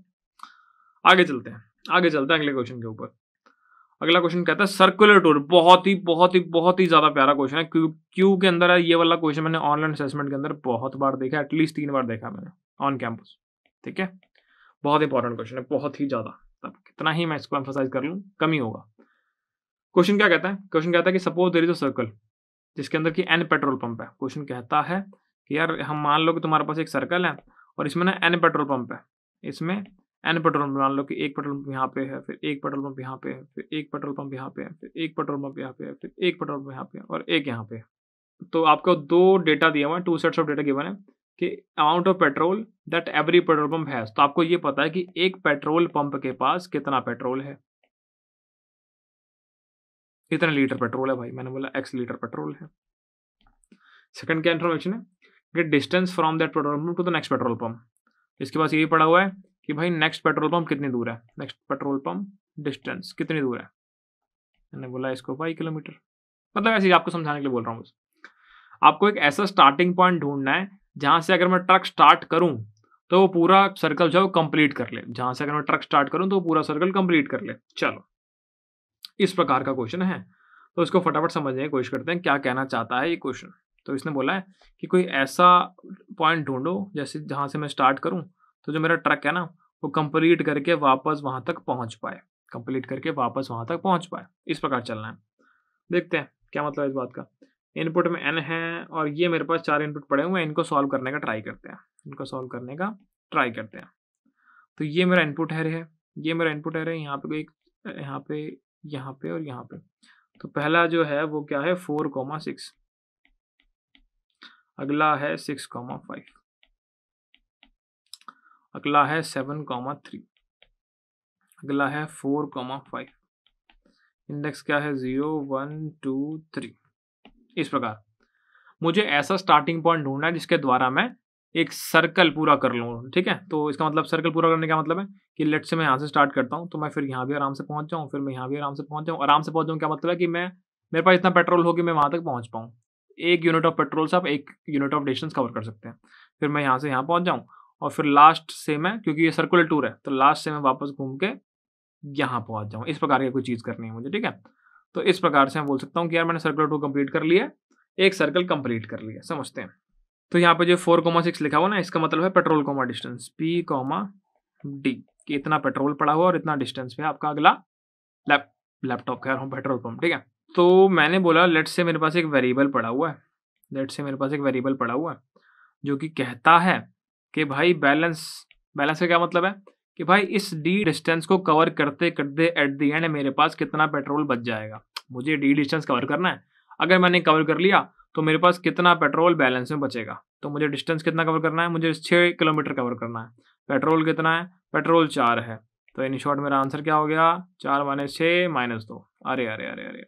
आगे चलते हैं आगे चलते हैं अगले क्वेश्चन के ऊपर अगला क्वेश्चन कहता है सर्कुलर टूर बहुत ही बहुत ही बहुत ही ज्यादा प्यारा क्वेश्चन है क्यू क्यू के अंदर है ये वाला क्वेश्चन मैंने ऑनलाइन असेसमेंट के अंदर बहुत बार देखा एटलीस्ट तीन बार देखा मैंने ऑन कैंपस ठीक है बहुत इंपॉर्टेंट क्वेश्चन है बहुत ही ज्यादा तब कितना ही मैं इसको एम्फोसाइज कर लूँ कम होगा क्वेश्चन क्या कहता है क्वेश्चन कहता है कि suppose there is a circle जिसके अंदर की एन पेट्रोल पंप है क्वेश्चन कहता है कि यार हम मान लो कि तुम्हारे पास एक सर्कल है और इसमें ना एन पेट्रोल पंप है इसमें एन पेट्रोल पंप मान लो कि एक पेट्रोल पंप यहाँ पे है फिर एक पेट्रोल पंप यहाँ पे है फिर एक पेट्रोल पंप यहाँ पे है फिर एक पेट्रोल पंप यहाँ पे है फिर एक पेट्रोल पंप यहाँ पे है और एक यहाँ पे तो आपको दो डेटा दिया हुआ है two sets of data given है कि amount of petrol that every petrol pump has तो आपको ये पता है कि एक पेट्रोल पंप के पास कितना पेट्रोल है कितना लीटर पेट्रोल है भाई मैंने बोला एक्स लीटर पेट्रोल है सेकंड क्या इन्फॉर्मेशन है कि distance from that petrol pump to the next petrol pump इसके पास यही पड़ा हुआ है कि भाई नेक्स्ट पेट्रोल पंप कितनी दूर है नेक्स्ट पेट्रोल पंप डिस्टेंस कितनी दूर है मैंने बोला इसको फाइव किलोमीटर मतलब ऐसे ही आपको समझाने के लिए बोल रहा हूँ बस आपको एक ऐसा स्टार्टिंग पॉइंट ढूंढना है जहाँ से अगर मैं ट्रक स्टार्ट करूँ तो वो पूरा सर्कल जो है वो कंप्लीट कर ले जहाँ से अगर मैं ट्रक स्टार्ट करूँ तो वो पूरा सर्कल कंप्लीट कर ले चलो इस प्रकार का क्वेश्चन है तो इसको फटाफट समझने की कोशिश करते हैं क्या कहना चाहता है ये क्वेश्चन तो इसने बोला है कि कोई ऐसा पॉइंट ढूंढो जैसे जहाँ से मैं स्टार्ट करूँ तो जो मेरा ट्रक है ना वो कंप्लीट करके वापस वहां तक पहुँच पाए कंप्लीट करके वापस वहां तक पहुँच पाए इस प्रकार चलना है देखते हैं क्या मतलब है इस बात का इनपुट में एन है और ये मेरे पास चार इनपुट पड़े हुए हैं इनको सॉल्व करने का ट्राई करते हैं इनको सॉल्व करने का ट्राई करते हैं तो ये मेरा इनपुट है है ये मेरा इनपुट है है यहाँ पे एक यहाँ पे यहाँ पे और यहाँ पे तो पहला जो है वो क्या है फोर कॉमा सिक्स अगला है सिक्स कॉमा फाइव अगला है सेवन कॉमा थ्री अगला है फोर कॉमा फाइव इंडेक्स क्या है जीरो वन टू थ्री इस प्रकार मुझे ऐसा स्टार्टिंग पॉइंट ढूंढना है जिसके द्वारा मैं एक सर्कल पूरा कर लूँ ठीक है तो इसका मतलब सर्कल पूरा करने का मतलब है कि लेट से मैं यहाँ से स्टार्ट करता हूँ तो मैं फिर यहाँ भी आराम से पहुँच जाऊँ फिर मैं यहाँ भी आराम से पहुँच जाऊँ आराम से पहुँच जाऊँ क्या मतलब है कि मैं मेरे पास इतना पेट्रोल हो कि मैं वहाँ तक पहुँच पाऊँ एक यूनिट ऑफ पेट्रोल से आप एक यूनिट ऑफ डिस्टेंस कवर कर सकते हैं फिर मैं यहाँ से यहाँ पहुँच जाऊँ और फिर लास्ट से मैं क्योंकि ये सर्कुलर टूर है तो लास्ट से मैं वापस घूम के यहाँ पहुँच जाऊँ इस प्रकार की कोई चीज़ करनी है मुझे ठीक है तो इस प्रकार से मैं बोल सकता हूँ कि यार मैंने सर्कुलर टूर कम्प्लीट कर लिया एक सर्कल कंप्लीट कर लिया समझते हैं तो यहाँ पे जो फोर कोमा सिक्स लिखा हुआ ना इसका मतलब है petrol comma distance p comma d कि इतना पेट्रोल पड़ा हुआ और इतना डिस्टेंस पे आपका अगला लैप लैपटॉप कह रहा हूँ पेट्रोल पम्प ठीक है तो मैंने बोला लेट से मेरे पास एक वेरिएबल पड़ा हुआ है लेट से मेरे पास एक वेरिएबल पड़ा हुआ है जो कि कहता है कि भाई बैलेंस बैलेंस का क्या मतलब है कि भाई इस डी डिस्टेंस को कवर करते करते एट द एंड मेरे पास कितना पेट्रोल बच जाएगा मुझे डी डिस्टेंस कवर करना है अगर मैंने कवर कर लिया तो मेरे पास कितना पेट्रोल बैलेंस में बचेगा तो मुझे डिस्टेंस कितना कवर करना है मुझे छः किलोमीटर कवर करना है पेट्रोल कितना है पेट्रोल चार है तो इन शॉर्ट मेरा आंसर क्या हो गया चार माइनस छः माइनस दो अरे अरे अरे अरे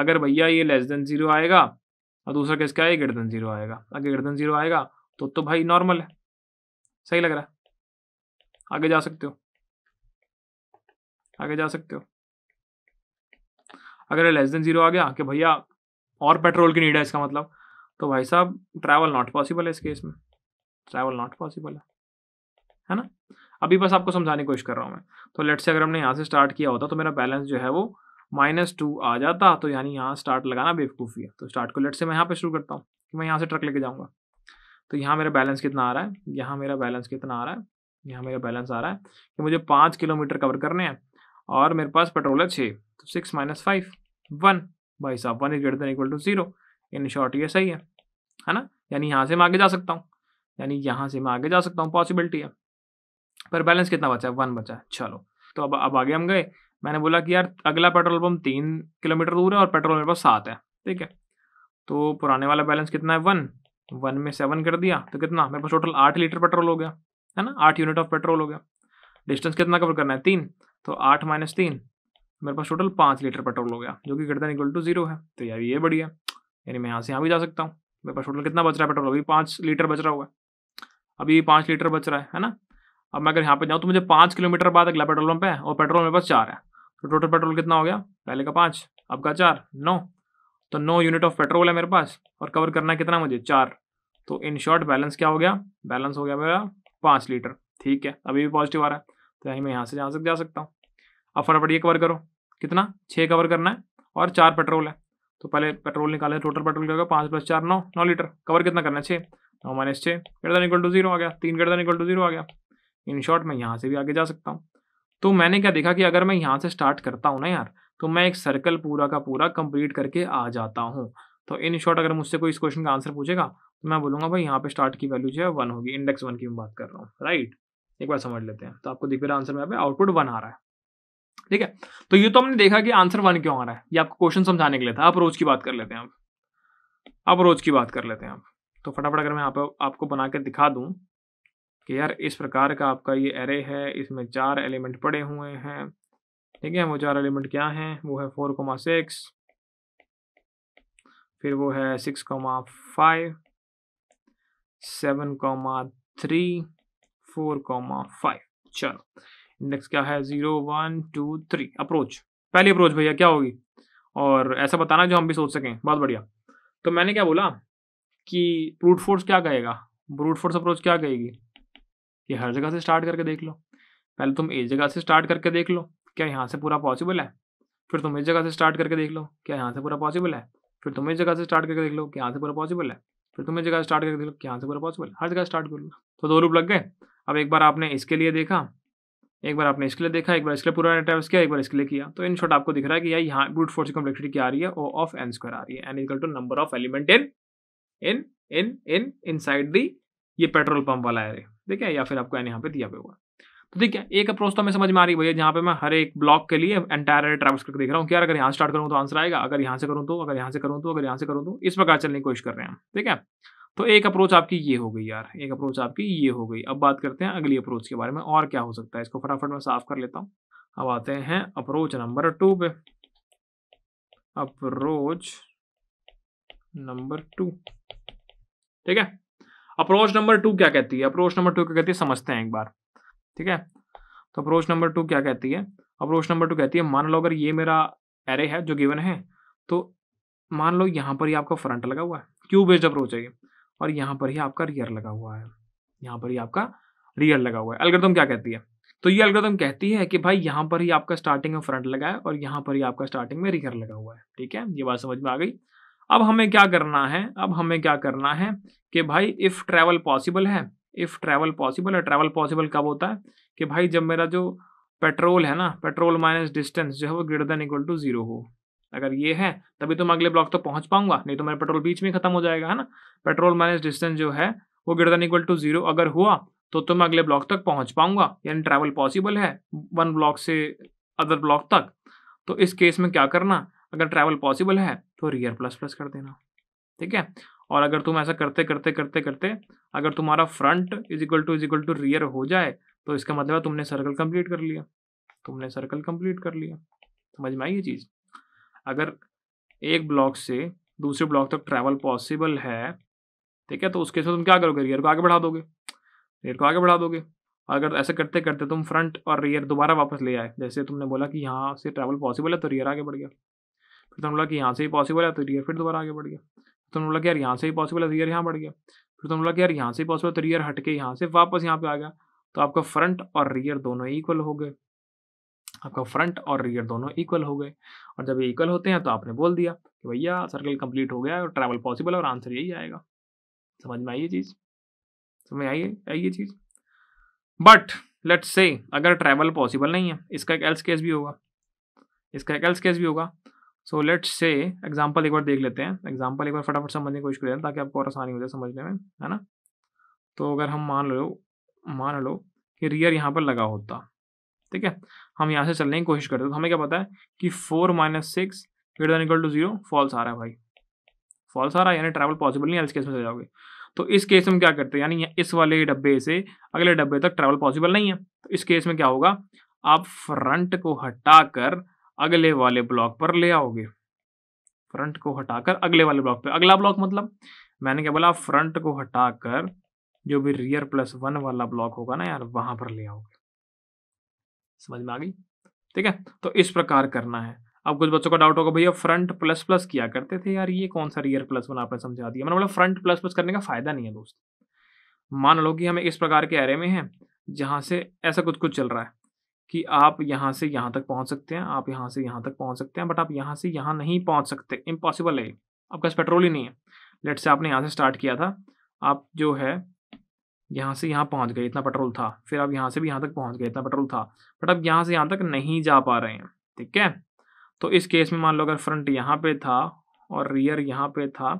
अगर भैया ये लेस देन ज़ीरो आएगा और तो दूसरा किसका है ग्रेटर देन ज़ीरो आएगा अगर ग्रेटर देन ज़ीरो आएगा तो तो भाई नॉर्मल है सही लग रहा है आगे जा सकते हो आगे जा सकते हो अगर लेस देन जीरो आ गया कि भैया और पेट्रोल की नीड है इसका मतलब तो भाई साहब ट्रैवल नॉट पॉसिबल है इस केस में ट्रैवल नॉट पॉसिबल है है ना अभी बस आपको समझाने की कोशिश कर रहा हूँ मैं तो लेट से अगर हमने यहाँ से स्टार्ट किया होता तो मेरा बैलेंस जो है वो माइनस टू आ जाता तो यानी यहाँ स्टार्ट लगाना बेवकूफ़ी है तो स्टार्ट को लेट से मैं यहाँ पे शुरू करता हूँ कि मैं यहाँ से ट्रक लेके जाऊँगा तो यहाँ मेरा बैलेंस कितना आ रहा है यहाँ मेरा बैलेंस कितना आ रहा है यहाँ मेरा बैलेंस आ रहा है कि मुझे पाँच किलोमीटर कवर करने हैं और मेरे पास पेट्रोल है छः तो सिक्स माइनस फाइव वन भाई साहब one is greater than equal to zero in short ये सही है है ना यानी यहाँ से मैं आगे जा सकता हूँ यानी यहाँ से मैं आगे जा सकता हूँ पॉसिबिलिटी है पर बैलेंस कितना बचा है वन बचा है चलो तो अब अब आगे हम गए मैंने बोला कि यार अगला पेट्रोल पम्प तीन किलोमीटर दूर है और पेट्रोल मेरे पास सात है ठीक है तो पुराने वाला बैलेंस कितना है वन वन में सेवन कर दिया तो कितना मेरे पास टोटल आठ लीटर पेट्रोल हो गया है ना आठ यूनिट ऑफ पेट्रोल हो गया डिस्टेंस कितना कवर करना है तीन तो आठ माइनस तीन मेरे पास टोटल पाँच लीटर पेट्रोल हो गया जो कि ग्रेटर इक्वल टू जीरो है तो यार ये बढ़िया यानी मैं यहाँ से यहाँ भी जा सकता हूँ मेरे पास टोटल कितना बच रहा है पेट्रोल अभी पाँच लीटर बच रहा होगा अभी पाँच लीटर बच रहा है है ना अब मैं अगर यहाँ पर जाऊँ तो मुझे पाँच किलोमीटर बाद अगला पेट्रोल पंप है और पेट्रोल मेरे पास चार है तो टोटल पेट्रोल कितना हो गया पहले का पाँच अब का चार नौ तो नौ यूनिट ऑफ पेट्रोल है मेरे पास और कवर करना कितना मुझे चार तो इन शॉर्ट बैलेंस क्या हो गया बैलेंस हो गया मेरा पाँच लीटर ठीक है अभी भी पॉजिटिव आ रहा है तो यहीं मैं यहाँ से यहाँ जा सकता हूँ अब फटाफट ये कवर करो कितना छः कवर करना है और चार पेट्रोल है तो पहले पेट्रोल निकाले टोटल पेट्रोल क्या होगा पाँच प्लस चार नौ नौ लीटर कवर कितना करना है छः नौ माइनस छः गर्दन इक्वल टू जीरो आ गया तीन गर्दन इक्वल टू जीरो आ गया इन शॉर्ट मैं यहाँ से भी आगे जा सकता हूँ तो मैंने क्या देखा कि अगर मैं यहाँ से स्टार्ट करता हूँ ना यार तो मैं एक सर्कल पूरा का पूरा कंप्लीट करके आ जाता हूँ तो इन शॉर्ट अगर मुझसे कोई इस क्वेश्चन का आंसर पूछेगा तो मैं बोलूँगा भाई यहाँ पे स्टार्ट की वैल्यू जो है वन होगी इंडेक्स वन की मैं बात कर रहा हूँ राइट एक बार समझ लेते हैं तो आपको दिख रहा आंसर में पे आउटपुट वन आ रहा है ठीक है तो ये तो हमने देखा कि आंसर वन क्यों आ रहा है ये आपको क्वेश्चन समझाने के लिए था अप्रोच की बात कर लेते हैं आप अप्रोच की बात कर लेते हैं आप तो फटाफट अगर मैं यहाँ पर आपको बना के दिखा दूँ कि यार इस प्रकार का आपका ये एरे है इसमें चार एलिमेंट पड़े हुए हैं ठीक है वो चार एलिमेंट क्या हैं वो है फोर कोमा सिक्स फिर वो है six comma five seven comma three four comma five चलो इंडेक्स क्या है zero one two three approach पहली अप्रोच भैया क्या होगी और ऐसा बताना जो हम भी सोच सकें बहुत बढ़िया तो मैंने क्या बोला कि ब्रूट फोर्स क्या कहेगा ब्रूट फोर्स अप्रोच क्या कहेगी कि हर जगह से स्टार्ट करके देख लो पहले तुम एक जगह से स्टार्ट करके देख लो क्या यहाँ से पूरा पॉसिबल है फिर तुम इस जगह से स्टार्ट करके देख लो क्या यहाँ से पूरा पॉसिबल है फिर तुम इस जगह से स्टार्ट करके देख लो कि यहाँ से पूरा पॉसिबल है फिर तुम इस जगह स्टार्ट करके देख लो कि यहाँ से पूरा पॉसिबल हर जगह स्टार्ट कर लो तो दो रूप लग गए अब एक बार आपने इसके लिए देखा एक बार आपने इसके लिए देखा एक बार इसके लिए पूरा अटैप्स किया एक बार इसके लिए किया तो इन शॉर्ट आपको दिख रहा है कि यार यहाँ ब्रूट फोर्स की क्या आ रही है ओ ऑफ एन स्क्वायर आ रही है n equal to number of element in in in in inside the ये पेट्रोल पंप वाला है देखिए या फिर आपको एन यहाँ पे दिया हुआ तो ठीक है एक अप्रोच तो हमें समझ में आ रही है भैया जहाँ पे मैं हर एक ब्लॉक के लिए एंटायर ट्रैवल्स करके देख रहा हूँ कि यार अगर यहाँ स्टार्ट करूँ तो आंसर आएगा अगर यहाँ से करूँ तो अगर यहाँ से करूँ तो अगर यहाँ से करूँ तो इस प्रकार चलने की कोशिश कर रहे हैं ठीक है तो एक अप्रोच आपकी ये हो गई यार एक अप्रोच आपकी ये हो गई अब बात करते हैं अगली अप्रोच के बारे में और क्या हो सकता है इसको फटाफट मैं साफ कर लेता हूँ अब आते हैं अप्रोच नंबर टू पे अप्रोच नंबर टू ठीक है अप्रोच नंबर टू क्या कहती है अप्रोच नंबर टू क्या कहती है समझते हैं एक बार ठीक है तो अप्रोच नंबर टू क्या कहती है अप्रोच नंबर टू कहती है मान लो अगर ये मेरा एरे है जो गिवन है तो मान लो यहाँ पर ही आपका फ्रंट लगा हुआ है क्यू बेस्ड अप्रोच है ये और यहाँ पर ही आपका रियर लगा हुआ है यहाँ पर ही आपका रियर लगा हुआ है अलगरदम क्या कहती है तो ये अलगोदम कहती है कि भाई यहाँ पर ही आपका स्टार्टिंग में फ्रंट लगा है और यहाँ पर ही आपका स्टार्टिंग में रियर लगा हुआ है ठीक है ये बात समझ में आ गई अब हमें क्या करना है अब हमें क्या करना है कि भाई इफ़ ट्रैवल पॉसिबल है इफ़ ट्रैवल पॉसिबल है ट्रैवल पॉसिबल कब होता है कि भाई जब मेरा जो पेट्रोल है ना पेट्रोल माइनस डिस्टेंस जो है वो greater than equal to zero हो अगर ये है तभी तो मैं अगले ब्लॉक तक तो पहुंच पाऊंगा नहीं तो मेरा पेट्रोल बीच में खत्म हो जाएगा है ना पेट्रोल माइनस डिस्टेंस जो है वो greater than equal to zero अगर हुआ तो तो मैं अगले ब्लॉक तक पहुंच पाऊंगा यानी ट्रैवल पॉसिबल है वन ब्लॉक से अदर ब्लॉक तक तो इस केस में क्या करना अगर ट्रैवल पॉसिबल है तो रियर प्लस प्लस कर देना ठीक है और अगर तुम ऐसा करते करते करते करते अगर तुम्हारा front is equal to is equal to rear हो जाए तो इसका मतलब है तुमने सर्कल कंप्लीट कर लिया तुमने सर्कल कंप्लीट कर लिया समझ में आई ये चीज़ अगर एक ब्लॉक से दूसरे ब्लॉक तक ट्रैवल पॉसिबल है ठीक है तो उसके साथ तुम क्या करोगे रियर को आगे बढ़ा दोगे रियर को आगे बढ़ा दोगे अगर ऐसे करते करते तुम फ्रंट और रियर दोबारा वापस ले आए जैसे तुमने बोला कि यहाँ से ट्रैवल पॉसिबल है तो रियर आगे बढ़ गया फिर तुमने बोला कि यहाँ से ही पॉसिबल है तो रियर फिर दोबारा आगे बढ़ गया तो हम लगे यार यहाँ से ही पॉसिबल है तो यहाँ बढ़ गया फिर तुमने हम लगे यार यहाँ से ही पॉसिबल तो रियर हट के यहाँ से वापस यहाँ पे आ गया तो आपका फ्रंट और रियर दोनों इक्वल हो गए आपका फ्रंट और रियर दोनों इक्वल हो गए और जब ये इक्वल होते हैं तो आपने बोल दिया कि भैया सर्कल कंप्लीट हो गया और ट्रैवल पॉसिबल और आंसर यही आएगा समझ में आई ये चीज़ समझ आई आई ये चीज़ बट लेट्स से अगर ट्रैवल पॉसिबल नहीं है इसका एक एल्स केस भी होगा इसका एक एल्स केस भी होगा सो लेट्स से एग्जाम्पल एक बार देख लेते हैं एग्जाम्पल एक बार फटाफट समझने की कोशिश करें ताकि आपको और आसानी हो जाए समझने में है ना तो अगर हम मान लो मान लो कि रियर यहाँ पर लगा होता ठीक है हम यहाँ से चलने की कोशिश करते तो हमें क्या पता है कि four minus six greater equal to zero false आ रहा है भाई फॉल्स आ रहा है यानी ट्रैवल पॉसिबल नहीं है इस केस में चले जाओगे तो इस केस में क्या करते हैं यानी इस वाले डब्बे से अगले डब्बे तक ट्रैवल पॉसिबल नहीं है तो इस केस में क्या होगा आप फ्रंट को हटाकर अगले वाले ब्लॉक पर ले आओगे फ्रंट को हटाकर अगले वाले ब्लॉक पे अगला ब्लॉक मतलब मैंने क्या बोला फ्रंट को हटाकर जो भी रियर प्लस वन वाला ब्लॉक होगा ना यार वहां पर ले आओगे समझ में आ गई ठीक है तो इस प्रकार करना है अब कुछ बच्चों का डाउट होगा भैया फ्रंट प्लस प्लस किया करते थे यार ये कौन सा रियर प्लस वन आपने समझा दिया मैंने बोला फ्रंट प्लस प्लस करने का फायदा नहीं है दोस्त मान लो कि हमें इस प्रकार के एरे में है जहां से ऐसा कुछ कुछ चल रहा है कि आप यहाँ से यहाँ तक पहुँच सकते हैं आप यहाँ से यहाँ तक पहुँच सकते हैं बट आप यहाँ से यहाँ नहीं पहुँच सकते इम्पॉसिबल है आपके पास पेट्रोल ही नहीं है लेट से आपने यहाँ से स्टार्ट किया था आप जो है यहाँ से यहाँ पहुँच गए इतना पेट्रोल था फिर आप यहाँ से भी यहाँ तक पहुँच गए इतना पेट्रोल था बट आप यहाँ से यहाँ तक नहीं जा पा रहे हैं ठीक है तो इस केस में मान लो अगर फ्रंट यहाँ पे था और रियर यहाँ पे था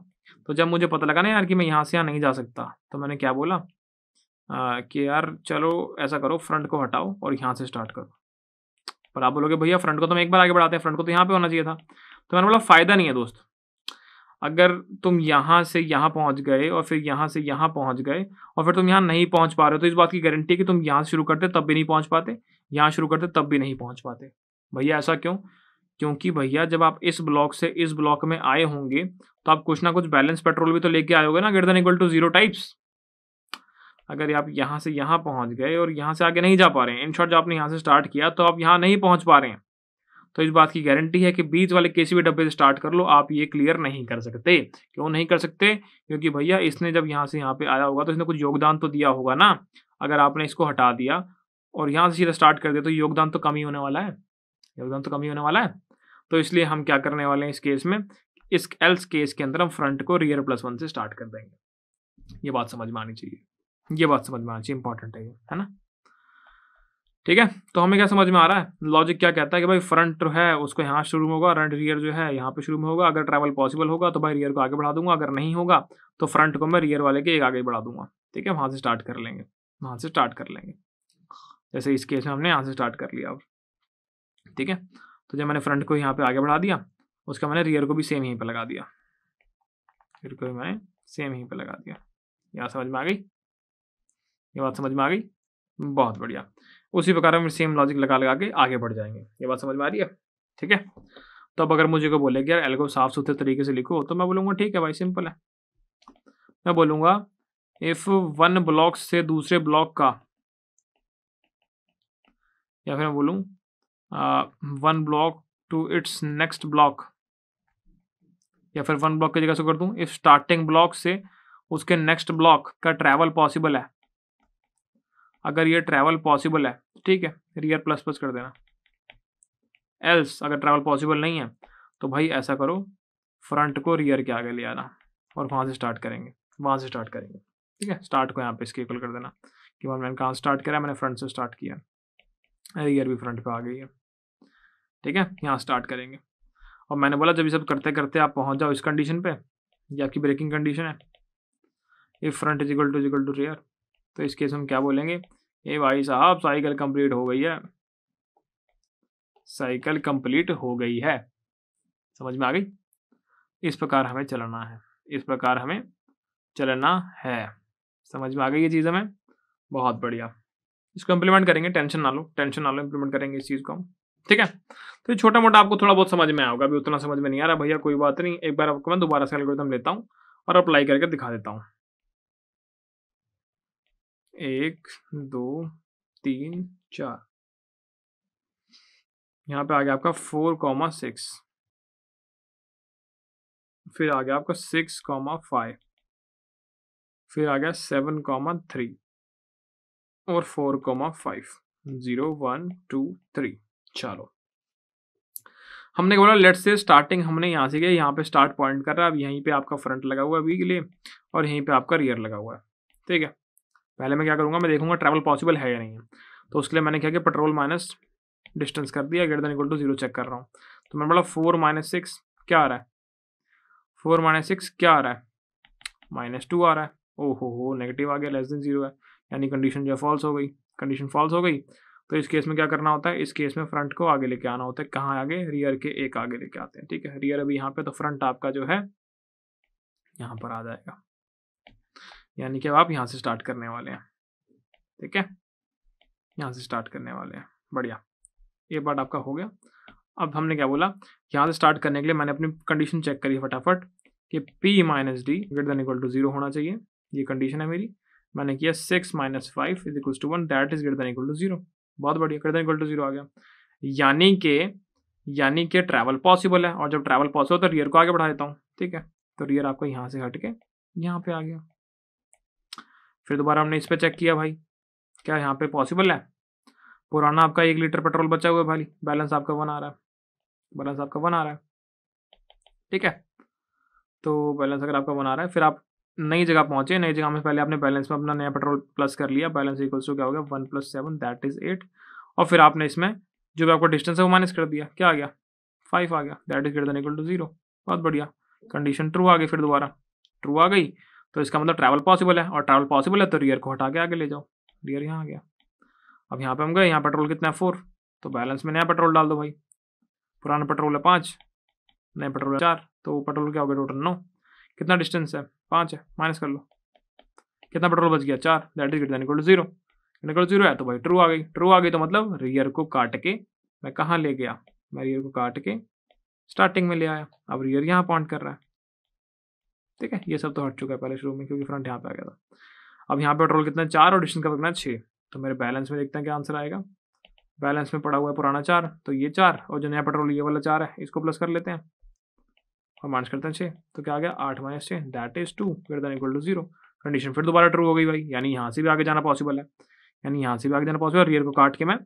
तो जब मुझे पता लगा ना यार कि मैं यहाँ से यहाँ नहीं जा सकता तो मैंने क्या बोला कि यार चलो ऐसा करो फ्रंट को हटाओ और यहाँ से स्टार्ट करो पर आप बोलोगे भैया फ्रंट को तो हम एक बार आगे बढ़ाते हैं फ्रंट को तो यहाँ पे होना चाहिए था तो मैंने बोला फ़ायदा नहीं है दोस्त अगर तुम यहाँ से यहाँ पहुँच गए और फिर यहाँ से यहाँ पहुँच गए और फिर तुम यहाँ नहीं पहुँच पा रहे हो तो इस बात की गारंटी है कि तुम यहाँ शुरू करते तब भी नहीं पहुँच पाते यहाँ शुरू करते तब भी नहीं पहुँच पाते भैया ऐसा क्यों क्योंकि भैया जब आप इस ब्लॉक से इस ब्लॉक में आए होंगे तो आप कुछ ना कुछ बैलेंस पेट्रोल भी तो लेके होगे ना greater than equal to zero types अगर आप यहाँ से यहाँ पहुँच गए और यहाँ से आगे नहीं जा पा रहे हैं इन शॉर्ट जब आपने यहाँ से स्टार्ट किया तो आप यहाँ नहीं पहुँच पा रहे हैं तो इस बात की गारंटी है कि बीच वाले किसी भी डब्बे से स्टार्ट कर लो आप ये क्लियर नहीं कर सकते क्यों नहीं कर सकते क्योंकि भैया इसने जब यहाँ से यहाँ पे आया होगा तो इसने कुछ योगदान तो दिया होगा ना अगर आपने इसको हटा दिया और यहाँ से सीधा स्टार्ट कर दिया तो योगदान तो कम ही होने वाला है योगदान तो कम ही होने वाला है तो इसलिए हम क्या करने वाले हैं इस केस में इस एल्स केस के अंदर हम फ्रंट को रियर प्लस वन से स्टार्ट कर देंगे ये बात समझ में आनी चाहिए ये बात समझ में आना चाहिए इंपॉर्टेंट है ये है ना ठीक है तो हमें क्या समझ में आ रहा है लॉजिक क्या कहता है कि भाई फ्रंट जो है उसको यहाँ शुरू में होगा रंट रियर जो है यहाँ पे शुरू में होगा अगर ट्रैवल पॉसिबल होगा तो भाई रियर को आगे बढ़ा दूंगा अगर नहीं होगा तो फ्रंट को मैं रियर वाले के एक आगे बढ़ा दूंगा ठीक है वहाँ से स्टार्ट कर लेंगे वहाँ से स्टार्ट कर लेंगे जैसे इस केस में हमने यहाँ से स्टार्ट कर लिया ठीक है तो जब मैंने फ्रंट को यहाँ पे आगे बढ़ा दिया उसका मैंने रियर को भी सेम यहीं पर लगा दिया रियर को भी मैंने सेम यहीं पर लगा दिया यहाँ समझ में आ गई ये बात समझ में आ गई बहुत बढ़िया उसी प्रकार हम सेम लॉजिक लगा लगा के आगे बढ़ जाएंगे ये बात समझ में आ रही है ठीक है तो अब अगर मुझे को बोले कि यार एल्गो साफ सुथरे तरीके से लिखो तो मैं बोलूँगा ठीक है भाई सिंपल है मैं बोलूँगा इफ वन ब्लॉक से दूसरे ब्लॉक का या फिर मैं बोलूँ one block to its next block या फिर वन ब्लॉक की जगह से कर दूँ इफ स्टार्टिंग ब्लॉक से उसके नेक्स्ट ब्लॉक का ट्रैवल पॉसिबल है अगर ये ट्रैवल पॉसिबल है ठीक है रियर प्लस प्लस कर देना एल्स अगर ट्रैवल पॉसिबल नहीं है तो भाई ऐसा करो फ्रंट को रियर के आगे ले आना और वहाँ से स्टार्ट करेंगे वहाँ से स्टार्ट करेंगे ठीक है स्टार्ट को यहाँ पे इसके कर देना कि मैंने कहाँ स्टार्ट करा मैंने फ्रंट से स्टार्ट किया रियर भी फ्रंट पे आ गई है ठीक है यहाँ स्टार्ट करेंगे और मैंने बोला जब ये सब करते करते आप पहुँच जाओ इस कंडीशन पर यह आपकी ब्रेकिंग कंडीशन है ये front is to is equal to rear तो इस केस हम क्या बोलेंगे ये भाई साहब साइकिल कंप्लीट हो गई है साइकिल कंप्लीट हो गई है समझ में आ गई इस प्रकार हमें चलना है इस प्रकार हमें चलना है समझ में आ गई ये चीज़ हमें बहुत बढ़िया इसको इम्प्लीमेंट करेंगे टेंशन ना लो टेंशन ना लो इम्प्लीमेंट करेंगे इस चीज़ को हम ठीक है तो ये छोटा मोटा आपको थोड़ा बहुत समझ में आएगा अभी उतना समझ में नहीं आ रहा भैया कोई बात नहीं एक बार आपको मैं दोबारा से एल्गोरिथम लेता हूँ और अप्लाई करके दिखा देता हूँ एक दो तीन चार यहाँ पे आ गया आपका फोर कॉमा सिक्स फिर आ गया आपका सिक्स कॉमा फाइव फिर आ गया सेवन कॉमा थ्री और four comma five zero one two three चलो हमने बोला लेट से स्टार्टिंग हमने यहाँ से किया यहाँ पे स्टार्ट पॉइंट कर रहा है अब यहीं पे आपका फ्रंट लगा हुआ है अभी के लिए और यहीं पे आपका रियर लगा हुआ है ठीक है पहले मैं क्या करूँगा मैं देखूँगा ट्रैवल पॉसिबल है या नहीं तो उसके लिए मैंने क्या किया पेट्रोल माइनस डिस्टेंस कर दिया greater than equal to zero check कर रहा हूँ तो मैंने बोला फोर माइनस सिक्स क्या आ रहा है फोर माइनस सिक्स क्या आ रहा है माइनस टू आ रहा है ओहो हो हो नेगेटिव आ गया लेस देन जीरो है यानी कंडीशन जो है फॉल्स हो गई कंडीशन फॉल्स हो गई तो इस केस में क्या करना होता है इस केस में फ्रंट को आगे लेके आना होता है कहाँ आगे रियर के एक आगे लेके आते हैं ठीक है रियर अभी यहाँ पे तो फ्रंट आपका जो है यहाँ पर आ जाएगा यानी कि अब आप यहाँ से स्टार्ट करने वाले हैं ठीक है यहाँ से स्टार्ट करने वाले हैं बढ़िया ये पार्ट आपका हो गया अब हमने क्या बोला यहाँ से स्टार्ट करने के लिए मैंने अपनी कंडीशन चेक करी फटाफट कि p minus d greater than equal to zero होना चाहिए ये कंडीशन है मेरी मैंने किया six minus five is equal to one that is greater than equal to zero बहुत बढ़िया ग्रेटर इक्वल टू जीरो आ गया यानी कि यानी कि ट्रैवल पॉसिबल है और जब ट्रैवल पॉसिबल तो रियर को आगे बढ़ा देता हूँ ठीक है तो रियर आपको यहाँ से हट के यहाँ पे आ गया फिर दोबारा हमने इस पर चेक किया भाई क्या यहाँ पे पॉसिबल है पुराना आपका एक लीटर पेट्रोल बचा हुआ है भाई बैलेंस आपका वन आ रहा है बैलेंस आपका वन आ रहा है ठीक है तो बैलेंस अगर आपका वन आ रहा है फिर आप नई जगह पहुंचे नई जगह में पहले आपने बैलेंस में अपना नया पेट्रोल प्लस कर लिया बैलेंस इक्वल्स टू क्या हो गया one plus seven that is eight और फिर आपने इसमें जो भी आपका डिस्टेंस है वो माइनस कर दिया क्या आ गया फाइव आ गया that is greater than equal to zero बहुत बढ़िया कंडीशन ट्रू आ गई फिर दोबारा ट्रू आ गई तो इसका मतलब ट्रैवल पॉसिबल है और ट्रैवल पॉसिबल है तो रियर को हटा के आगे ले जाओ रियर यहाँ आ गया अब यहाँ पे हम गए यहाँ पेट्रोल कितना है फोर तो बैलेंस में नया पेट्रोल डाल दो भाई पुराना पेट्रोल है पाँच नया पेट्रोल है चार तो पेट्रोल क्या हो गया टोटल नौ कितना डिस्टेंस है पाँच है माइनस कर लो कितना पेट्रोल बच गया चार that is greater equal to zero equal zero है तो भाई ट्रू आ गई ट्रू आ गई तो मतलब रियर को काट के मैं कहाँ ले गया मैं रियर को काट के स्टार्टिंग में ले आया अब रियर यहाँ पॉइंट कर रहा है ठीक है ये सब तो हट चुका है पहले शुरू में क्योंकि फ्रंट यहाँ पे आ गया था अब यहाँ पे पेट्रोल कितना है चार और डिस्टेंस का फकना है छः तो मेरे बैलेंस में देखते हैं क्या आंसर आएगा बैलेंस में पड़ा हुआ है पुराना चार तो ये चार और जो नया पेट्रोल ये वाला चार है इसको प्लस कर लेते हैं और माइनस करते हैं छः तो क्या आ गया आठ माइनस छः दैट इज़ टू फिर than equal to zero condition फिर दोबारा ट्रू हो गई भाई यानी यहाँ से भी आगे जाना पॉसिबल है यानी यहाँ से भी आगे जाना पॉसिबल रियर को काट के मैं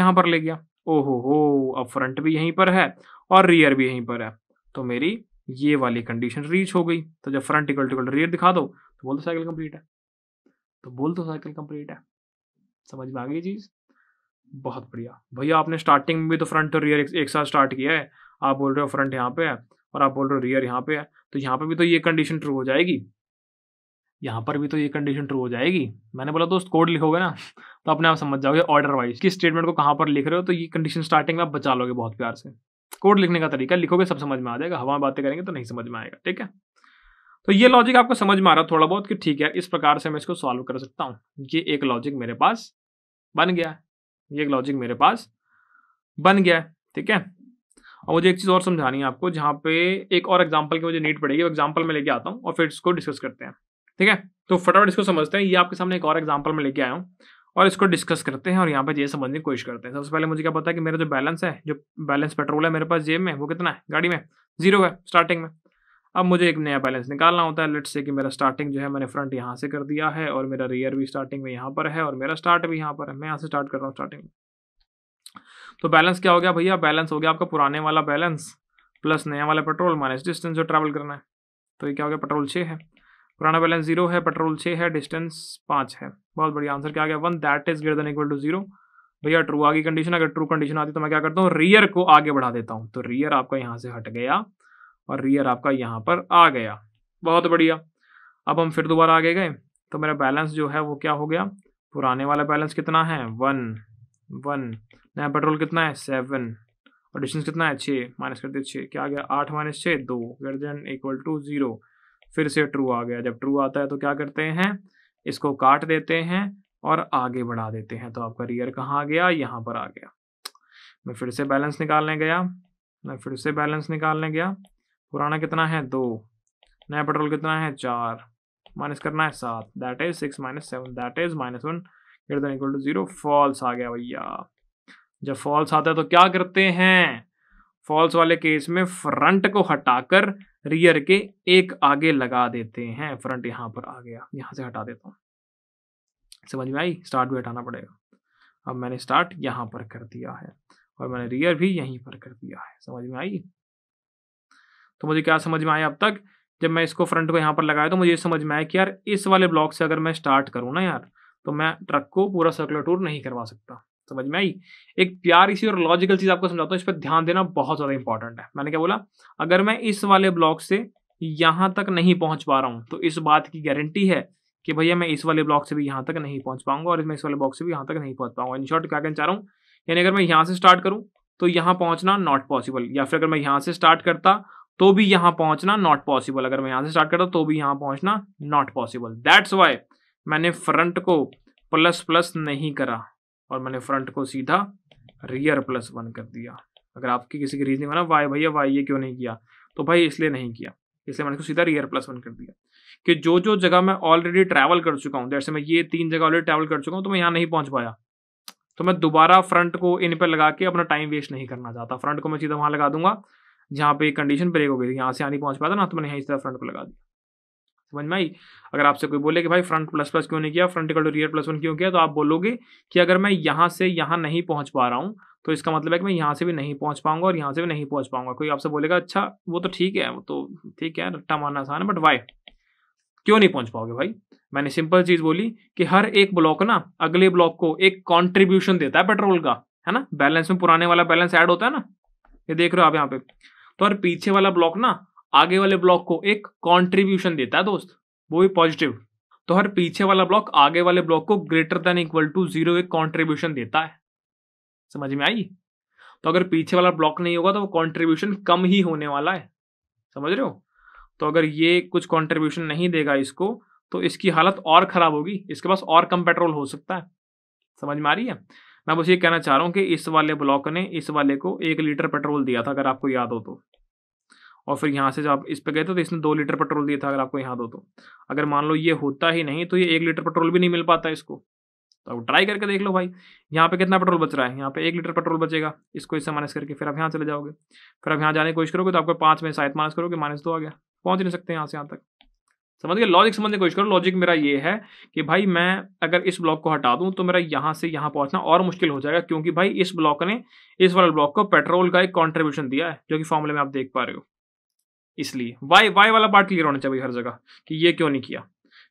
यहाँ पर ले गया ओहो हो अब फ्रंट भी यहीं पर है और रियर भी यहीं पर है तो मेरी ये वाली कंडीशन रीच हो गई तो जब फ्रंट इक्वल टू रियर दिखा दो तो बोल दो साइकिल कंप्लीट है तो बोल दो साइकिल कंप्लीट है समझ में आ गई चीज़ बहुत बढ़िया भैया आपने स्टार्टिंग में भी तो फ्रंट और रियर एक, साथ स्टार्ट किया है आप बोल रहे हो फ्रंट यहाँ पे है और आप बोल रहे हो रियर यहाँ पे है तो यहाँ पे भी तो ये कंडीशन ट्रू हो जाएगी यहाँ पर भी तो ये कंडीशन ट्रू हो जाएगी मैंने बोला दोस्त कोड लिखोगे ना तो अपने आप समझ जाओगे ऑर्डर वाइज किस स्टेटमेंट को कहाँ पर लिख रहे हो तो ये कंडीशन स्टार्टिंग में आप बचा लोगे बहुत प्यार से कोड लिखने का तरीका लिखोगे सब समझ में आ जाएगा हवा बातें करेंगे तो नहीं समझ में आएगा ठीक है तो ये लॉजिक आपको समझ में आ रहा है थोड़ा बहुत कि ठीक है इस प्रकार से मैं इसको सॉल्व कर सकता हूँ ये एक लॉजिक मेरे पास बन गया ये एक लॉजिक मेरे पास बन गया ठीक है और मुझे एक चीज़ और समझानी है आपको जहाँ पे एक और एग्जाम्पल की मुझे नीट पड़ेगी वो एग्जाम्पल में लेके आता हूँ और फिर इसको डिस्कस करते हैं ठीक है तो फटाफट इसको समझते हैं ये आपके सामने एक और एग्जाम्पल में लेके आया हूँ और इसको डिस्कस करते हैं और यहाँ पर ये समझने की कोशिश करते हैं सबसे पहले मुझे क्या पता है कि मेरा जो बैलेंस है जो बैलेंस पेट्रोल है मेरे पास जेब में वो कितना है गाड़ी में जीरो है स्टार्टिंग में अब मुझे एक नया बैलेंस निकालना होता है लेट्स से कि मेरा स्टार्टिंग जो है मैंने फ्रंट यहाँ से कर दिया है और मेरा रियर भी स्टार्टिंग में यहाँ पर है और मेरा स्टार्ट भी यहाँ पर है मैं यहाँ से स्टार्ट कर रहा हूँ स्टार्टिंग में तो बैलेंस क्या हो गया भैया बैलेंस हो गया आपका पुराने वाला बैलेंस प्लस नया वाला पेट्रोल माइनस डिस्टेंस जो ट्रैवल करना है तो ये क्या हो गया पेट्रोल छः है पुराना बैलेंस जीरो है पेट्रोल छः है डिस्टेंस पाँच है बहुत बढ़िया आंसर क्या आ गया one that is greater than equal to zero भैया ट्रू आगे कंडीशन अगर ट्रू कंडीशन आती तो मैं क्या करता हूँ रियर को आगे बढ़ा देता हूँ तो रियर आपका यहाँ से हट गया और रियर आपका यहाँ पर आ गया बहुत बढ़िया अब हम फिर दोबारा आगे गए तो मेरा बैलेंस जो है वो क्या हो गया पुराने वाला बैलेंस कितना है वन वन नया पेट्रोल कितना है सेवन और डिस्टेंस कितना है छः माइनस कर दिए छः क्या आ गया आठ माइनस छः दो greater than equal to zero फिर से ट्रू आ गया जब ट्रू आता है तो क्या करते हैं इसको काट देते हैं और आगे बढ़ा देते हैं तो आपका रियर कहाँ आ गया यहाँ पर आ गया मैं फिर से बैलेंस निकालने गया मैं फिर से बैलेंस निकालने गया पुराना कितना है दो नया पेट्रोल कितना है चार माइनस करना है सात that is six minus seven that is minus one greater than equal to zero false आ गया भैया जब फॉल्स आता है तो क्या करते हैं फॉल्स वाले केस में फ्रंट को हटाकर रियर के एक आगे लगा देते हैं फ्रंट यहाँ पर आ गया यहाँ से हटा देता हूँ समझ में आई स्टार्ट भी हटाना पड़ेगा अब मैंने स्टार्ट यहाँ पर कर दिया है और मैंने रियर भी यहीं पर कर दिया है समझ में आई तो मुझे क्या समझ में आया अब तक जब मैं इसको फ्रंट को यहाँ पर लगाया तो मुझे ये समझ में आया कि यार इस वाले ब्लॉक से अगर मैं स्टार्ट करूँ ना यार तो मैं ट्रक को पूरा सर्कुलर टूर नहीं करवा सकता समझ में आई एक प्यारी सी और लॉजिकल चीज आपको समझाता हूँ इस पर ध्यान देना बहुत ज्यादा इंपॉर्टेंट है मैंने क्या बोला अगर मैं इस वाले ब्लॉक से यहां तक नहीं पहुंच पा रहा हूं तो इस बात की गारंटी है कि भैया मैं इस वाले ब्लॉक से भी यहां तक नहीं पहुंच पाऊंगा और मैं इस वाले ब्लॉक से भी यहां तक नहीं पहुंच पाऊंगा इन शॉर्ट क्या कहना चाह रहा हूँ यानी अगर मैं यहां से स्टार्ट करूं तो यहां पहुंचना नॉट पॉसिबल या फिर अगर मैं यहां से स्टार्ट करता तो भी यहां पहुंचना नॉट पॉसिबल अगर मैं यहां से स्टार्ट करता तो भी यहां पहुंचना नॉट पॉसिबल दैट्स वाई मैंने फ्रंट को प्लस प्लस नहीं करा और मैंने फ्रंट को सीधा रियर प्लस वन कर दिया अगर आपकी किसी की रीजनिंग बना वाई भैया वाई ये क्यों नहीं किया तो भाई इसलिए नहीं किया इसलिए मैंने इसको सीधा रियर प्लस वन कर दिया कि जो जो जगह मैं ऑलरेडी ट्रैवल कर चुका हूँ जैसे मैं ये तीन जगह ऑलरेडी ट्रैवल कर चुका हूँ तो मैं यहाँ नहीं पहुँच पाया तो मैं दोबारा फ्रंट को इन पर लगा के अपना टाइम वेस्ट नहीं करना चाहता फ्रंट को मैं सीधा वहाँ लगा दूंगा जहाँ पे कंडीशन ब्रेक हो गई थी यहाँ से यहाँ नहीं पहुँच पाया था ना तो मैंने यहाँ इस तरह फ्रंट पर लगा दिया समझ में आई अगर आपसे कोई बोले कि भाई फ्रंट प्लस प्लस क्यों नहीं किया front equal to rear plus one क्यों किया तो आप बोलोगे कि अगर मैं यहाँ से यहाँ नहीं पहुँच पा रहा हूँ तो इसका मतलब है कि मैं यहाँ से भी नहीं पहुँच पाऊंगा और यहाँ से भी नहीं पहुँच पाऊंगा कोई आपसे बोलेगा अच्छा वो तो ठीक है वो तो ठीक है रट्टा मारना आसान है बट वाई क्यों नहीं पहुँच पाओगे भाई मैंने सिंपल चीज़ बोली कि हर एक ब्लॉक ना अगले ब्लॉक को एक कॉन्ट्रीब्यूशन देता है पेट्रोल का है ना बैलेंस में पुराने वाला बैलेंस ऐड होता है ना ये देख रहे हो आप यहाँ पे तो और पीछे वाला ब्लॉक ना आगे वाले ब्लॉक को एक कॉन्ट्रीब्यूशन देता है दोस्त वो भी पॉजिटिव तो हर पीछे वाला ब्लॉक आगे वाले ब्लॉक को greater than equal to zero एक कॉन्ट्रीब्यूशन देता है समझ में आई तो अगर पीछे वाला ब्लॉक नहीं होगा तो वो कॉन्ट्रीब्यूशन कम ही होने वाला है समझ रहे हो तो अगर ये कुछ कॉन्ट्रीब्यूशन नहीं देगा इसको तो इसकी हालत और ख़राब होगी इसके पास और कम पेट्रोल हो सकता है समझ में आ रही है मैं बस ये कहना चाह रहा हूँ कि इस वाले ब्लॉक ने इस वाले को एक लीटर पेट्रोल दिया था अगर आपको याद हो तो और फिर यहाँ से आप इस पर गए तो, इसने दो लीटर पेट्रोल दिया था अगर आपको यहाँ दो तो अगर मान लो ये होता ही नहीं तो ये एक लीटर पेट्रोल भी नहीं मिल पाता इसको तो आप ट्राई करके देख लो भाई यहाँ पे कितना पेट्रोल बच रहा है यहाँ पे एक लीटर पेट्रोल बचेगा इसको इससे माइनस करके फिर आप यहाँ चले जाओगे फिर आप यहाँ जाने की कोशिश करोगे तो आपको पाँच में शायद माइनस करोगे माइनस दो आ गया पहुँच नहीं सकते यहाँ से यहाँ तक समझ गए लॉजिक समझने की कोशिश करो लॉजिक मेरा ये है कि भाई मैं अगर इस ब्लॉक को हटा दूँ तो मेरा यहाँ से यहाँ पहुँचना और मुश्किल हो जाएगा क्योंकि भाई इस ब्लॉक ने इस वाले ब्लॉक को पेट्रोल का एक कॉन्ट्रीब्यूशन दिया है जो कि फॉर्मूले में आप देख पा रहे हो इसलिए वाई वाई वाला पार्ट क्लियर होना चाहिए हर जगह कि ये क्यों नहीं किया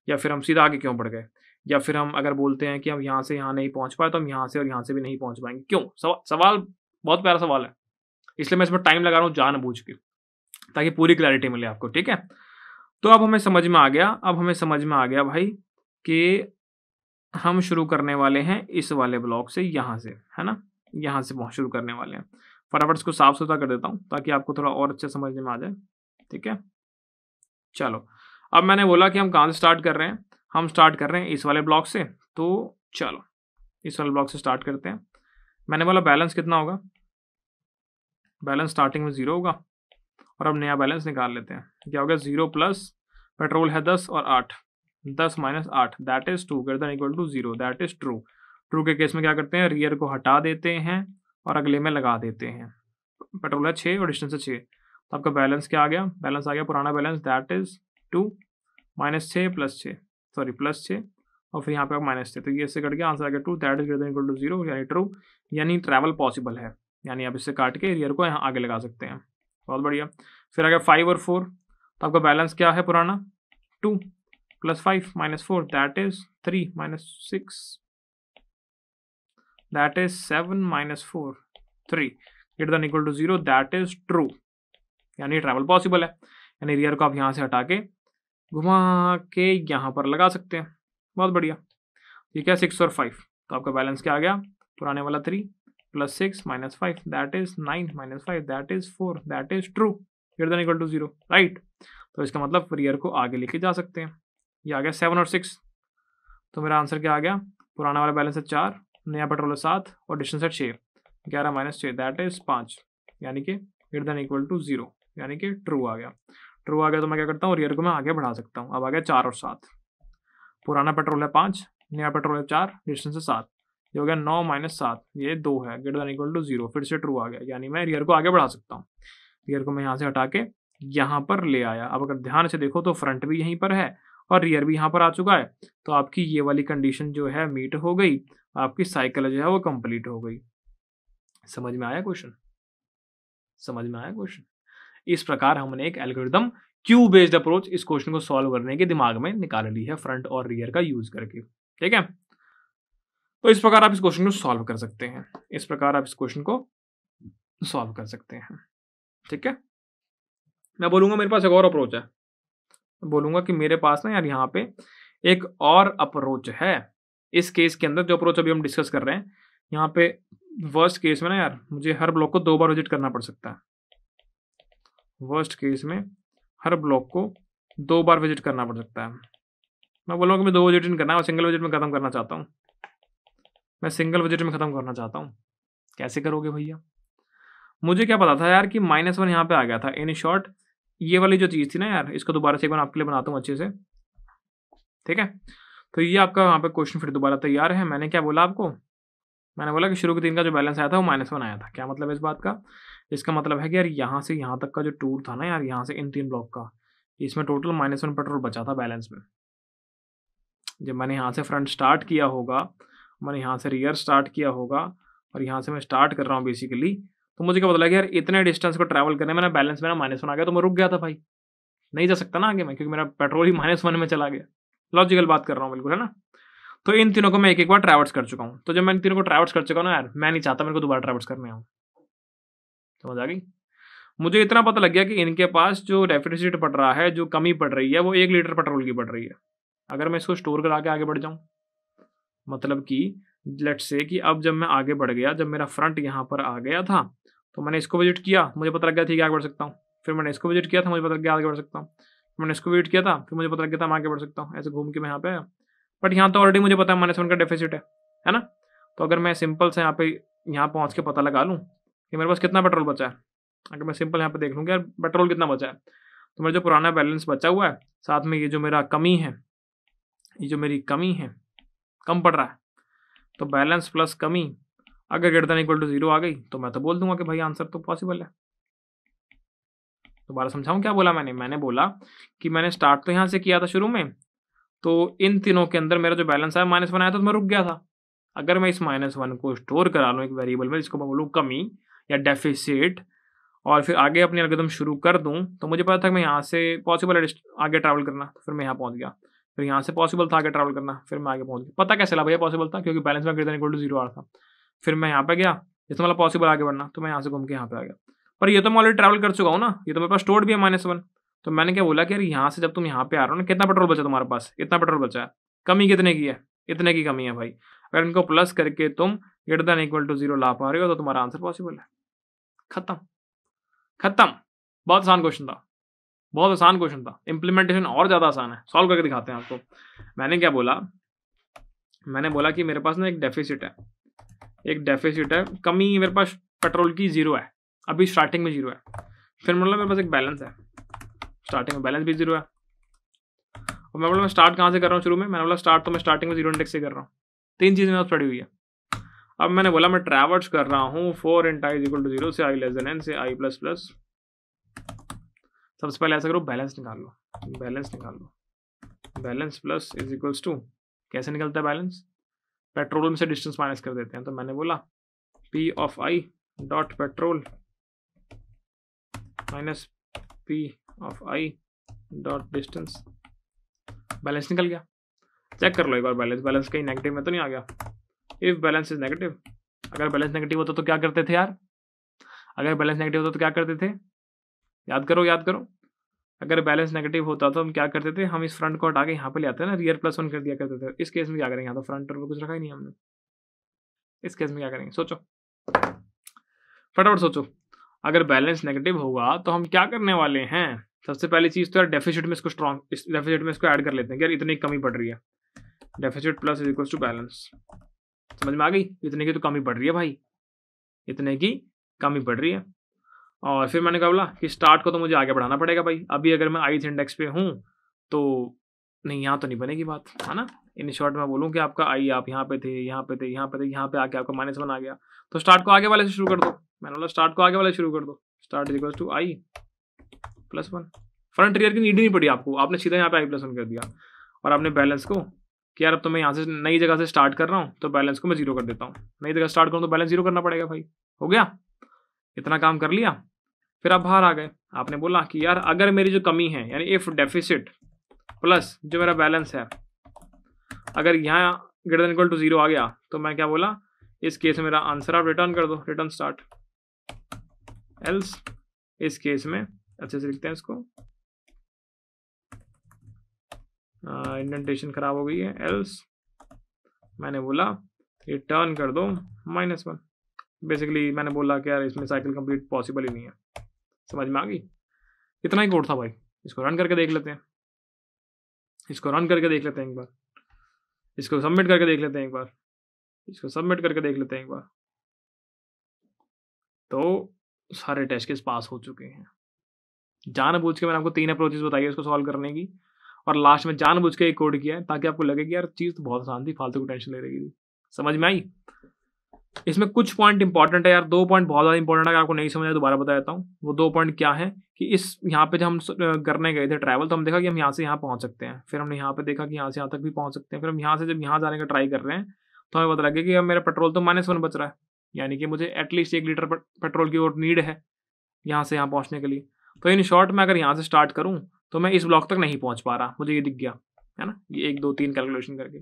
या फिर हम सीधा आगे क्यों बढ़ गए या फिर हम अगर बोलते हैं कि हम यहाँ से यहाँ नहीं पहुँच पाए तो हम यहाँ से और यहाँ से भी नहीं पहुँच पाएंगे क्यों सवाल बहुत प्यारा सवाल है इसलिए मैं इसमें टाइम लगा रहा हूँ जान बूझ के ताकि पूरी क्लैरिटी मिले आपको ठीक है तो अब हमें समझ में आ गया अब हमें समझ में आ गया भाई कि हम शुरू करने वाले हैं इस वाले ब्लॉक से यहाँ से है ना यहाँ से शुरू करने वाले हैं फटाफट इसको साफ सुथरा कर देता हूँ ताकि आपको थोड़ा और अच्छा समझने में आ जाए ठीक है चलो अब मैंने बोला कि हम कहाँ से स्टार्ट कर रहे हैं हम स्टार्ट कर रहे हैं इस वाले ब्लॉक से तो चलो इस वाले ब्लॉक से स्टार्ट करते हैं मैंने बोला बैलेंस कितना होगा बैलेंस स्टार्टिंग में ज़ीरो होगा और अब नया बैलेंस निकाल लेते हैं क्या हो गया ज़ीरो प्लस पेट्रोल है दस और आठ दस माइनस आठ that is two greater equal to zero that is true true के केस में क्या करते हैं रियर को हटा देते हैं और अगले में लगा देते हैं पेट्रोल है छः और डिस्टेंस है छः तो आपका बैलेंस क्या आ गया बैलेंस आ गया पुराना balance that is two minus छः प्लस छः सॉरी प्लस छः और फिर यहाँ पे आप माइनस थे तो ये इससे कट करके आंसर आ गया two that is greater equal to zero यानी ट्रू यानी ट्रैवल पॉसिबल है यानी आप इससे काट के एरियर को यहाँ आगे लगा सकते हैं बहुत बढ़िया फिर आ गया फाइव और फोर तो आपका बैलेंस क्या है पुराना two plus five minus four that is three minus six that is seven minus four three greater equal to zero that is true यानी ट्रैवल पॉसिबल है यानी रियर को आप यहाँ से हटा के घुमा के यहाँ पर लगा सकते हैं बहुत बढ़िया ठीक है सिक्स और फाइव तो आपका बैलेंस क्या आ गया पुराने वाला three plus six minus five that is nine minus five that is four that is true greater than equal to zero right तो इसका मतलब रियर को आगे लेके जा सकते हैं ये आ गया सेवन और सिक्स तो मेरा आंसर क्या आ गया पुराना वाला बैलेंस है चार नया पेट्रोल है सात और डिस्टेंस है छः ग्यारह माइनस छः दैट इज पाँच यानी कि greater than equal to zero यानी कि ट्रू आ गया ट्रू आ गया तो मैं क्या करता हूँ रियर को मैं आगे बढ़ा सकता हूँ अब आ गया चार और सात पुराना पेट्रोल है पाँच नया पेट्रोल है चार डिस्टेंस है सात ये हो गया नौ माइनस सात ये दो है greater than equal to zero फिर से ट्रू आ गया यानी मैं रियर को आगे बढ़ा सकता हूँ रियर को मैं यहाँ से हटा के यहाँ पर ले आया अब अगर ध्यान से देखो तो फ्रंट भी यहीं पर है और रियर भी यहाँ पर आ चुका है तो आपकी ये वाली कंडीशन जो है मीट हो गई आपकी साइकिल जो है वो कंप्लीट हो गई समझ में आया क्वेश्चन समझ में आया क्वेश्चन इस प्रकार हमने एक एल्गोरिदम क्यू बेस्ड अप्रोच इस क्वेश्चन को सॉल्व करने के दिमाग में निकाल ली है फ्रंट और रियर का यूज करके ठीक है तो इस प्रकार आप इस क्वेश्चन को सॉल्व कर सकते हैं इस प्रकार आप इस क्वेश्चन को सॉल्व कर सकते हैं ठीक है मैं बोलूंगा मेरे पास एक और अप्रोच है बोलूंगा कि मेरे पास ना यार यहाँ पे एक और अप्रोच है इस केस के अंदर जो अप्रोच अभी हम डिस्कस कर रहे हैं यहाँ पे वर्स्ट केस में ना यार मुझे हर ब्लॉक को दो बार विजिट करना पड़ सकता है वर्स्ट केस में हर ब्लॉक को दो बार विजिट करना पड़ सकता है मैं बोलूँगा कि मैं दो विजिट नहीं करना है और सिंगल विजिट में ख़त्म करना चाहता हूँ मैं सिंगल विजिट में ख़त्म करना चाहता हूँ कैसे करोगे भैया मुझे क्या पता था यार कि माइनस वन यहाँ पे आ गया था इन शॉर्ट ये वाली जो चीज़ थी ना यार इसको दोबारा से एक बार आपके लिए बनाता हूँ अच्छे से ठीक है तो ये आपका वहाँ पर क्वेश्चन फिर दोबारा तैयार है मैंने क्या बोला आपको मैंने बोला कि शुरू के दिन का जो बैलेंस आया था वो माइनस वन आया था क्या मतलब इस बात का इसका मतलब है कि यार यहाँ से यहाँ तक का जो टूर था ना यार यहाँ से इन तीन ब्लॉक का इसमें टोटल माइनस वन पेट्रोल बचा था बैलेंस में जब मैंने यहाँ से फ्रंट स्टार्ट किया होगा मैंने यहाँ से रियर स्टार्ट किया होगा और यहाँ से मैं स्टार्ट कर रहा हूँ बेसिकली तो मुझे क्या पता कि यार इतने डिस्टेंस को ट्रैवल करने मेरा बैलेंस मेरा माइनस वन आ गया तो मैं रुक गया था भाई नहीं जा सकता ना आगे मैं क्योंकि मेरा पेट्रोल ही माइनस वन में चला गया लॉजिकल बात कर रहा हूँ बिल्कुल है ना तो इन तीनों को मैं एक एक बार ट्रैवल्स कर चुका हूँ तो जब मैं इन तीनों को ट्रैवल्स कर चुका हूँ ना यार मैं नहीं चाहता मेरे को दोबारा ट्रैवल्स करने आऊँ समझ आ गई मुझे इतना पता लग गया कि इनके पास जो डेफिसिट पड़ रहा है जो कमी पड़ रही है वो एक लीटर पेट्रोल की पड़ रही है अगर मैं इसको स्टोर करा के आगे बढ़ जाऊँ मतलब कि लेट से कि अब जब मैं आगे बढ़ गया जब मेरा फ्रंट यहाँ पर आ गया था तो मैंने इसको विजिट किया मुझे पता लग गया ठीक कि आगे बढ़ सकता हूँ फिर मैंने इसको विजिट किया था मुझे पता लग गया आगे बढ़ सकता हूँ मैंने इसको विजिट किया था फिर मुझे पता लग गया था मैं आगे बढ़ सकता हूँ ऐसे घूम के मैं यहाँ पे आया बट यहाँ तो ऑलरेडी मुझे पता है माइनस वन का डेफिसिट है है ना तो अगर मैं सिंपल से यहाँ पे यहाँ पहुँच के पता लगा लूँ कि मेरे पास कितना पेट्रोल बचा है अगर मैं सिंपल यहाँ पर देख लूँ कि यार पेट्रोल कितना बचा है तो मेरा जो पुराना बैलेंस बचा हुआ है साथ में ये जो मेरा कमी है ये जो मेरी कमी है कम पड़ रहा है तो बैलेंस प्लस कमी अगर greater than equal to zero आ गई तो मैं तो बोल दूंगा कि भाई आंसर तो पॉसिबल है दोबारा समझाऊं क्या बोला मैंने मैंने बोला कि मैंने स्टार्ट तो यहाँ से किया था शुरू में तो इन तीनों के अंदर मेरा जो बैलेंस आया माइनस वन आया था तो मैं रुक गया था अगर मैं इस माइनस वन को स्टोर करा लूँ एक वेरिएबल में जिसको मैं बोलूँ कमी या डेफिसिट और फिर आगे अपनी अलगदम शुरू कर दूँ तो मुझे पता था कि मैं यहाँ से पॉसिबल है आगे ट्रैवल करना तो फिर मैं यहाँ पहुँच गया फिर यहाँ से पॉसिबल था आगे ट्रैवल करना फिर मैं आगे पहुँच गया पता कैसे लगा भैया पॉसिबल था क्योंकि बैलेंस में ग्रेटर इक्वल टू जीरो आ रहा था फिर मैं यहाँ पर गया जिससे मतलब पॉसिबल आगे बढ़ना तो मैं यहाँ से घूम के यहाँ पर आ गया पर ये तो मैं ऑलरेडी ट्रैवल कर चुका हूँ ना ये तो मेरे पास स्टोर भी है माइनस वन तो मैंने क्या बोला कि यार यहाँ से जब तुम यहाँ पे आ रहे हो ना कितना पेट्रोल बचा तुम्हारे पास इतना पेट्रोल बचा है कमी कितने की है इतने की कमी है भाई अगर इनको प्लस करके तुम greater than equal to zero ला पा रहे हो तो तुम्हारा आंसर पॉसिबल है खत्म खत्म बहुत आसान क्वेश्चन था बहुत आसान क्वेश्चन था इम्प्लीमेंटेशन और ज़्यादा आसान है सॉल्व करके दिखाते हैं आपको मैंने क्या बोला मैंने बोला कि मेरे पास ना एक डेफिसिट है एक डेफिसिट है कमी मेरे पास पेट्रोल की जीरो है अभी स्टार्टिंग में जीरो है फिर मतलब मेरे पास एक बैलेंस है स्टार्टिंग में बैलेंस भी जीरो है और मैं बोला मैं स्टार्ट कहाँ से कर रहा हूँ शुरू में मैंने बोला स्टार्ट तो मैं स्टार्टिंग में जीरो इंडेक्स से कर रहा हूँ तीन चीज़ मेरे पास पड़ी हुई है अब मैंने बोला मैं ट्रैवर्स कर रहा हूँ for int i equal to zero से आई लेस देन एन से आई प्लस प्लस सबसे पहले ऐसा करो बैलेंस निकाल लो बैलेंस निकाल लो balance plus is equals to कैसे निकलता है बैलेंस पेट्रोल से डिस्टेंस माइनस कर देते हैं तो मैंने बोला p of i dot petrol minus p of i dot distance balance निकल गया चेक कर लो एक बार बैलेंस बैलेंस कहीं नेगेटिव में तो नहीं आ गया इफ बैलेंस इज नेगेटिव अगर बैलेंस नेगेटिव होता तो क्या करते थे यार अगर बैलेंस नेगेटिव होता तो क्या करते थे याद करो याद करो अगर बैलेंस नेगेटिव होता तो हम क्या करते थे हम इस फ्रंट को हटा के यहाँ पे ले आते हैं ना रियर प्लस वन कर दिया करते थे इस केस में क्या करेंगे यहाँ तो फ्रंट और कुछ रखा ही नहीं हमने इस केस में क्या करेंगे सोचो फटाफट सोचो अगर बैलेंस नेगेटिव होगा तो हम क्या करने वाले हैं सबसे पहली चीज़ तो यार डेफिसिट में इसको स्ट्रॉन्ग इस डेफिसिट में इसको ऐड कर लेते हैं यार इतनी कमी पड़ रही है deficit plus is equals to balance समझ में आ गई इतने की तो कमी बढ़ रही है भाई इतने की कमी बढ़ रही है और फिर मैंने कहा बोला कि स्टार्ट को तो मुझे आगे बढ़ाना पड़ेगा भाई अभी अगर मैं आई इंडेक्स पे हूँ तो नहीं यहाँ तो नहीं बनेगी बात है ना इन शॉर्ट मैं बोलूँ कि आपका आई आप यहाँ पे थे यहाँ पे थे यहाँ पे थे यहाँ पे आके आपका माइनस वन आ गया तो स्टार्ट को आगे वाले से शुरू कर दो मैंने बोला स्टार्ट को आगे वाले शुरू कर दो start is to I plus one front rear की नीड नहीं पड़ी आपको आपने सीधा यहाँ पे आई प्लस वन कर दिया और आपने बैलेंस को कि यार अब तो मैं यहाँ से नई जगह से स्टार्ट कर रहा हूँ तो बैलेंस को मैं जीरो कर देता हूँ नई जगह स्टार्ट करूँ तो बैलेंस जीरो करना पड़ेगा भाई हो गया इतना काम कर लिया फिर आप बाहर आ गए आपने बोला कि यार अगर मेरी जो कमी है यानी इफ डेफिसिट प्लस जो मेरा बैलेंस है अगर यहाँ ग्रेटर इक्वल टू जीरो आ गया तो मैं क्या बोला इस केस में मेरा आंसर आप रिटर्न कर दो रिटर्न स्टार्ट एल्स इस केस में अच्छे से लिखते हैं इसको इंडेंटेशन खराब हो गई है एल्स मैंने बोला ये टर्न कर दो माइनस वन बेसिकली मैंने बोला कि यार इसमें साइकिल कंप्लीट पॉसिबल ही नहीं है समझ में आ गई इतना ही कोड था भाई इसको रन करके देख लेते हैं इसको रन करके देख लेते हैं एक बार इसको सबमिट करके देख लेते हैं एक बार इसको सबमिट करके देख लेते हैं एक बार तो सारे टेस्ट केस पास हो चुके हैं जान जानबूझ के मैंने आपको तीन अप्रोचेस बताई है इसको सॉल्व करने की और लास्ट में जानबूझ के एक कोड किया है ताकि आपको लगे कि यार चीज़ तो बहुत आसान थी फालतू को टेंशन ले रही थी समझ में आई इसमें कुछ पॉइंट इंपॉर्टेंट है यार दो पॉइंट बहुत ज़्यादा इंपॉर्टेंट है अगर आपको नहीं समझ आया तो दोबारा बता देता हूँ वो दो पॉइंट क्या है कि इस यहाँ पे जब हम करने गए थे ट्रैवल तो हम देखा कि हम यहाँ से यहाँ पहुँच सकते हैं फिर हमने यहाँ पे देखा कि यहाँ से यहाँ तक भी पहुँच सकते हैं फिर हम यहाँ से जब यहाँ जाने का ट्राई कर रहे हैं तो हमें पता लगे कि मेरा पेट्रोल तो माइनस वन बच रहा है यानी कि मुझे एटलीस्ट एक लीटर पेट्रोल की और नीड है यहाँ से यहाँ पहुँचने के लिए तो इन शॉर्ट मैं अगर यहाँ से स्टार्ट करूँ तो मैं इस ब्लॉक तक नहीं पहुंच पा रहा मुझे ये दिख गया है ना ये एक दो तीन कैलकुलेशन करके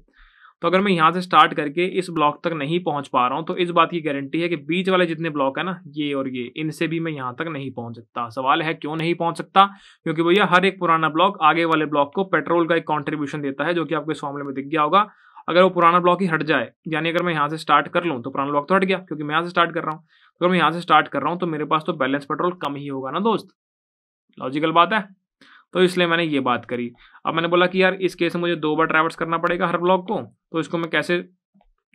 तो अगर मैं यहाँ से स्टार्ट करके इस ब्लॉक तक नहीं पहुँच पा रहा हूँ तो इस बात की गारंटी है कि बीच वाले जितने ब्लॉक है ना ये और ये इनसे भी मैं यहाँ तक नहीं पहुँच सकता सवाल है क्यों नहीं पहुँच सकता क्योंकि भैया हर एक पुराना ब्लॉक आगे वाले ब्लॉक को पेट्रोल का एक कॉन्ट्रीब्यूशन देता है जो कि आपको इस मामले में दिख गया होगा अगर वो पुराना ब्लॉक ही हट जाए यानी अगर मैं यहाँ से स्टार्ट कर लूँ तो पुराना ब्लॉक तो हट गया क्योंकि मैं यहाँ से स्टार्ट कर रहा हूँ अगर मैं यहाँ से स्टार्ट कर रहा हूँ तो मेरे पास तो बैलेंस पेट्रोल कम ही होगा ना दोस्त लॉजिकल बात है तो इसलिए मैंने ये बात करी अब मैंने बोला कि यार इस केस में मुझे दो बार ट्रैवर्स करना पड़ेगा हर ब्लॉग को तो इसको मैं कैसे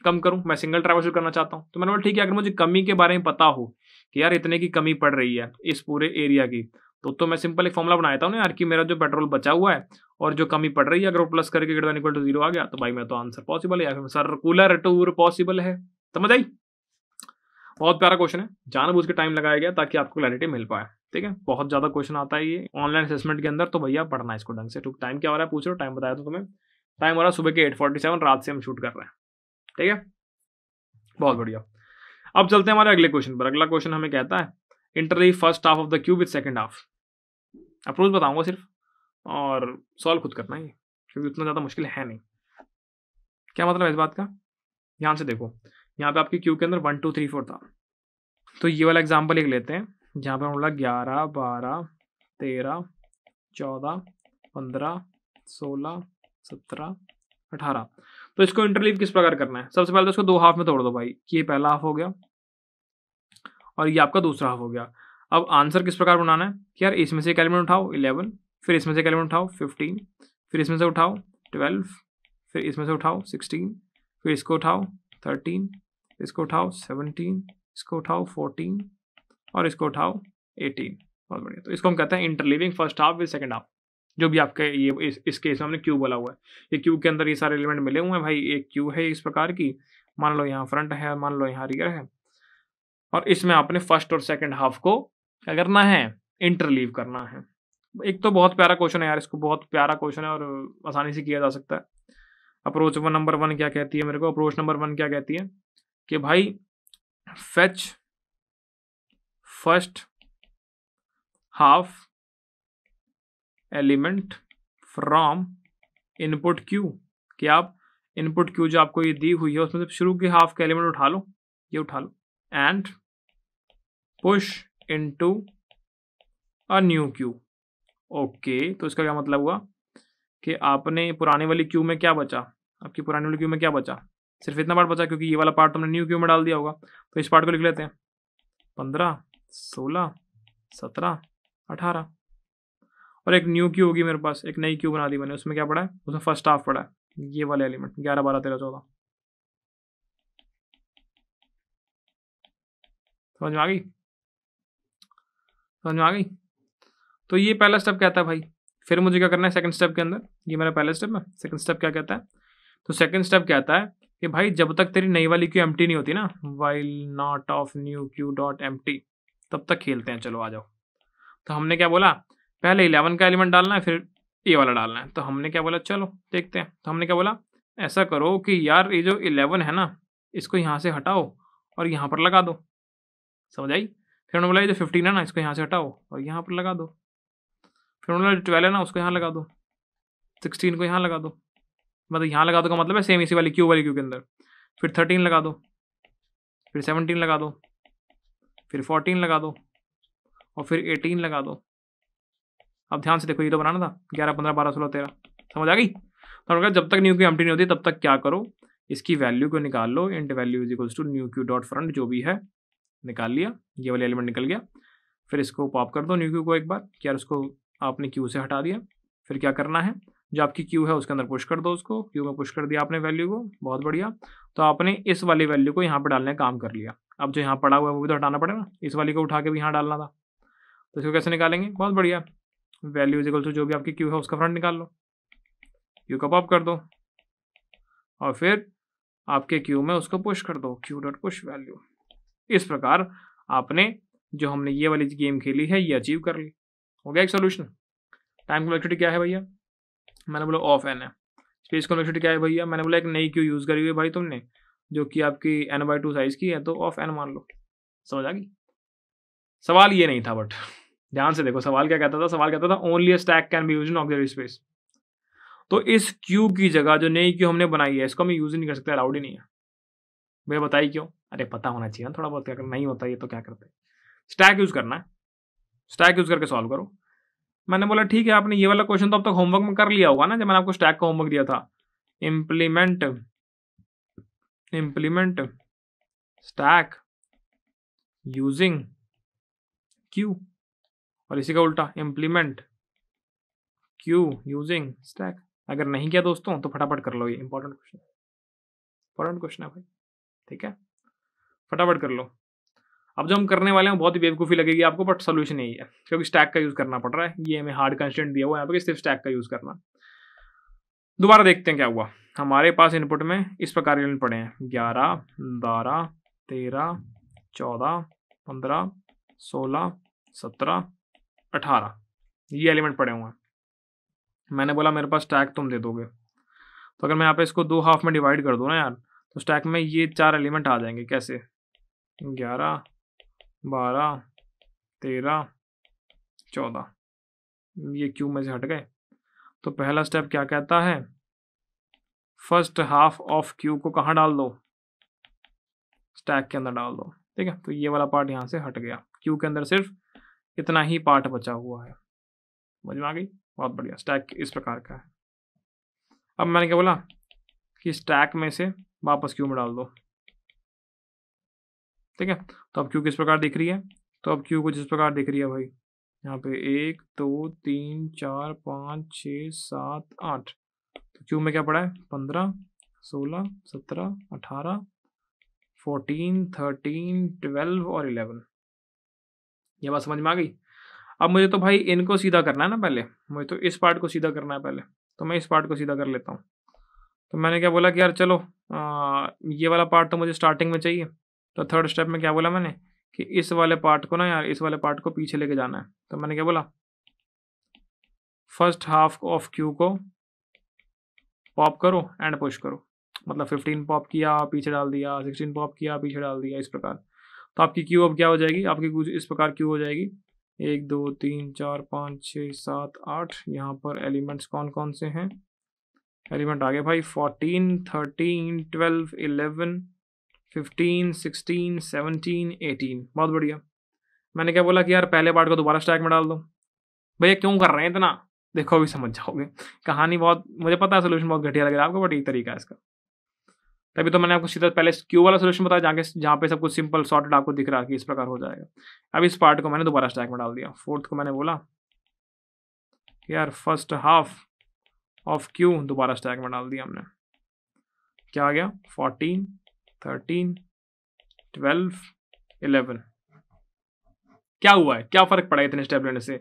कम करूं मैं सिंगल शुरू करना चाहता हूं तो मैंने बोला ठीक है अगर मुझे कमी के बारे में पता हो कि यार इतने की कमी पड़ रही है इस पूरे एरिया की तो तो मैं सिंपल एक फॉर्मला बनाया था ना यार कि मेरा जो पेट्रोल बचा हुआ है और जो कमी पड़ रही है अगर वो प्लस करके ग्रेटर इक्वल टू जीरो आ गया तो भाई मैं तो आंसर पॉसिबल है या फिर सर कूलर टूर पॉसिबल है समझ आई बहुत प्यारा क्वेश्चन है जानबूझ के टाइम लगाया गया ताकि आपको क्लैरिटी मिल पाए ठीक है बहुत ज्यादा क्वेश्चन आता है ये ऑनलाइन असेसमेंट के अंदर तो भैया पढ़ना इसको ढंग से टाइम तो क्या हो रहा है पूछ रहे हो टाइम बताया था तो तुम्हें टाइम हो रहा है सुबह के एट फोर्टी सेवन रात से हम शूट कर रहे हैं ठीक है बहुत बढ़िया अब चलते हैं हमारे अगले क्वेश्चन पर अगला क्वेश्चन हमें कहता है inter the first half of the queue with second half approach बताऊंगा सिर्फ और सॉल्व खुद करना है क्योंकि उतना ज़्यादा मुश्किल है नहीं क्या मतलब है इस बात का यहां से देखो यहाँ पे आपके क्यू के अंदर वन टू थ्री फोर था तो ये वाला एग्जाम्पल एक लेते हैं जहाँ पे हम लोग ग्यारह बारह तेरह चौदह पंद्रह सोलह सत्रह अठारह तो इसको इंटरलीव किस प्रकार करना है सबसे पहले तो इसको दो हाफ में तोड़ दो भाई ये पहला हाफ हो गया और ये आपका दूसरा हाफ हो गया अब आंसर किस प्रकार बनाना है कि यार इसमें से एक एलिमेंट उठाओ इलेवन फिर इसमें से एक एलिमेंट उठाओ फिफ्टीन फिर इसमें से उठाओ ट्वेल्व फिर इसमें से उठाओ सिक्सटीन फिर इसको उठाओ थर्टीन इसको उठाओ सेवनटीन इसको उठाओ फोर्टीन और इसको उठाओ एटीन बहुत बढ़िया तो इसको हम कहते हैं interleaving first half with second half जो भी आपके ये इस, इस केस में हमने क्यू बोला हुआ है ये क्यू के अंदर ये सारे एलिमेंट मिले हुए हैं भाई एक क्यू है इस प्रकार की मान लो यहाँ फ्रंट है मान लो यहाँ रियर है और इसमें आपने फर्स्ट और सेकेंड हाफ को क्या करना है इंटरलीव करना है एक तो बहुत प्यारा क्वेश्चन है यार इसको बहुत प्यारा क्वेश्चन है और आसानी से किया जा सकता है अप्रोच वन नंबर वन क्या कहती है मेरे को अप्रोच नंबर वन क्या कहती है कि भाई fetch first half element from input queue कि आप इनपुट क्यू जो आपको ये दी हुई है उसमें से शुरू के हाफ के एलिमेंट उठा लो ये उठा लो and push into a new queue okay तो इसका क्या मतलब हुआ कि आपने पुराने वाली क्यू में क्या बचा आपकी पुराने वाली क्यू में क्या बचा सिर्फ इतना पार्ट बचा क्योंकि ये वाला पार्ट तुमने न्यू क्यू में डाल दिया होगा तो इस पार्ट को लिख लेते हैं पंद्रह सोलह सत्रह अठारह और एक न्यू क्यू होगी मेरे पास एक नई क्यू बना दी मैंने उसमें क्या पड़ा है उसमें फर्स्ट हाफ पड़ा है ये वाले एलिमेंट ग्यारह बारह तेरह चौदह समझ में आ गई समझ में आ गई तो ये पहला स्टेप कहता है भाई फिर मुझे क्या करना है सेकंड स्टेप के अंदर ये मेरा पहला स्टेप है सेकंड स्टेप क्या कहता है तो सेकंड स्टेप कहता है कि भाई जब तक तेरी नई वाली क्यू एम नहीं होती ना while not of new queue dot empty तब तक खेलते हैं चलो आ जाओ तो हमने क्या बोला पहले इलेवन का एलिमेंट डालना है फिर ए वाला डालना है तो हमने क्या बोला चलो देखते हैं तो हमने क्या बोला ऐसा करो कि यार ये जो इलेवन है ना इसको यहाँ से हटाओ और यहाँ पर लगा दो समझ आई फिर उन्होंने बोला ये जो फिफ्टीन है ना इसको यहाँ से हटाओ और यहाँ पर लगा दो फिर उन्होंने बोला ट्वेल्व है ना उसको यहाँ लगा दो सिक्सटीन को यहाँ लगा दो मतलब यहाँ लगा दो का मतलब है सेम इसी वाली क्यू वाली क्यू के अंदर फिर थर्टीन लगा दो फिर सेवनटीन लगा दो फिर फोर्टीन लगा दो और फिर एटीन लगा दो अब ध्यान से देखो ये तो बनाना था ग्यारह पंद्रह बारह सोलह तेरह समझ आ गई तो उन्होंने जब तक न्यू क्यू एम्प्टी नहीं होती तब तक क्या करो इसकी वैल्यू को निकाल लो int value is equals to new queue dot front जो भी है निकाल लिया ये वाला एलिमेंट निकल गया फिर इसको पॉप कर दो न्यू क्यू को एक बार यार उसको आपने क्यू से हटा दिया फिर क्या करना है जो आपकी क्यू है उसके अंदर पुश कर दो उसको क्यू में पुश कर दिया आपने वैल्यू को बहुत बढ़िया तो आपने इस वाली वैल्यू को यहाँ पर डालने का काम कर लिया अब जो यहाँ पड़ा हुआ है वो भी तो हटाना पड़ेगा इस वाली को उठा के भी यहाँ डालना था तो इसको कैसे निकालेंगे बहुत बढ़िया वैल्यू इजिकल टू जो भी आपकी क्यू है उसका फ्रंट निकाल लो क्यू का पॉप कर दो और फिर आपके क्यू में उसको पुश कर दो क्यू डॉट पुश वैल्यू इस प्रकार आपने जो हमने ये वाली गेम खेली है ये अचीव कर ली हो गया एक सोल्यूशन टाइम कम्प्लेक्सिटी क्या है भैया मैंने बोला ऑफ एन है स्पेस कम्प्लेक्सिटी क्या है भैया मैंने बोला एक नई क्यू यूज़ करी हुई है भाई तुमने जो कि आपकी एन बाई टू साइज की है तो ऑफ एन मान लो समझ आ गई सवाल ये नहीं था बट ध्यान से देखो सवाल क्या कहता था सवाल कहता था only stack can be use in observe space तो इस क्यूब की जगह जो नई क्यू हमने बनाई है इसको हम यूज नहीं कर सकते अलाउड ही नहीं है भैया बताई क्यों अरे पता होना चाहिए ना थोड़ा बहुत क्या करना नहीं होता ये तो क्या करते स्टैक यूज करना है स्टैक यूज करके सॉल्व करो मैंने बोला ठीक है आपने ये वाला क्वेश्चन तो अब तक होमवर्क में कर लिया होगा ना जब मैंने आपको स्टैक का होमवर्क दिया था implement implement stack using queue और इसी का उल्टा इम्प्लीमेंट क्यू यूजिंग स्टैक अगर नहीं किया दोस्तों तो फटाफट कर लो ये इंपॉर्टेंट क्वेश्चन इंपॉर्टेंट क्वेश्चन है भाई ठीक है फटाफट कर लो अब जो हम करने वाले हैं बहुत ही बेवकूफ़ी लगेगी आपको बट सोल्यूशन यही है क्योंकि स्टैक का यूज़ करना पड़ रहा है ये हमें हार्ड कंस्टेंट दिया हुआ है यहाँ पर सिर्फ स्टैक का यूज़ करना दोबारा देखते हैं क्या हुआ हमारे पास इनपुट में इस प्रकार के यूनिट पड़े हैं ग्यारह बारह तेरह चौदह पंद्रह सोलह सत्रह अठारह ये एलिमेंट पड़े हुए हैं मैंने बोला मेरे पास स्टैक तुम दे दोगे तो अगर मैं यहाँ पे इसको दो हाफ में डिवाइड कर दूँ ना यार तो स्टैक में ये चार एलिमेंट आ जाएंगे कैसे ग्यारह बारह तेरह चौदह ये क्यों में से हट गए तो पहला स्टेप क्या कहता है फर्स्ट हाफ ऑफ क्यू को कहाँ डाल दो स्टैक के अंदर डाल दो ठीक है तो ये वाला पार्ट यहाँ से हट गया क्यू के अंदर सिर्फ इतना ही पार्ट बचा हुआ है समझ में आ गई बहुत बढ़िया स्टैक इस प्रकार का है अब मैंने क्या बोला कि स्टैक में से वापस क्यू में डाल दो ठीक है तो अब क्यू किस प्रकार दिख रही है तो अब क्यू को जिस प्रकार दिख रही है भाई यहाँ पे एक दो तीन चार पाँच छ सात आठ तो क्यूब में क्या पड़ा है पंद्रह सोलह सत्रह अठारह फोर्टीन थर्टीन ट्वेल्व और इलेवन ये बात समझ में आ गई अब मुझे तो भाई इनको सीधा करना है ना पहले मुझे तो इस पार्ट को सीधा करना है पहले तो मैं इस पार्ट को सीधा कर लेता हूँ तो मैंने क्या बोला कि यार चलो आ, ये वाला पार्ट तो मुझे स्टार्टिंग में चाहिए तो थर्ड स्टेप में क्या बोला मैंने कि इस वाले पार्ट को ना यार इस वाले पार्ट को पीछे लेके जाना है तो मैंने क्या बोला फर्स्ट हाफ ऑफ क्यू को पॉप करो एंड पुश करो मतलब फिफ्टीन पॉप किया पीछे डाल दिया सिक्सटीन पॉप किया पीछे डाल दिया इस प्रकार तो आपकी क्यू अब क्या हो जाएगी आपकी कुछ इस प्रकार क्यू हो जाएगी एक दो तीन चार पाँच छः सात आठ यहाँ पर एलिमेंट्स कौन कौन से हैं एलिमेंट आगे भाई fourteen thirteen twelve eleven fifteen sixteen seventeen eighteen बहुत बढ़िया मैंने क्या बोला कि यार पहले पार्ट को दोबारा स्टैक में डाल दो भैया क्यों कर रहे हैं इतना देखो अभी समझ जाओगे कहानी बहुत मुझे पता है सोल्यूशन बहुत घटिया लग रहा है आपको बट एक तरीका है इसका तभी तो मैंने आपको सीधा पहले क्यू वाला सोल्यूशन बताया जहाँ के जहाँ पे सब कुछ सिंपल सॉर्टेड आपको दिख रहा है कि इस प्रकार हो जाएगा अब इस पार्ट को मैंने दोबारा स्टैक में डाल दिया फोर्थ को मैंने बोला यार फर्स्ट हाफ ऑफ क्यू दोबारा स्टैक में डाल दिया हमने क्या आ गया फोर्टीन थर्टीन ट्वेल्व इलेवन क्या हुआ है क्या फ़र्क पड़ा इतने स्टेप लेने से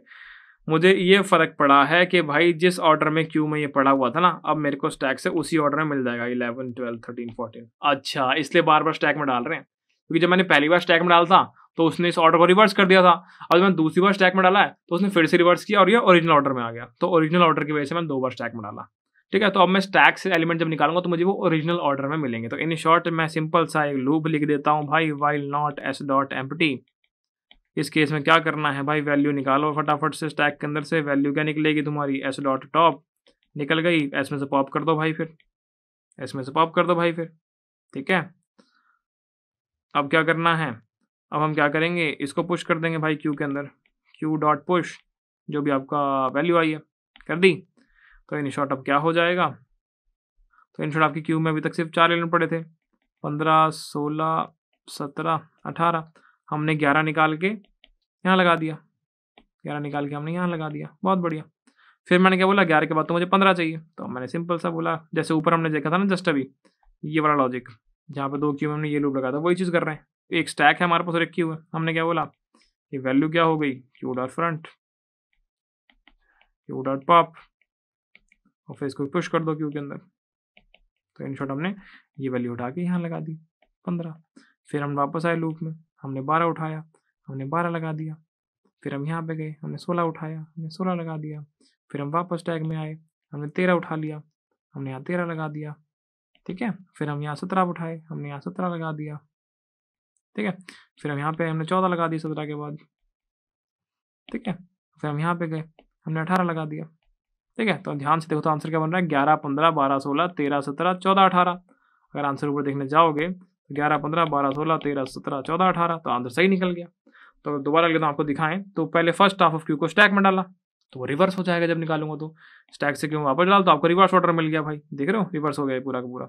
मुझे ये फ़र्क पड़ा है कि भाई जिस ऑर्डर में क्यू में ये पड़ा हुआ था ना अब मेरे को स्टैक से उसी ऑर्डर में मिल जाएगा इलेवन ट्वेल्व थर्टीन फोर्टीन अच्छा इसलिए बार बार स्टैक में डाल रहे हैं क्योंकि जब मैंने पहली बार स्टैक में डाला था तो उसने इस ऑर्डर को रिवर्स कर दिया था और जब मैंने दूसरी बार स्टैक में डाला है तो उसने फिर से रिवर्स किया और ये ओरिजिनल ऑर्डर में आ गया तो ओरिजिनल ऑर्डर की वजह से मैंने दो बार स्टैक में डाला ठीक है तो अब मैं स्टैक से एलिमेंट जब निकालूंगा तो मुझे वो ओरिजिनल ऑर्डर में मिलेंगे तो इन शॉर्ट मैं सिंपल सा एक लूप लिख देता हूँ भाई वाइल नॉट एस डॉट एम इस केस में क्या करना है भाई वैल्यू निकालो फटाफट से स्टैक के अंदर से वैल्यू क्या निकलेगी तुम्हारी एस डॉट टॉप निकल गई एस में से पॉप कर दो भाई फिर एस में से पॉप कर दो भाई फिर ठीक है अब क्या करना है अब हम क्या करेंगे इसको पुश कर देंगे भाई क्यू के अंदर क्यू डॉट पुश जो भी आपका वैल्यू आई है कर दी तो इन शॉर्ट अब क्या हो जाएगा तो इन शॉर्ट आपकी क्यूब में अभी तक सिर्फ चार एलिमेंट पड़े थे पंद्रह सोलह सत्रह अठारह हमने ग्यारह निकाल के यहाँ लगा दिया ग्यारह निकाल के हमने यहाँ लगा दिया बहुत बढ़िया फिर मैंने क्या बोला ग्यारह के बाद तो मुझे पंद्रह चाहिए तो मैंने सिंपल सा बोला जैसे ऊपर हमने देखा था ना जस्ट अभी ये वाला लॉजिक जहाँ पे दो क्यू हमने ये लूप लगा था वही चीज़ कर रहे हैं एक स्टैक है हमारे पास रखी हुए है हमने क्या बोला ये वैल्यू क्या हो गई queue dot front queue dot pop और फिर इसको पुश कर दो क्यू के अंदर तो इन शॉर्ट हमने ये वैल्यू उठा के यहाँ लगा दी पंद्रह फिर हम वापस आए लूप में हमने बारह उठाया हमने बारह लगा दिया फिर हम यहाँ पे गए हमने सोलह उठाया हमने सोलह लगा दिया फिर हम वापस टैग में आए हमने तेरह उठा लिया हमने यहाँ तेरह लगा दिया ठीक है फिर हम यहाँ सत्रह उठाए हमने यहाँ सत्रह लगा दिया ठीक है फिर हम यहाँ पे हमने चौदह लगा दिया सत्रह के बाद ठीक है फिर हम यहाँ पे गए हमने अठारह लगा दिया ठीक है तो ध्यान से देखो तो आंसर क्या बन रहा है ग्यारह पंद्रह बारह सोलह तेरह सत्रह चौदह अठारह अगर आंसर ऊपर देखने जाओगे तो ग्यारह पंद्रह बारह सोलह तेरह सत्रह चौदह अठारह तो आंसर सही निकल गया तो अगर दोबारा लेता आपको दिखाएं तो पहले फर्स्ट हाफ ऑफ क्यू को स्टैक में डाला तो वो रिवर्स हो जाएगा जब निकालूंगा तो स्टैक से क्यों वापस डाल तो आपको रिवर्स ऑर्डर मिल गया भाई देख रहे हो रिवर्स हो गया पूरा का पूरा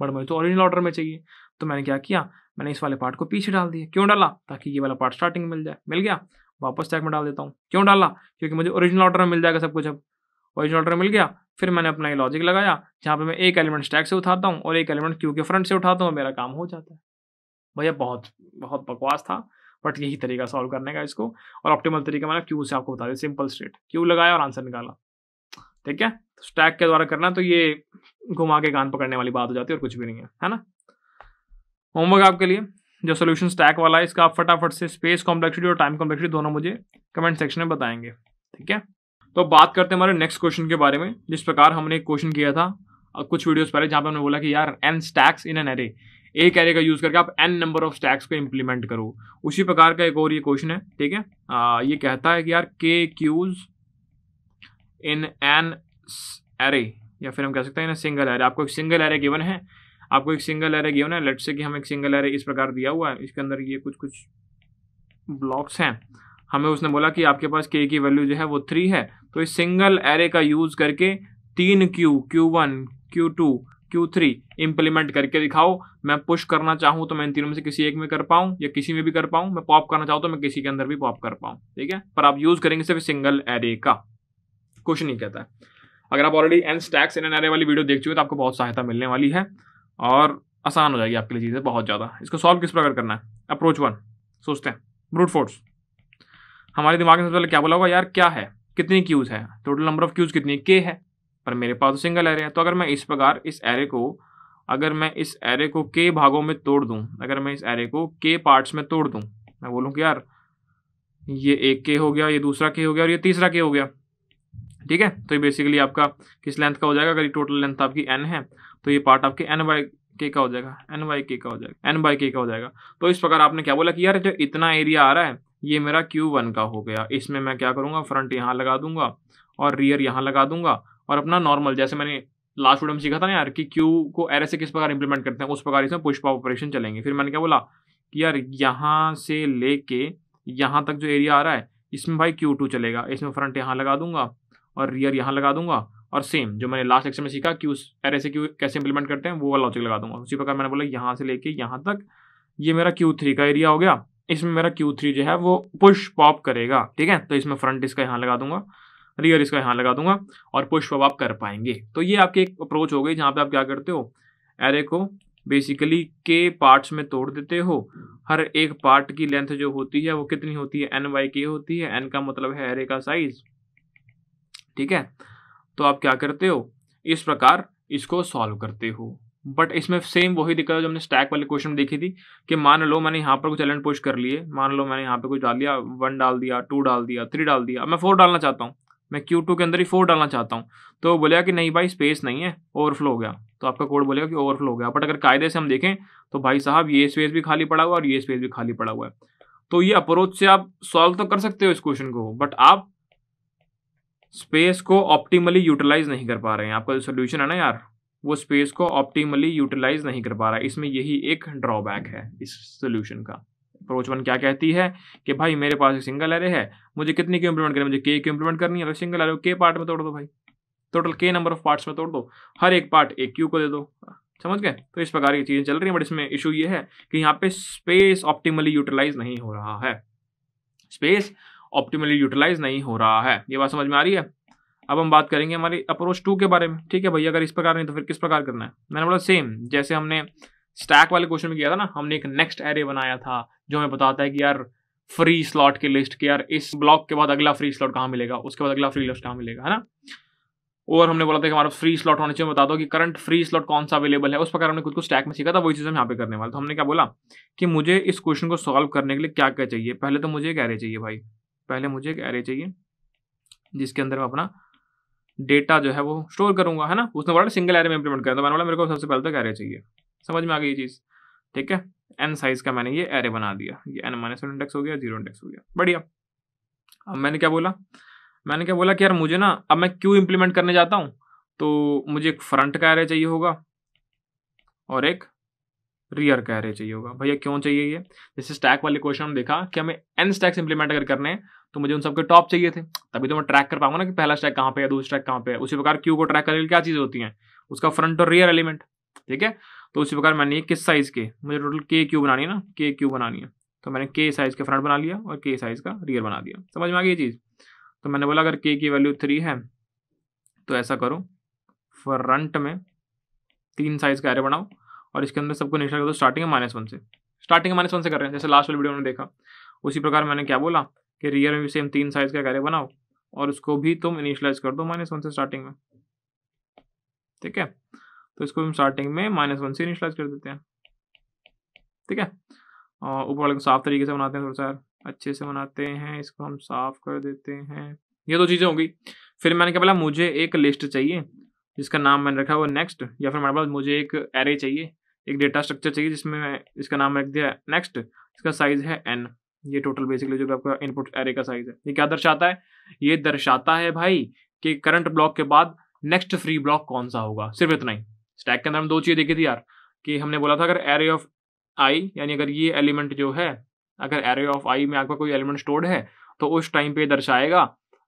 बट मुझे तो ओरिजिनल ऑर्डर में चाहिए तो मैंने क्या किया मैंने इस वाले पार्ट को पीछे डाल दिया क्यों डाला ताकि ये वाला पार्ट स्टार्टिंग मिल जाए मिल गया वापस स्टैक में डाल देता हूँ क्यों डाला क्योंकि मुझे ओरिजिनल ऑर्डर में मिल जाएगा सब कुछ अब वाई ऑर्डर मिल गया फिर मैंने अपना ये लॉजिक लगाया जहाँ पे मैं एक एलिमेंट स्टैक से उठाता हूँ और एक एलिमेंट क्यू के फ्रंट से उठाता हूँ मेरा काम हो जाता है भैया बहुत बहुत बकवास था बट यही तरीका सॉल्व करने का इसको और ऑप्टिमल तरीका मैंने क्यू से आपको बता दिया सिंपल स्ट्रेट क्यू लगाया और आंसर निकाला ठीक है तो स्टैक के द्वारा करना तो ये घुमा के कान पकड़ने वाली बात हो जाती है और कुछ भी नहीं है है ना होमवर्क आपके लिए जो सोल्यूशन स्टैक वाला है इसका आप फटाफट से स्पेस कॉम्प्लेक्सिटी और टाइम कॉम्प्लेक्सिटी दोनों मुझे कमेंट सेक्शन में बताएंगे ठीक है तो बात करते हैं हमारे नेक्स्ट क्वेश्चन के बारे में जिस प्रकार हमने एक क्वेश्चन किया था कुछ वीडियोस पहले जहाँ पे हमने बोला कि यार n stacks in n array एक एरे का यूज करके आप एन नंबर ऑफ स्टैक्स को इम्प्लीमेंट करो उसी प्रकार का एक और ये क्वेश्चन है ठीक है आ, ये कहता है कि यार के क्यूज इन एन एरे या फिर हम कह सकते हैं ना सिंगल एरे आपको एक सिंगल एरे गिवन है आपको एक सिंगल एरे गिवन है लेट से कि हम एक सिंगल एरे इस प्रकार दिया हुआ है इसके अंदर ये कुछ कुछ ब्लॉक्स हैं हमें उसने बोला कि आपके पास के की वैल्यू जो है वो थ्री है तो इस सिंगल एरे का यूज़ करके तीन queue queue one queue two queue three implement करके दिखाओ मैं पुश करना चाहूँ तो मैं इन तीनों में से किसी एक में कर पाऊँ या किसी में भी कर पाऊँ मैं पॉप करना चाहूँ तो मैं किसी के अंदर भी पॉप कर पाऊँ ठीक है पर आप यूज़ करेंगे सिर्फ सिंगल एरे का कुछ नहीं कहता अगर आप already n stacks in n array वाली वीडियो देख चुके तो आपको बहुत सहायता मिलने वाली है और आसान हो जाएगी आपके लिए चीज़ें बहुत ज़्यादा इसको सॉल्व किस प्रकार करना है अप्रोच वन सोचते हैं ब्रूट फोर्स हमारे दिमाग में सबसे पहले क्या बोला होगा यार क्या है कितनी क्यूज है टोटल नंबर ऑफ क्यूज कितनी के है पर मेरे पास तो सिंगल एरे है तो अगर मैं इस प्रकार इस एरे को अगर मैं इस एरे को के भागों में तोड़ दूं अगर मैं इस एरे को के पार्ट्स में तोड़ दूं मैं बोलूं कि यार ये एक के हो गया ये दूसरा के हो गया और ये तीसरा के हो गया ठीक है तो ये बेसिकली आपका किस लेंथ का हो जाएगा अगर ये टोटल लेंथ आपकी एन है तो ये पार्ट आपके एन बाई के का हो जाएगा एन वाई के का हो जाएगा एन बाई के का हो जाएगा तो इस प्रकार आपने क्या बोला कि यार जो इतना एरिया आ रहा है ये मेरा क्यू वन का हो गया इसमें मैं क्या करूँगा फ्रंट यहाँ लगा दूंगा और रियर यहाँ लगा दूंगा और अपना नॉर्मल जैसे मैंने लास्ट वीडियो में सीखा था ना यार कि क्यू को एरे से किस प्रकार इंप्लीमेंट करते हैं उस प्रकार इसमें पुष्पा ऑपरेशन चलेंगे फिर मैंने क्या बोला कि यार यहाँ से लेके यहाँ तक जो एरिया आ रहा है इसमें भाई क्यू टू चलेगा इसमें फ्रंट यहाँ लगा दूंगा और रियर यहाँ लगा दूंगा और सेम जो मैंने लास्ट सेक्शन में सीखा कि उस एरे से क्यू कैसे इंप्लीमेंट करते हैं वो वाला लॉजिक लगा दूंगा उसी प्रकार मैंने बोला यहाँ से लेके यहाँ तक ये मेरा क्यू थ्री का एरिया हो गया इसमें मेरा Q3 जो है वो पुश पॉप करेगा ठीक है तो इसमें फ्रंट इसका यहाँ लगा दूंगा रियर इसका यहाँ लगा दूंगा और पुश पॉप आप कर पाएंगे तो ये आपकी एक अप्रोच हो गई जहाँ पे आप क्या करते हो एरे को बेसिकली के पार्ट्स में तोड़ देते हो हर एक पार्ट की लेंथ जो होती है वो कितनी होती है एन वाई के होती है एन का मतलब है एरे का साइज ठीक है तो आप क्या करते हो इस प्रकार इसको सॉल्व करते हो बट इसमें सेम वही दिक्कत है जो हमने स्टैक वाले क्वेश्चन में देखी थी कि मान लो मैंने यहाँ पर कुछ एलेंट पुश कर लिए मान लो मैंने यहाँ पे कुछ डाल दिया वन डाल दिया टू डाल दिया थ्री डाल दिया मैं फोर डालना चाहता हूँ मैं क्यू टू के अंदर ही फोर डालना चाहता हूँ तो बोलेगा कि नहीं भाई स्पेस नहीं है ओवरफ्लो हो गया तो आपका कोड बोलेगा कि ओवरफ्लो हो गया बट अगर कायदे से हम देखें तो भाई साहब ये स्पेस भी खाली पड़ा हुआ और ये स्पेस भी खाली पड़ा हुआ है तो ये अप्रोच से आप सॉल्व तो कर सकते हो इस क्वेश्चन को बट आप स्पेस को ऑप्टिमली यूटिलाइज नहीं कर पा रहे हैं आपका जो सोल्यूशन है ना यार वो स्पेस को ऑप्टीमली यूटिलाइज नहीं कर पा रहा है इसमें यही एक ड्रॉबैक है इस सोल्यूशन का अप्रोच वन क्या कहती है कि भाई मेरे पास एक सिंगल एरे है मुझे कितनी क्यों इंप्लीमेंट करनी मुझे के क्यों इंप्लीमेंट करनी है सिंगल एरे के पार्ट में तोड़ दो भाई टोटल के नंबर ऑफ पार्ट्स में तोड़ दो हर एक पार्ट एक क्यू को दे दो समझ गए तो इस प्रकार की चीज़ें चल रही हैं बट इसमें इशू ये है कि यहाँ पे स्पेस ऑप्टिमली यूटिलाइज नहीं हो रहा है स्पेस ऑप्टिमली यूटिलाइज नहीं हो रहा है ये बात समझ में आ रही है अब हम बात करेंगे हमारी अप्रोच टू के बारे में ठीक है भैया अगर इस प्रकार नहीं तो फिर किस प्रकार करना है मैंने बोला सेम जैसे हमने स्टैक वाले क्वेश्चन में किया था ना हमने एक नेक्स्ट एरे बनाया था जो हमें बताता है कि यार फ्री स्लॉट के लिस्ट के यार इस ब्लॉक के बाद अगला फ्री स्लॉट कहाँ मिलेगा उसके बाद अगला फ्री लिस्ट कहाँ मिलेगा है ना और हमने बोला था कि हमारा फ्री स्लॉट होना चाहिए बता दो कि करंट फ्री स्लॉट कौन सा अवेलेबल है उस प्रकार हमने खुद को स्टैक में सीखा था वही चीज़ हम यहाँ पे करने वाले तो हमने क्या बोला कि मुझे इस क्वेश्चन को सॉल्व करने के लिए क्या क्या चाहिए पहले तो मुझे एक एरे चाहिए भाई पहले मुझे एक एरे चाहिए जिसके अंदर मैं अपना डेटा जो है वो स्टोर करूंगा है ना उसने बोला सिंगल एरे में इंप्लीमेंट करें तो मैंने बोला मेरे को सबसे पहले तो एरे चाहिए समझ में आ गई ये चीज़ ठीक है एन साइज का मैंने ये एरे बना दिया ये एन माइनस वन इंडेक्स हो गया जीरो इंडेक्स हो गया बढ़िया अब मैंने क्या बोला मैंने क्या बोला कि यार मुझे ना अब मैं क्यों इम्प्लीमेंट करने जाता हूँ तो मुझे एक फ्रंट का एरे चाहिए होगा और एक रियर कैरे चाहिए होगा भैया क्यों चाहिए ये जैसे स्टैक वाले क्वेश्चन हम देखा कि हमें एन स्टैक्स इंप्लीमेंट अगर करने हैं तो मुझे उन सबके टॉप चाहिए थे तभी तो मैं ट्रैक कर पाऊंगा ना कि पहला स्टैक कहाँ पे है दूसरा स्टैक कहाँ पे है उसी प्रकार क्यू को ट्रैक करने के लिए क्या चीज़ होती है उसका फ्रंट और रियर एलिमेंट ठीक है तो उसी प्रकार मैंने किस साइज़ के मुझे टोटल के क्यू बनानी है ना के क्यू बनानी है तो मैंने के साइज़ का फ्रंट बना लिया और के साइज़ का रियर बना दिया समझ में आ गई ये चीज़ तो मैंने बोला अगर के की वैल्यू थ्री है तो ऐसा करो फ्रंट में तीन साइज़ का एरे बनाओ और इसके अंदर सबको नेक्स्ट कर दो स्टार्टिंग माइनस वन से स्टार्टिंग माइनस वन से कर रहे हैं जैसे लास्ट वाली वीडियो में देखा उसी प्रकार मैंने क्या बोला कि रियर में भी सेम तीन साइज का कैरे बनाओ और उसको भी तुम इनिशलाइज कर दो माइनस वन से स्टार्टिंग में ठीक है तो इसको हम स्टार्टिंग में माइनस वन से इनिशलाइज कर देते हैं ठीक है और ऊपर वाले को साफ तरीके से बनाते हैं थोड़ा सा अच्छे से बनाते हैं इसको हम साफ कर देते हैं ये दो चीज़ें होगी फिर मैंने क्या बोला मुझे एक लिस्ट चाहिए जिसका नाम मैंने रखा हुआ नेक्स्ट या फिर मेरे पास मुझे एक एरे चाहिए एक डेटा स्ट्रक्चर चाहिए जिसमें मैं इसका नाम रख दिया नेक्स्ट इसका साइज है एन ये टोटल बेसिकली जो आपका इनपुट एरे का साइज है ये क्या दर्शाता है ये दर्शाता है भाई कि करंट ब्लॉक के बाद नेक्स्ट फ्री ब्लॉक कौन सा होगा सिर्फ इतना ही स्टैक के अंदर हम दो चीज़ें देखी थी यार कि हमने बोला था अगर एरे ऑफ आई यानी अगर ये एलिमेंट जो है अगर एरे ऑफ आई में आपका कोई एलिमेंट स्टोर्ड है तो उस टाइम पे दर्शाएगा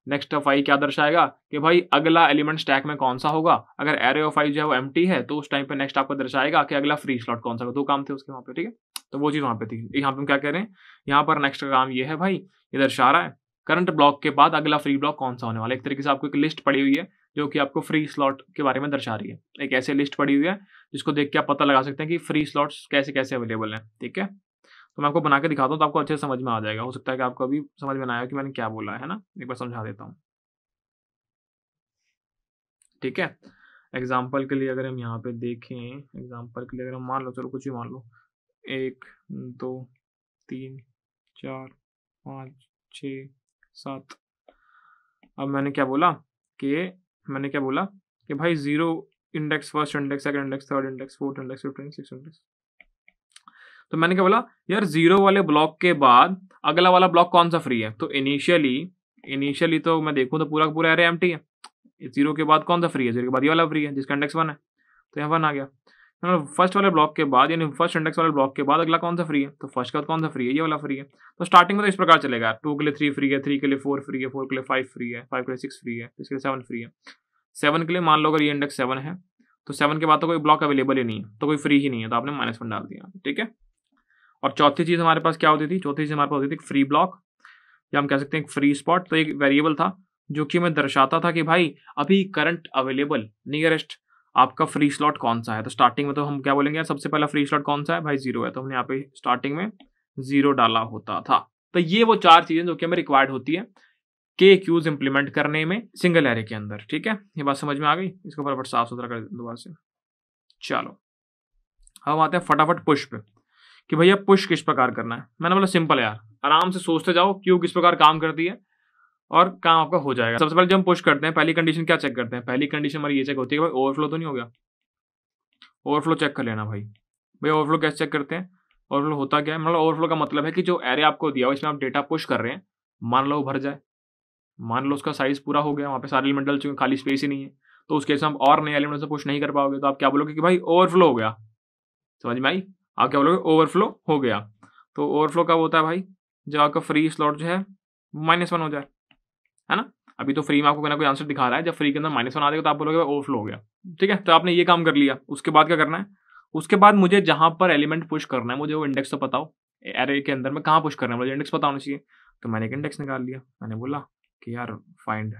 नेक्स्ट ऑफ आई क्या दर्शाएगा कि भाई अगला एलिमेंट स्टैक में कौन सा होगा अगर एरे ऑफ आई जो है वो एम है तो उस टाइम पे नेक्स्ट आपको दर्शाएगा कि अगला फ्री स्लॉट कौन सा होगा दो काम थे उसके वहाँ पे ठीक है तो वो चीज़ वहाँ पे थी यहाँ पे हम क्या कह रहे हैं यहाँ पर नेक्स्ट का काम ये है भाई ये दर्शा रहा है करंट ब्लॉक के बाद अगला फ्री ब्लॉक कौन सा होने वाला एक तरीके से आपको एक लिस्ट पड़ी हुई है जो कि आपको फ्री स्लॉट के बारे में दर्शा रही है एक ऐसे लिस्ट पड़ी हुई है जिसको देख के आप पता लगा सकते हैं कि फ्री स्लॉट्स कैसे कैसे अवेलेबल हैं ठीक है तो मैं आपको बना के दिखाता हूँ तो आपको अच्छे समझ में आ जाएगा हो सकता है कि आपको अभी समझ में आया कि मैंने क्या बोला है ना एक बार समझा देता हूँ ठीक है एग्जाम्पल के लिए अगर हम यहाँ पे देखें एग्जाम्पल के लिए अगर हम मान लो चलो कुछ भी मान लो एक दो तीन चार पाँच छ सात अब मैंने क्या बोला कि मैंने क्या बोला कि भाई zero index first index second index third index fourth index fifth index six index तो मैंने क्या बोला यार जीरो वाले ब्लॉक के बाद अगला वाला ब्लॉक कौन सा फ्री है तो इनिशियली इनिशियली तो मैं देखूँ तो पूरा पूरा एरे एम है जीरो के बाद कौन सा फ्री है जीरो के बाद ये वाला फ्री है जिसका इंडेक्स वन है तो यहाँ वन आ गया फर्स्ट तो वाले ब्लॉक के बाद यानी फर्स्ट इंडेक्स वाले ब्लॉक के बाद अगला कौन सा फ्री है तो फर्स्ट का कौन सा फ्री है ये वाला फ्री है तो स्टार्टिंग में तो इस प्रकार चलेगा टू के लिए थ्री फ्री है थ्री के लिए फोर फ्री है फोर के लिए फाइव फ्री है फाइव के लिए सिक्स फ्री है इसके लिए सेवन फ्री है सेवन के लिए मान लो अगर ये इंडेक्स सेवन है तो सेवन के बाद तो कोई ब्लॉक अवेलेबल ही नहीं है तो कोई फ्री ही नहीं है तो आपने माइनस वन डाल दिया ठीक है और चौथी चीज़ हमारे पास क्या होती थी चौथी चीज़ हमारे पास होती थी फ्री ब्लॉक या हम कह सकते हैं फ्री स्पॉट तो एक वेरिएबल था जो कि हमें दर्शाता था कि भाई अभी करंट अवेलेबल नियरेस्ट आपका फ्री स्लॉट कौन सा है तो स्टार्टिंग में तो हम क्या बोलेंगे सबसे पहला फ्री स्लॉट कौन सा है भाई जीरो है तो हमने यहाँ पे स्टार्टिंग में जीरो डाला होता था तो ये वो चार चीज़ें जो कि हमें रिक्वायर्ड होती है के क्यूज इंप्लीमेंट करने में सिंगल एरे के अंदर ठीक है ये बात समझ में आ गई इसको फटाफट साफ सुथरा कर दोबारा से चलो हम आते हैं फटाफट पुष्प कि भैया पुश किस प्रकार करना है मैंने बोला सिंपल यार आराम से सोचते जाओ क्यों किस प्रकार काम करती है और काम आपका हो जाएगा सबसे पहले जब हम पुश करते हैं पहली कंडीशन क्या चेक करते हैं पहली कंडीशन हमारी ये चेक होती है भाई ओवरफ्लो तो नहीं हो गया ओवरफ्लो चेक कर लेना भाई भाई ओवरफ्लो कैसे चेक करते हैं ओवरफ्लो होता क्या है मतलब ओवरफ्लो का मतलब है कि जो एरे आपको दिया हुआ इसमें आप डेटा पुश कर रहे हैं मान लो भर जाए मान लो उसका साइज पूरा हो गया वहाँ पे सारे एलिमेंट डल चुके खाली स्पेस ही नहीं है तो उसके हिसाब हम और नए एलिमेंट से पुश नहीं कर पाओगे तो आप क्या बोलोगे कि भाई ओवरफ्लो हो गया समझ में आई आप क्या बोलोगे ओवरफ्लो हो गया तो ओवरफ्लो कब होता है भाई जब आपका फ्री स्लॉट जो है माइनस वन हो जाए है ना अभी तो फ्री में आपको कोई आंसर दिखा रहा है जब फ्री के अंदर माइनस वन आ जाएगा तो आप बोलोगे ओवरफ्लो हो गया ठीक है तो आपने ये काम कर लिया उसके बाद क्या करना है उसके बाद मुझे जहाँ पर एलिमेंट पुश करना है मुझे वो इंडेक्स तो पता हो एरे के अंदर में कहाँ पुश करना है मुझे इंडेक्स पता होना चाहिए तो मैंने एक इंडेक्स निकाल लिया मैंने बोला कि यार find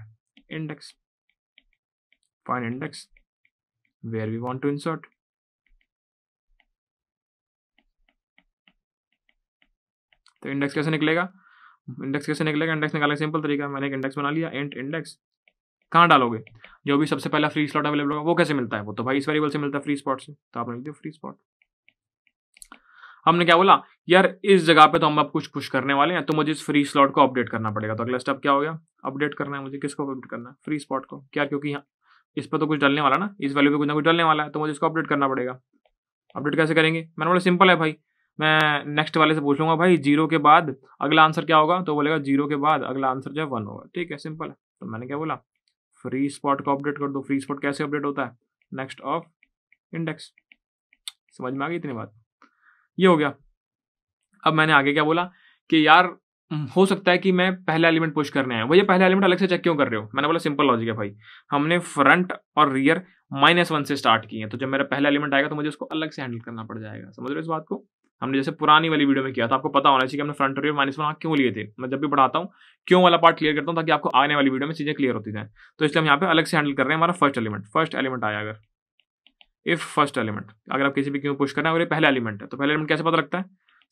index find index where we want to insert तो इंडेक्स कैसे निकलेगा इंडेक्स कैसे निकलेगा इंडेक्स निकालने सिंपल तरीका मैंने एक इंडेक्स बना लिया एंड इंडेक्स कहाँ डालोगे जो भी सबसे पहला फ्री स्लॉट अवेलेबल होगा वो कैसे मिलता है वो तो भाई इस वेरिएबल से मिलता है फ्री स्पॉट से तो आपने लिख दिया फ्री स्पॉट हमने क्या बोला यार इस जगह पे तो हम अब कुछ कुछ करने वाले हैं तो मुझे इस फ्री स्लॉट को अपडेट करना पड़ेगा तो अगला स्टेप क्या हो गया अपडेट करना है मुझे किसको अपडेट करना है फ्री स्पॉट को क्या क्योंकि यहाँ इस पर तो कुछ डालने वाला ना इस वैल्यू पे कुछ ना कुछ डालने वाला है तो मुझे इसको अपडेट करना पड़ेगा अपडेट कैसे करेंगे मैंने बोला सिंपल है भाई मैं नेक्स्ट वाले से पूछ लूंगा भाई जीरो के बाद अगला आंसर क्या होगा तो बोलेगा जीरो के बाद अगला आंसर जो है वन होगा ठीक है सिंपल है तो मैंने क्या बोला फ्री स्पॉट को अपडेट कर दो फ्री स्पॉट कैसे अपडेट होता है नेक्स्ट ऑफ इंडेक्स समझ में आ गई इतनी बात ये हो गया अब मैंने आगे क्या बोला कि यार हो सकता है कि मैं पहला एलिमेंट पुश करने आया भैया पहला एलिमेंट अलग से चेक क्यों कर रहे हो मैंने बोला सिंपल लॉजिक है भाई हमने फ्रंट और रियर माइनस वन से स्टार्ट किए हैं तो जब मेरा पहला एलिमेंट आएगा तो मुझे उसको अलग से हैंडल करना पड़ जाएगा समझ रहे हो इस बात को हमने जैसे पुरानी वाली वीडियो में किया था आपको पता होना चाहिए कि हमने फ्रंट रियर माइनस वन क्यों लिए थे मैं जब भी पढ़ाता हूँ क्यों वाला पार्ट क्लियर करता हूँ ताकि आपको आने वाली वीडियो में चीज़ें क्लियर होती जाए तो इसलिए हम यहाँ पे अलग से हैंडल कर रहे हैं हमारा फर्स्ट एलिमेंट फर्स्ट एलिमेंट आया अगर इफ फर्स्ट एलिमेंट अगर आप किसी भी क्यों पुश कर रहे हैं और ये पहला एलिमेंट है तो पहला एलिमेंट कैसे पता लगता है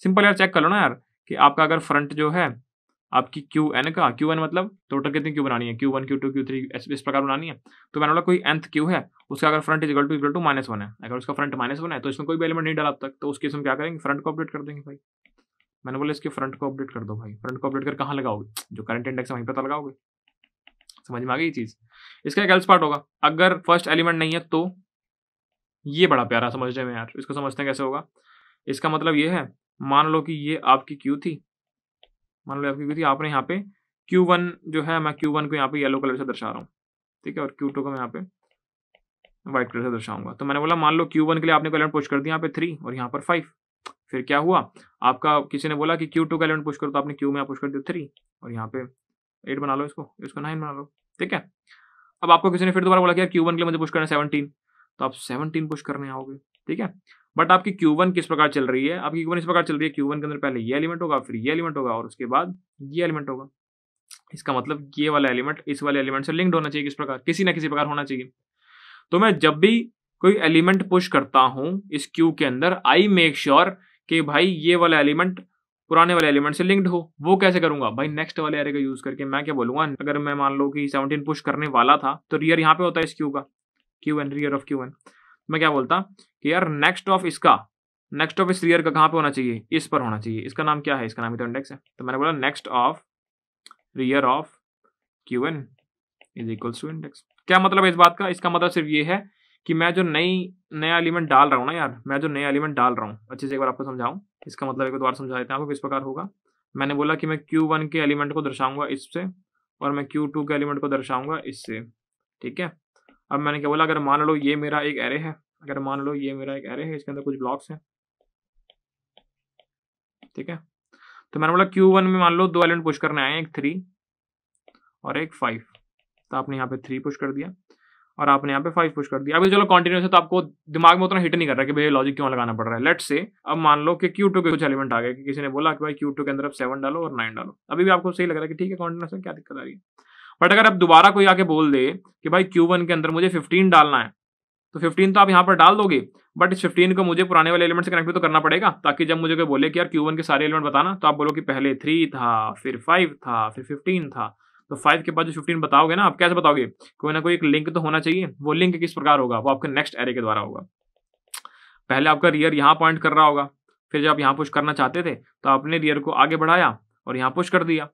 सिंपल यार चेक कर लो ना यार कि आपका अगर फ्रंट जो है आपकी क्यू एन का क्यू एन मतलब टोटल कितनी क्यू बनानी है Q one queue two queue three इस प्रकार बनानी है तो मैंने बोला कोई एंथ क्यू है उसका अगर front equal to equal to minus one है अगर उसका फ्रंट माइनस वन है तो इसमें कोई भी एलिमेंट नहीं डाला अब तक तो उसके क्या करेंगे फ्रंट को अपडेट कर देंगे भाई मैंने बोला इसके फ्रंट को अपडेट कर दो भाई फ्रंट को अपडेट कर कहाँ लगाओगे जो करंट इंडेक्स है वहीं पता तो लगाओगे समझ में आ गई चीज़ इसका एक एल्स पार्ट होगा अगर फर्स्ट एलिमेंट नहीं है तो ये बड़ा प्यारा समझने में यार इसको समझते हैं कैसे होगा इसका मतलब ये है मान लो कि ये आपकी क्यू थी मान लो आपकी थी आपने यहाँ पे Q1 जो है मैं Q1 को यहाँ पे येलो कलर से दर्शा रहा हूँ ठीक है और Q2 को मैं यहाँ पे व्हाइट कलर से दर्शाऊंगा तो मैंने बोला मान लो Q1 के लिए आपने कलर पुश कर दिया यहाँ पे थ्री और यहाँ पर फाइव फिर क्या हुआ आपका किसी ने बोला कि क्यू टू का पुश करो तो आपने क्यू में पुश कर दिया थ्री और यहाँ पे एट बना लो इसको इसको नाइन बना लो ठीक है अब आपको किसी ने फिर दोबारा बोला कि क्यू वन के लिए मुझे पुश करना है सेवनटीन तो आप सेवनटीन पुश करने आओगे ठीक है बट आपकी क्यू वन किस प्रकार चल रही है आपकी क्यू वन इस प्रकार चल रही है क्यू वन के अंदर पहले ये एलिमेंट होगा फिर ये एलिमेंट होगा और उसके बाद ये एलिमेंट होगा इसका मतलब ये वाला एलिमेंट इस वाले एलिमेंट से लिंक्ड होना चाहिए किस प्रकार किसी ना किसी प्रकार होना चाहिए तो मैं जब भी कोई एलिमेंट पुश करता हूँ इस क्यू के अंदर आई मेक श्योर कि भाई ये वाला एलिमेंट पुराने वाले एलिमेंट से लिंक्ड हो वो कैसे करूंगा भाई नेक्स्ट वाले एरे का यूज करके मैं क्या बोलूंगा अगर मैं मान लो कि 17 पुश करने वाला था तो रियर यहाँ पे होता है इस क्यू का queue n rear of Q n मैं क्या बोलता कि यार नेक्स्ट ऑफ इसका नेक्स्ट ऑफ इस रियर का कहाँ पे होना चाहिए इस पर होना चाहिए इसका नाम क्या है इसका नाम ही तो इंडेक्स है तो मैंने बोला next of rear of Q n is equals to index क्या मतलब है इस बात का इसका मतलब सिर्फ ये है कि मैं जो नई नया एलिमेंट डाल रहा हूँ ना यार मैं जो नया एलिमेंट डाल रहा हूँ अच्छे से एक बार आपको समझाऊँ इसका मतलब एक बार समझा देते हैं आपको किस प्रकार होगा मैंने बोला कि मैं क्यू वन के एलिमेंट को दर्शाऊंगा इससे और मैं क्यू टू के एलिमेंट को दर्शाऊंगा इससे ठीक है अब मैंने क्या बोला अगर मान लो ये मेरा एक एरे है अगर मान लो ये मेरा एक एरे है इसके अंदर कुछ ब्लॉक्स हैं ठीक है तो मैंने बोला क्यू वन में मान लो दो एलिमेंट पुश करने आए एक थ्री और एक फाइव तो आपने यहाँ पे थ्री पुश कर दिया और आपने यहाँ पे फाइव पुश कर दिया अभी चलो कंटिन्यूस है तो आपको दिमाग में उतना हिट नहीं कर रहा कि भैया लॉजिक क्यों लगाना पड़ रहा है लेट से अब मान लो कि क्यू टू के कुछ एलिमेंट आ गए कि किसी ने बोला कि भाई क्यू टू के अंदर अब सेवन डालो और नाइन डालो अभी भी आपको सही लग रहा है कि ठीक है कॉन्टिन्यूस में क्या दिक्कत आ रही है बट अगर आप दोबारा कोई आके बोल दे कि भाई क्यू वन के अंदर मुझे फिफ्टीन डालना है तो फिफ्टीन तो आप यहाँ पर डाल दोगे बट इस फिफ्टीन को मुझे पुराने वाले एलिमेंट से कनेक्ट भी तो करना पड़ेगा ताकि जब मुझे कोई बोले कि यार क्यू वन के सारे एलिमेंट बताना तो आप बोलो कि पहले थ्री था फिर फाइव था फिर फिफ्टीन था तो फाइव के बाद जो फिफ्टीन बताओगे ना आप कैसे बताओगे कोई ना कोई एक लिंक तो होना चाहिए वो लिंक किस प्रकार होगा वो आपके नेक्स्ट एरे के द्वारा होगा पहले आपका रियर यहाँ पॉइंट कर रहा होगा फिर जब आप यहाँ पुश करना चाहते थे तो आपने रियर को आगे बढ़ाया और यहाँ पुश कर दिया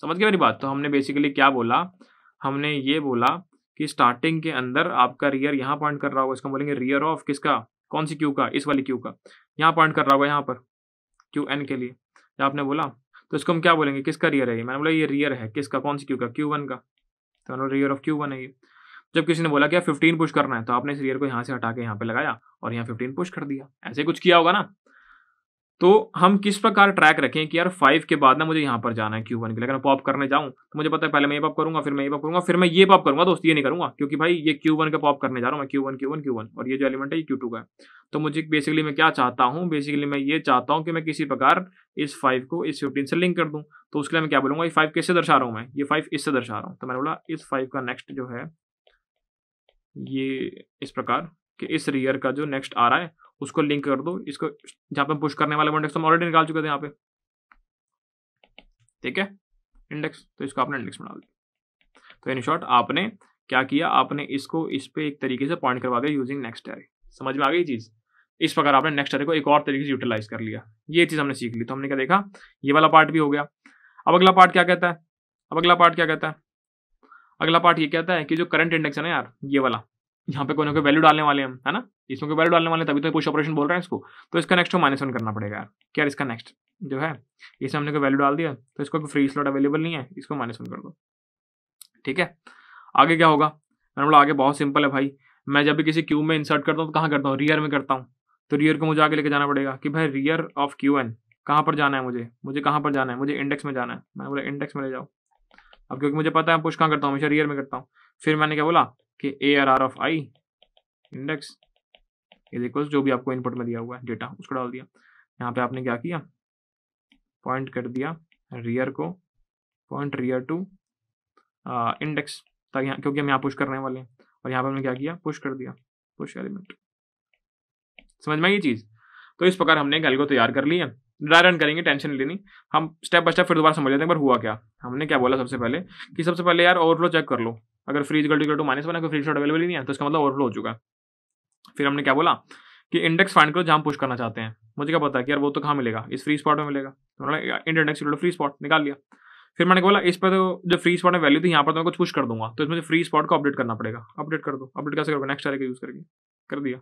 समझ गए मेरी बात तो हमने बेसिकली क्या बोला हमने ये बोला कि स्टार्टिंग के अंदर आपका रियर यहाँ पॉइंट कर रहा होगा इसका बोलेंगे रियर ऑफ किसका कौन सी क्यू का इस वाली क्यू का यहाँ पॉइंट कर रहा होगा यहाँ पर क्यू एन के लिए या तो आपने बोला तो इसको हम क्या बोलेंगे किसका रियर है ये मैंने बोला ये रियर है किसका कौन सी क्यू का क्यू वन का तो मैंने रियर ऑफ क्यू वन है ये जब किसी ने बोला कि फिफ्टीन पुश करना है तो आपने इस रियर को यहाँ से हटा के यहाँ पे लगाया और यहाँ फिफ्टीन पुश कर दिया ऐसे कुछ किया होगा ना तो हम किस प्रकार ट्रैक रखें कि यार फाइव के बाद ना मुझे यहाँ पर जाना है क्यू वन के लिए अगर मैं पॉप करने जाऊँ तो मुझे पता है पहले मैं ये पॉप करूँगा फिर मैं ये पॉप करूँगा फिर मैं ये पॉप करूँगा दोस्त ये नहीं करूँगा क्योंकि भाई ये क्यू वन का पॉप करने जा रहा हूँ मैं क्यू वन क्यू वन और ये जो एलिमेंट है ये क्यू टू का है तो मुझे बेसिकली मैं क्या चाहता हूँ बेसिकली मैं ये चाहता हूँ कि मैं किसी प्रकार इस फाइव को इस फिफ्टीन से लिंक कर दूँ तो उसके लिए मैं क्या बोलूँगा ये फाइव कैसे दर्शा रहा हूँ मैं ये फाइव इससे दर्शा रहा हूँ तो मैंने बोला इस फाइव का नेक्स्ट जो है ये इस प्रकार कि इस रियर का जो नेक्स्ट आ रहा है उसको लिंक कर दो इसको जहां पे पुश करने वाले इंडेक्स तो हम ऑलरेडी निकाल चुके थे यहाँ पे ठीक है इंडेक्स तो इसको आपने इंडेक्स बना दिया तो इन शॉर्ट आपने क्या किया आपने इसको इस पर एक तरीके से पॉइंट करवा दिया यूजिंग नेक्स्ट एरे समझ में आ गई चीज़ इस प्रकार आपने नेक्स्ट एरे को एक और तरीके से यूटिलाइज कर लिया ये चीज़ हमने सीख ली तो हमने क्या देखा ये वाला पार्ट भी हो गया अब अगला पार्ट क्या कहता है अब अगला पार्ट क्या कहता है अगला पार्ट ये कहता है कि जो करंट इंडेक्स है ना यार ये वाला यहाँ पे ना कोई वैल्यू डालने वाले हम है ना इसमें कोई वैल्यू डालने वाले तभी तो पुश ऑपरेशन बोल रहे हैं इसको तो इसका नेक्स्ट को माइनस वन करना पड़ेगा यार क्या इसका नेक्स्ट जो है इसमें हमने कोई वैल्यू डाल दिया तो इसको कोई फ्री स्लॉट अवेलेबल नहीं है इसको माइनस वन कर दो ठीक है आगे क्या होगा मैंने बोला आगे बहुत सिंपल है भाई मैं जब भी किसी क्यू में इंसर्ट करता हूँ तो कहाँ करता हूँ रियर में करता हूँ तो रियर को मुझे आगे लेके जाना पड़ेगा कि भाई रियर ऑफ क्यू एन कहाँ पर जाना है मुझे मुझे कहाँ पर जाना है मुझे इंडेक्स में जाना है मैंने बोला इंडेक्स में ले जाओ अब क्योंकि मुझे पता है पुश कहाँ करता हूँ हमेशा रियर में करता हूँ फिर मैंने क्या बोला कि a are are of i index is equals जो भी आपको इनपुट में दिया हुआ है डेटा उसको डाल दिया यहाँ पे आपने क्या किया पॉइंट कर दिया रियर को पॉइंट रियर टू इंडेक्स ताकि क्योंकि हम यहाँ पुश करने वाले हैं और यहाँ पर हमने क्या किया पुश कर दिया पुश एलिमेंट समझ में आई ये चीज़ तो इस प्रकार हमने गल को तैयार कर लिया ड्राई रन करेंगे टेंशन लेनी हम स्टेप बाय स्टेप फिर दोबारा समझ लेते हैं पर हुआ क्या हमने क्या बोला सबसे पहले कि सबसे पहले यार ओवरफ्लो चेक कर लो अगर free equal to minus one अगर फ्रीज शॉट अवेलेबल ही नहीं है तो इसका मतलब ओवरफ्लो हो चुका है फिर हमने क्या बोला कि इंडेक्स फाइंड करो जहाँ पुश करना चाहते हैं मुझे क्या पता है कि यार वो तो कहाँ मिलेगा इस फ्री स्पॉट में मिलेगा मैंने तो इंड इंडेक्स फ्री स्पॉट निकाल लिया फिर मैंने बोला इस पर तो जो फ्री स्पॉट में वैल्यू थी यहाँ पर तो मैं कुछ पुश कर दूंगा तो इसमें फ्री स्पॉट को अपडेट करना पड़ेगा अपडेट कर दो अपडेट कैसे करोगे नेक्स्ट का यूज़ करके कर दिया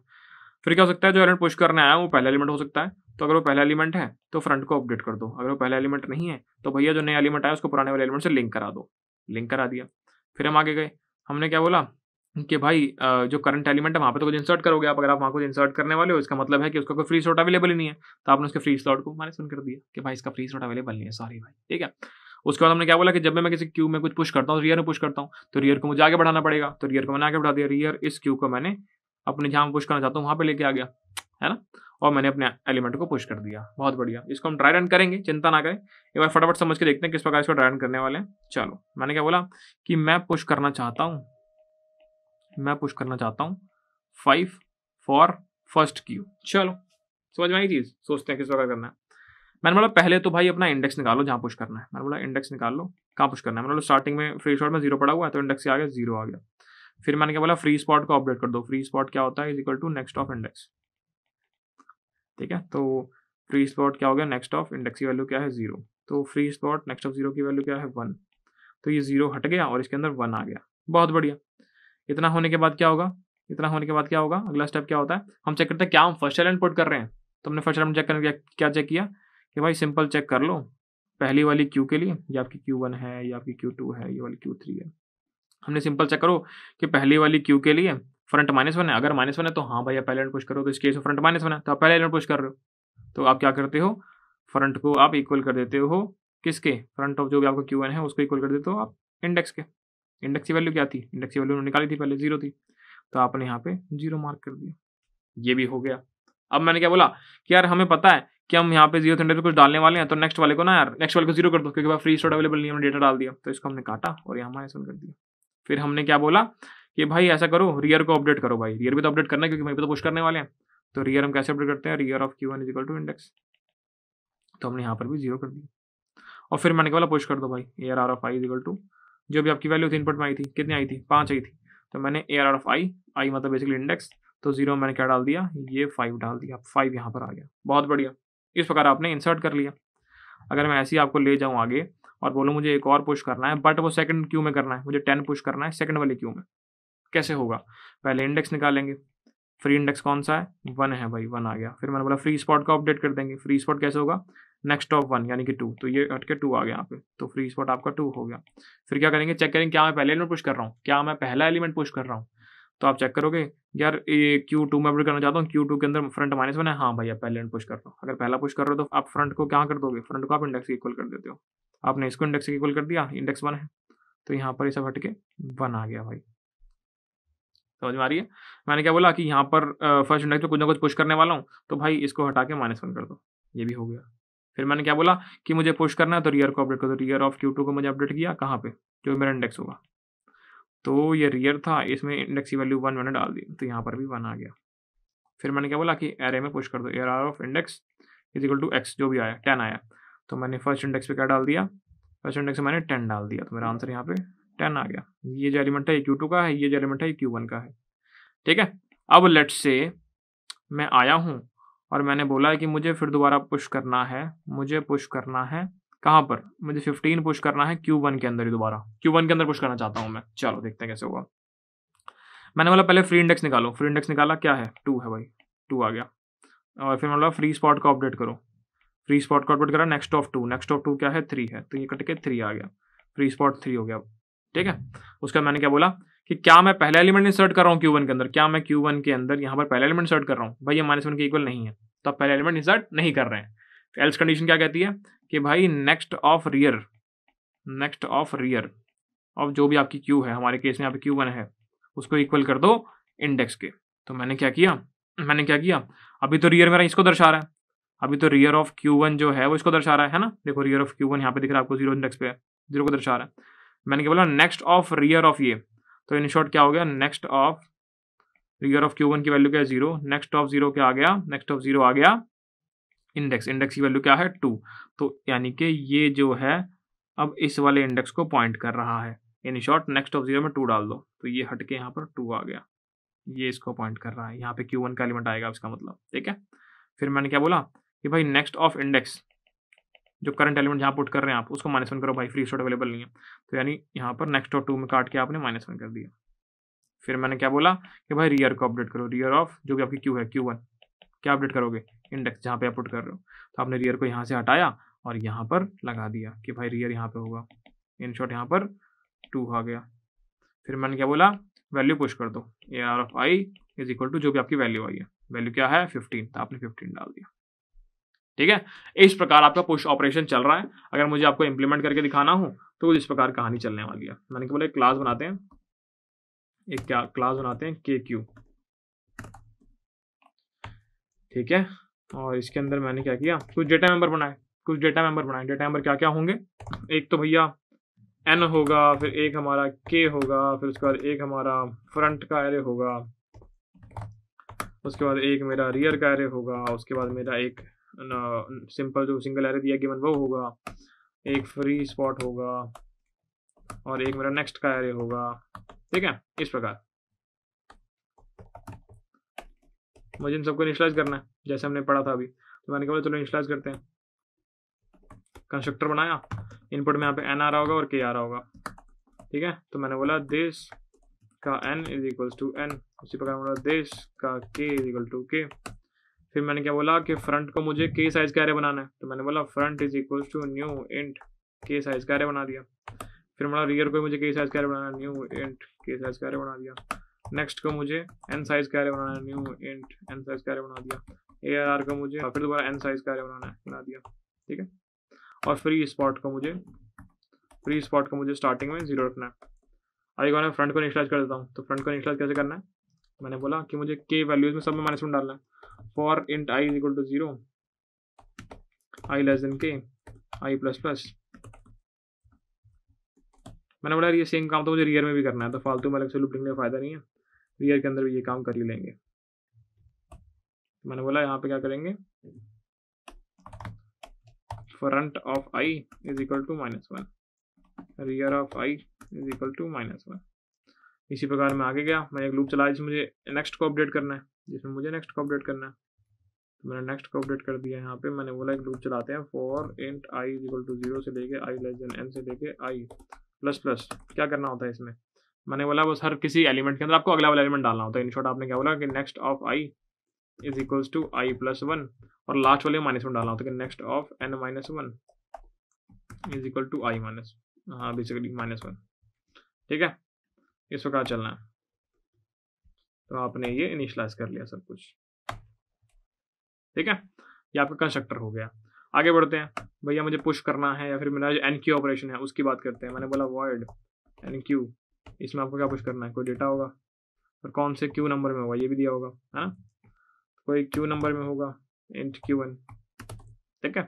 फिर क्या हो सकता है जो एलिमेंट पुश करने आया वो पहला एलिमेंट हो सकता है तो अगर वो पहला एलिमेंट है तो फ्रंट को अपडेट कर दो अगर वो पहला एलिमेंट नहीं है तो भैया जो नया एलिमेंट आया उसको पुराने वाले एलिमेंट से लिंक करा दो लिंक करा दिया फिर हम आगे गए हमने क्या बोला कि भाई जो करंट एलिमेंट है वहाँ पे तो कुछ इंसर्ट करोगे आप अगर आप वहाँ कुछ इंसर्ट करने वाले हो इसका मतलब है कि उसका कोई फ्री स्लॉट अवेलेबल ही नहीं है तो आपने उसके फ्री स्लॉट को मैंने सुन कर दिया कि भाई इसका फ्री स्लॉट अवेलेबल नहीं है सॉरी भाई ठीक है उसके बाद हमने क्या बोला कि जब मैं किसी क्यू में कुछ पुश करता हूँ रियर में पुश करता हूँ तो रियर को मुझे आगे बढ़ाना पड़ेगा तो रियर को मैंने आगे बढ़ा दिया रियर इस क्यू को मैंने अपने जहाँ पुश करना चाहता हूँ वहाँ पर लेके आ गया है ना और मैंने अपने एलिमेंट को पुश कर दिया बहुत बढ़िया इसको हम ड्राई रन करेंगे चिंता ना करें एक बार फटाफट समझ के देखते हैं किस प्रकार इसको ड्राई रन करने वाले हैं चलो मैंने क्या बोला कि मैं पुश करना चाहता हूँ मैं पुश करना चाहता हूँ फाइव फॉर फर्स्ट क्यू चलो समझ में आई चीज़ सोचते हैं किस प्रकार करना है मैंने बोला पहले तो भाई अपना इंडेक्स निकालो जहाँ पुश करना है मैंने बोला इंडेक्स निकाल लो कहाँ पुश करना है मैंने बोला स्टार्टिंग में फ्री शॉट में जीरो पड़ा हुआ है तो इंडेक्स आ गया जीरो आ गया फिर मैंने क्या बोला फ्री स्पॉट को अपडेट कर दो फ्री स्पॉट क्या होता है is equal to next of index ठीक है तो फ्री स्पॉट क्या हो गया नेक्स्ट ऑफ इंडेक्स की वैल्यू क्या है जीरो तो free spot next of zero की वैल्यू क्या है वन तो ये जीरो हट गया और इसके अंदर वन आ गया बहुत बढ़िया इतना होने के बाद क्या होगा इतना होने के बाद क्या होगा अगला स्टेप क्या होता है हम चेक करते हैं क्या हम फर्स्ट एलिमेंट पुट कर रहे हैं तो हमने फर्स्ट एलिमेंट चेक करने क्या चेक किया कि भाई सिंपल चेक कर लो पहली वाली क्यू के लिए ये आपकी क्यू वन है ये आपकी क्यू टू है ये वाली क्यू थ्री है हमने सिंपल चेक करो कि पहली वाली क्यू के लिए फ्रंट माइनस वन है अगर माइनस वन है तो हाँ भाई आप पहले एलिमेंट पुश करो तो इस केस में फ्रंट माइनस वन है तो आप पहले एलिमेंट पुश कर रहे हो तो आप क्या करते हो फ्रंट को आप इक्वल कर देते हो किसके फ्रंट ऑफ जो भी आपका क्यू वन है उसको इक्वल कर देते हो आप इंडेक्स के इंडेक्स की वैल्यू क्या थी इंडेक्स की वैल्यू उन्होंने निकाली थी पहले जीरो थी तो आपने यहाँ पे जीरो मार्क कर दिया ये भी हो गया अब मैंने क्या बोला कि यार हमें पता है कि हम यहाँ पे जीरो थंडर पे कुछ डालने वाले हैं तो नेक्स्ट वाले को ना यार नेक्स्ट वाले को जीरो कर दो क्योंकि फ्री स्टोर अवेलेबल नहीं हमने डेटा डाल दिया तो इसको हमने काटा और यहाँ माइनस वन कर दिया फिर हमने क्या बोला कि भाई ऐसा करो रियर को अपडेट करो भाई रियर भी तो अपडेट करना है क्योंकि मेरे पे तो पुश करने वाले हैं तो रियर हम कैसे अपडेट करते हैं rear of Q one is equal to index तो हमने यहाँ पर भी जीरो कर दिया और फिर मैंने क्या बोला पुश कर दो भाई a r are of I is equal to जो भी आपकी वैल्यू थी इनपुट में आई थी कितनी आई थी पाँच आई थी तो मैंने ए आर ऑफ आई आई मतलब बेसिकली इंडेक्स तो जीरो मैंने क्या डाल दिया ये फाइव डाल दिया फाइव यहाँ पर आ गया बहुत बढ़िया इस प्रकार आपने इंसर्ट कर लिया अगर मैं ऐसे ही आपको ले जाऊँ आगे और बोलूँ मुझे एक और पुश करना है बट वो सेकंड क्यू में करना है मुझे टेन पुश करना है सेकंड वाले क्यू में कैसे होगा पहले इंडेक्स निकालेंगे फ्री इंडेक्स कौन सा है वन है भाई वन आ गया फिर मैंने बोला फ्री स्पॉट का अपडेट कर देंगे फ्री स्पॉट कैसे होगा नेक्स्ट ऑफ वन यानी कि टू तो ये हट के टू आ गया यहाँ पे तो फ्री स्पॉट आपका टू हो गया फिर क्या करेंगे चेक करेंगे क्या मैं पहले एलिमेंट पुश कर रहा हूँ क्या मैं पहला एलिमेंट पुश कर रहा हूँ तो आप चेक करोगे यार ये क्यू टू में अपडेट करना चाहता हूँ क्यू टू के अंदर फ्रंट माइनस वन है हाँ भैया पहले एलिमेंट पुश कर रहा हूँ अगर पहला पुश कर रहे हो तो आप फ्रंट को क्या कर दोगे फ्रंट को आप इंडेक्स इक्वल कर देते हो आपने इसको इंडेक्स इक्वल कर दिया इंडेक्स वन है तो यहाँ पर ये सब हटके वन आ गया भाई समझ में आ रही है मैंने क्या बोला कि यहाँ पर फर्स्ट इंडेक्स में कुछ ना कुछ पुश करने वाला हूँ तो भाई इसको हटा के माइनस वन कर दो ये भी हो गया फिर मैंने क्या बोला कि मुझे पुश करना है तो रियर को अपडेट कर दो रियर ऑफ क्यू टू को मुझे अपडेट किया कहाँ पे जो मेरा इंडेक्स होगा तो ये रियर था इसमें इंडेक्स की वैल्यू वन मैंने डाल दी तो यहाँ पर भी वन आ गया फिर मैंने क्या बोला कि एरे में पुश कर दो arr of index is equal to x जो भी आया टेन आया तो मैंने फर्स्ट इंडेक्स पे क्या डाल दिया फर्स्ट इंडेक्स में मैंने टेन डाल दिया तो मेरा आंसर यहाँ पे टेन आ गया ये जो एलिमेंट है ये क्यू टू का है ये जो एलिमेंट है ये क्यू वन का है ठीक है अब लेट्स से मैं आया हूँ और मैंने बोला कि मुझे फिर दोबारा पुश करना है मुझे पुश करना है कहाँ पर मुझे फिफ्टीन पुश करना है क्यू वन के अंदर ही दोबारा क्यू वन के अंदर पुश करना चाहता हूँ मैं चलो देखते हैं कैसे होगा मैंने बोला पहले फ्री इंडेक्स निकालो फ्री इंडेक्स निकाला क्या है टू है भाई टू आ गया और फिर मतलब फ्री स्पॉट को अपडेट करो फ्री स्पॉट को अपडेट करा next of two next of two क्या है थ्री है तो ये कट के थ्री आ गया फ्री स्पॉट थ्री हो गया ठीक है उसके बाद मैंने क्या बोला कि क्या मैं पहला एलिमेंट इंसर्ट कर रहा हूँ क्यू वन के अंदर क्या मैं क्यू वन के अंदर यहाँ पर पहला एलिमेंट इंसर्ट कर रहा हूँ भाई ये माइनस वन के इक्वल नहीं है तो आप पहला एलिमेंट इंसर्ट नहीं कर रहे हैं तो एल्स कंडीशन क्या कहती है कि भाई next of rear next of rear of जो भी आपकी क्यू है हमारे केस में यहाँ पे क्यू वन है उसको इक्वल कर दो इंडेक्स के तो मैंने क्या किया मैंने क्या किया अभी तो रियर मेरा इसको दर्शा रहा है अभी तो रियर ऑफ क्यू वन जो है वो इसको दर्शा रहा है ना देखो रियर ऑफ क्यू वन यहाँ पे दिख रहा है आपको जीरो इंडेक्स पे जीरो को दर्शा रहा है मैंने क्या बोला नेक्स्ट ऑफ रियर ऑफ ये तो इन शॉर्ट क्या हो गया next of rear of Q one की वैल्यू क्या है जीरो नेक्स्ट ऑफ जीरो क्या आ गया नेक्स्ट ऑफ जीरो आ गया इंडेक्स इंडेक्स की वैल्यू क्या है टू तो यानी कि ये जो है अब इस वाले इंडेक्स को पॉइंट कर रहा है in short next of zero में टू डाल दो तो ये हट के यहाँ पर टू आ गया ये इसको पॉइंट कर रहा है यहाँ पे क्यू वन का एलिमेंट आएगा इसका मतलब ठीक है फिर मैंने क्या बोला कि भाई नेक्स्ट ऑफ इंडेक्स जो करंट एलिमेंट जहाँ पुट कर रहे हैं आप उसको माइनस वन करो भाई फ्री शॉट अवेलेबल नहीं है तो यानी यहाँ पर नेक्स्ट और टू में काट के आपने माइनस वन कर दिया फिर मैंने क्या बोला कि भाई रियर को अपडेट करो रियर ऑफ जो भी आपकी क्यू है क्यू वन क्या अपडेट करोगे इंडेक्स जहाँ पे आप पुट कर रहे हो तो आपने रियर को यहाँ से हटाया और यहाँ पर लगा दिया कि भाई रियर यहाँ पे होगा इन शॉर्ट यहाँ पर टू आ गया फिर मैंने क्या बोला वैल्यू पुश कर दो A R of I is equal to जो भी आपकी वैल्यू आई है वैल्यू क्या है फिफ्टीन तो आपने फिफ्टीन डाल दिया ठीक है इस प्रकार आपका पुश ऑपरेशन चल रहा है अगर मुझे आपको इंप्लीमेंट करके दिखाना हो तो इस प्रकार कहानी चलने वाली है मैंने क्या बोला एक क्लास बनाते हैं एक क्या क्लास बनाते हैं के क्यू ठीक है और इसके अंदर मैंने क्या किया कुछ डेटा मेंबर बनाए कुछ डेटा मेंबर बनाए डेटा मेंबर क्या क्या होंगे एक तो भैया एन होगा फिर एक हमारा के होगा फिर उसके बाद एक हमारा फ्रंट का एरे होगा उसके बाद एक मेरा रियर का एरे होगा उसके बाद मेरा एक सिंपल जो सिंगल एरे दिया गिवन वो होगा एक फ्री स्पॉट होगा और एक मेरा नेक्स्ट का एरे होगा ठीक है इस प्रकार मुझे इन सबको इनिशलाइज करना है जैसे हमने पढ़ा था अभी तो मैंने कहा चलो इनिशलाइज करते हैं कंस्ट्रक्टर बनाया इनपुट में यहाँ पे एन आ रहा होगा और के आ रहा होगा ठीक है तो मैंने बोला दिस का N is equal to N उसी प्रकार बोला दिस का के इज इक्वल टू के फिर मैंने क्या बोला कि फ्रंट को मुझे के साइज़ का एरे बनाना है तो मैंने बोला front is equal to new int K size का एरे बना दिया फिर बोला रियर को मुझे के साइज़ का एरे बनाना न्यू इंट के साइज़ का एरे बना दिया नेक्स्ट को मुझे एन साइज़ का एरे बनाना है न्यू इंट एन साइज़ का एरे बना दिया ए आर आर को मुझे फिर दोबारा एन साइज़ का एरे बनाना है बना दिया ठीक है और फ्री स्पॉट को मुझे फ्री स्पॉट को मुझे स्टार्टिंग में जीरो रखना है अब एक बार मैं फ्रंट को इनिशलाइज कर देता हूँ तो फ्रंट को इनिशलाइज कैसे करना है मैंने बोला कि मुझे के वैल्यूज में सब में माइनस वन डालना है for int i is equal to 0 i less than k i plus plus मैंने बोला ये सेम काम तो मुझे रियर में भी करना है तो फालतू में अलग से लूप लिखने का फायदा नहीं है रियर के अंदर भी ये काम कर ही लेंगे तो मैंने बोला यहाँ पे क्या करेंगे front of I is equal to minus one rear of I is equal to minus one इसी प्रकार मैं आगे गया मैंने एक लूप चलाया जिसमें मुझे नेक्स्ट को अपडेट करना है जिसमें मुझे नेक्स्ट को अपडेट करना है तो मैंने नेक्स्ट को अपडेट कर दिया यहाँ पे मैंने बोला एक लूप चलाते हैं for int I is to zero से लेके आई लेस देन एन से लेके आई प्लस प्लस क्या करना होता है इसमें मैंने बोला बस हर किसी एलिमेंट के अंदर आपको अगला वाला एलिमेंट डालना होता है इन शॉर्ट आपने क्या बोला कि next of I is equals to I plus one और लास्ट वाले माइनस वन डालना होता है कि next of N minus one is equal to I minus हाँ बेसिकली माइनस वन ठीक है इस प्रकार चलना है तो आपने ये इनिशलाइज कर लिया सब कुछ ठीक है ये आपका कंस्ट्रक्टर हो गया आगे बढ़ते हैं भैया मुझे पुश करना है या फिर मेरा जो एन क्यू ऑपरेशन है उसकी बात करते हैं मैंने बोला वर्ड एन क्यू इसमें आपको क्या पुश करना है कोई डेटा होगा और कौन से क्यू नंबर में होगा ये भी दिया होगा है ना कोई क्यू नंबर में होगा इंट क्यू वन ठीक है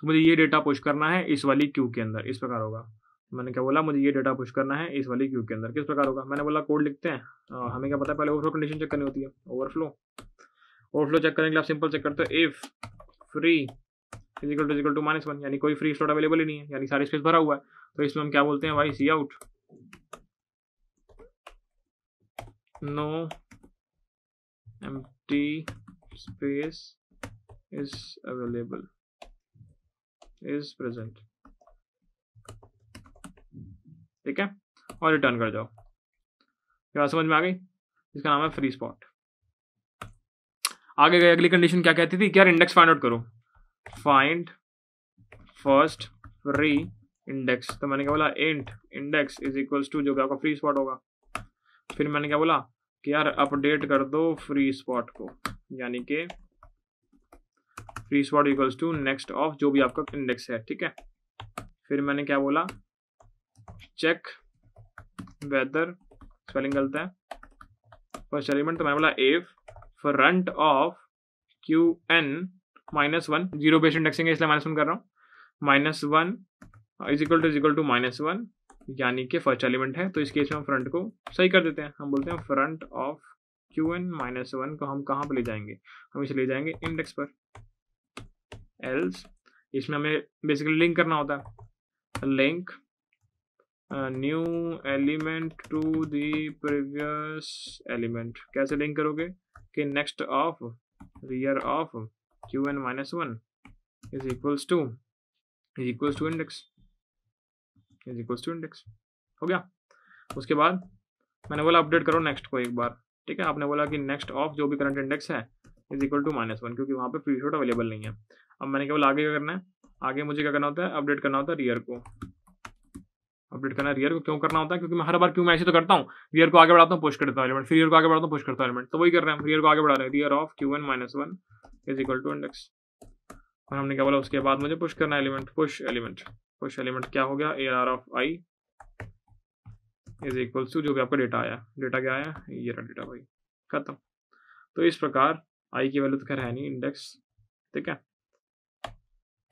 तो मुझे ये डेटा पुश करना है इस वाली क्यू के अंदर इस प्रकार होगा मैंने क्या बोला मुझे ये डेटा पुश करना है इस वाली क्यू के अंदर किस प्रकार होगा मैंने बोला कोड लिखते हैं आ, हम्म। हमें क्या पता है पहले ओवरफ्लो कंडीशन चेक करनी होती है ओवरफ्लो ओवरफ्लो चेक करने के लिए आप सिंपल चेक करते हो if free physical to is equal to minus one यानी कोई फ्री स्लॉट अवेलेबल ही नहीं है यानी सारी स्पेस भरा हुआ है तो इसमें हम क्या बोलते हैं Y C out no empty space is available is present ठीक है और रिटर्न कर जाओ ये बात समझ में आ गई इसका नाम है फ्री स्पॉट आगे गए अगली कंडीशन क्या कहती थी क्या इंडेक्स फाइंड आउट करो फाइंड फर्स्ट फ्री इंडेक्स तो मैंने क्या बोला int index is equal to जो आपका फ्री स्पॉट होगा फिर मैंने क्या बोला कि यार अपडेट कर दो फ्री स्पॉट को यानी कि free spot equals to next of जो भी आपका इंडेक्स है ठीक है फिर मैंने क्या बोला चेक वेदर स्पेलिंग गलत है फर्स्ट एलिमेंट तो मैं बोला F front of Q N minus one zero base indexing है इसलिए माइनस वन कर रहा हूँ minus one is equal to is equal to minus one यानी कि फर्स्ट एलिमेंट है तो इस केस में हम फ्रंट को सही कर देते हैं हम बोलते हैं front of Q N minus one को हम कहाँ पर ले जाएंगे हम इसे ले जाएंगे इंडेक्स पर एल्स इसमें हमें बेसिकली लिंक करना होता है link new element to to element कैसे लिंक करोगे कि next of of of Q N minus one is equals to is equals to index is equals to index हो गया उसके बाद मैंने बोला अपडेट करो नेक्स्ट को एक बार ठीक है आपने बोला कि नेक्स्ट ऑफ जो भी करंट इंडेक्स है is equal to minus one क्योंकि वहाँ पे प्री शॉट अवेलेबल नहीं है अब मैंने केवल आगे क्या करना है आगे मुझे क्या करना होता है अपडेट करना होता है रियर को अपडेट करना रियर को क्यों करना होता है क्योंकि मैं हर बार क्यों मैं ऐसे तो करता हूँ रियर को आगे बढ़ाता हूँ पुश करता हूँ एलिमेंट फिर रियर को आगे बढ़ाता हूँ पुश करता हूँ एलिमेंट तो वही कर रहे हैं रियर को आगे बढ़ा रहे हैं rear of Q N minus one is equal to index और हमने क्या बोला उसके बाद मुझे पुश करना element push element push element क्या हो गया A R of I is equal to जो भी आपका डेटा आया डेटा क्या आया ये रहा डेटा भाई खत्म तो इस प्रकार आई की वैल्यू तो खैर है नहीं इंडेक्स ठीक है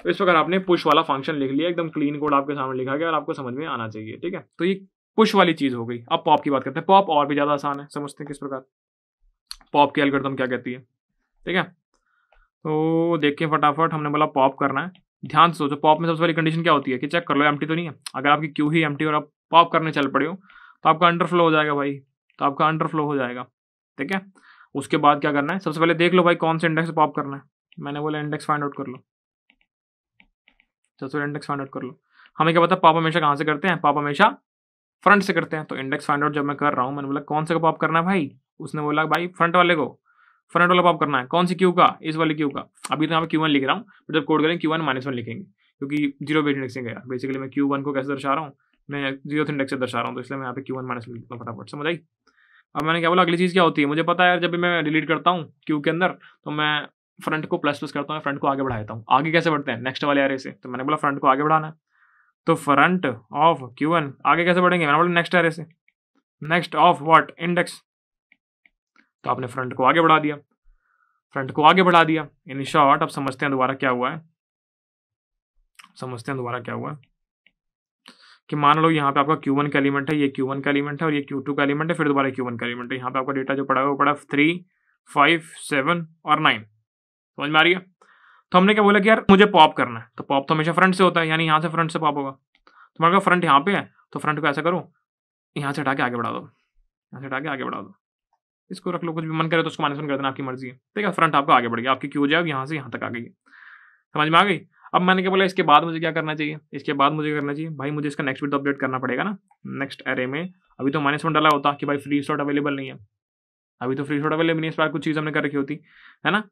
तो इस प्रकार आपने पुश वाला फंक्शन लिख लिया एकदम क्लीन कोड आपके सामने लिखा गया और आपको समझ में आना चाहिए ठीक है तो ये पुश वाली चीज हो गई अब पॉप की बात करते हैं पॉप और भी ज्यादा आसान है समझते हैं किस प्रकार पॉप की एल्गोरिथम क्या कहती है ठीक है तो देखिए फटाफट हमने बोला पॉप करना है ध्यान से सोचो पॉप में सबसे पहली कंडीशन क्या होती है कि चेक कर लो एम तो नहीं है अगर आपकी क्यू ही एम और आप पॉप करने चल पड़े हो तो आपका अंडरफ्लो हो जाएगा भाई तो आपका अंडरफ्लो हो जाएगा ठीक है उसके बाद क्या करना है सबसे पहले देख लो भाई कौन से इंडेक्स पॉप करना है मैंने बोला इंडेक्स फाइंड आउट कर लो तो फिर इंडेक्स फाइंड आउट कर लो हमें क्या पता पाप हमेशा कहाँ से करते हैं पाप हमेशा फ्रंट से करते हैं तो इंडेक्स फाइंड आउट जब मैं कर रहा हूँ मैंने बोला कौन सा पॉप करना है भाई उसने बोला भाई फ्रंट वाले को फ्रंट वाला पॉप करना है कौन सी क्यू का इस वाले क्यू का अभी तो यहाँ पर क्यू वन लिख रहा हूँ जब कोड करेंगे क्यू वन माइनस वन लिखेंगे क्योंकि जीरो बेट इंडेक्सिंग गया बेसिकली मैं क्यू वन को कैसे दर्शा रहा हूँ मैं जीरो इंडेक्स से दर्शा रहा हूँ तो इसलिए मैं यहाँ पे क्यू वन माइनस वन लिखता हूँ फटाफट समझ आई अब मैंने क्या बोला अगली चीज़ क्या होती है मुझे पता है यार जब भी मैं डिलीट करता हूँ क्यू के अंदर तो मैं फ्रंट को प्लस प्लस करता हूँ फ्रंट को आगे बढ़ा देता हूँ आगे कैसे बढ़ते हैं नेक्स्ट वाले एरे से तो मैंने बोला फ्रंट को आगे बढ़ाना है तो फ्रंट ऑफ क्यू एन आगे कैसे बढ़ेंगे मैंने बोला नेक्स्ट एरे से नेक्स्ट ऑफ वॉट इंडेक्स तो आपने फ्रंट को आगे बढ़ा दिया फ्रंट को आगे बढ़ा दिया इन शॉर्ट अब समझते हैं दोबारा क्या हुआ है समझते हैं दोबारा क्या हुआ है कि मान लो यहाँ पे आपका Q1 का एलिमेंट है ये Q1 का एलिमेंट है और ये Q2 का एलिमेंट है फिर दोबारा Q1 का एलिमेंट है यहाँ पे आपका डेटा जो पड़ा है वो पड़ा थ्री फाइव सेवन और नाइन समझ में आ रही है तो हमने क्या बोला कि यार मुझे पॉप करना है तो पॉप तो हमेशा फ्रंट से होता है यानी यहाँ से फ्रंट से पॉप होगा तो मैंने कहा फ्रंट यहाँ पे है तो फ्रंट को ऐसा करो यहाँ से हटा के आगे बढ़ा दो यहाँ से हटा के आगे बढ़ा दो इसको रख लो कुछ भी मन करे तो उसको माइनस वन कर देना आपकी मर्जी है ठीक है फ्रंट आपका आगे बढ़ गया आपकी क्यू जाए यहाँ से यहाँ तक आ गई समझ में आ गई अब मैंने क्या बोला इसके बाद मुझे क्या करना चाहिए इसके बाद मुझे करना चाहिए भाई मुझे इसका नेक्स्ट बिट अपडेट करना पड़ेगा ना नेक्स्ट एरे में अभी तो माइनस वन डाला होता कि भाई फ्री स्लॉट अवेलेबल नहीं है अभी तो फ्री शॉट अवेलेबल नहीं इस बार कुछ चीज़ हमने कर रखी होती है ना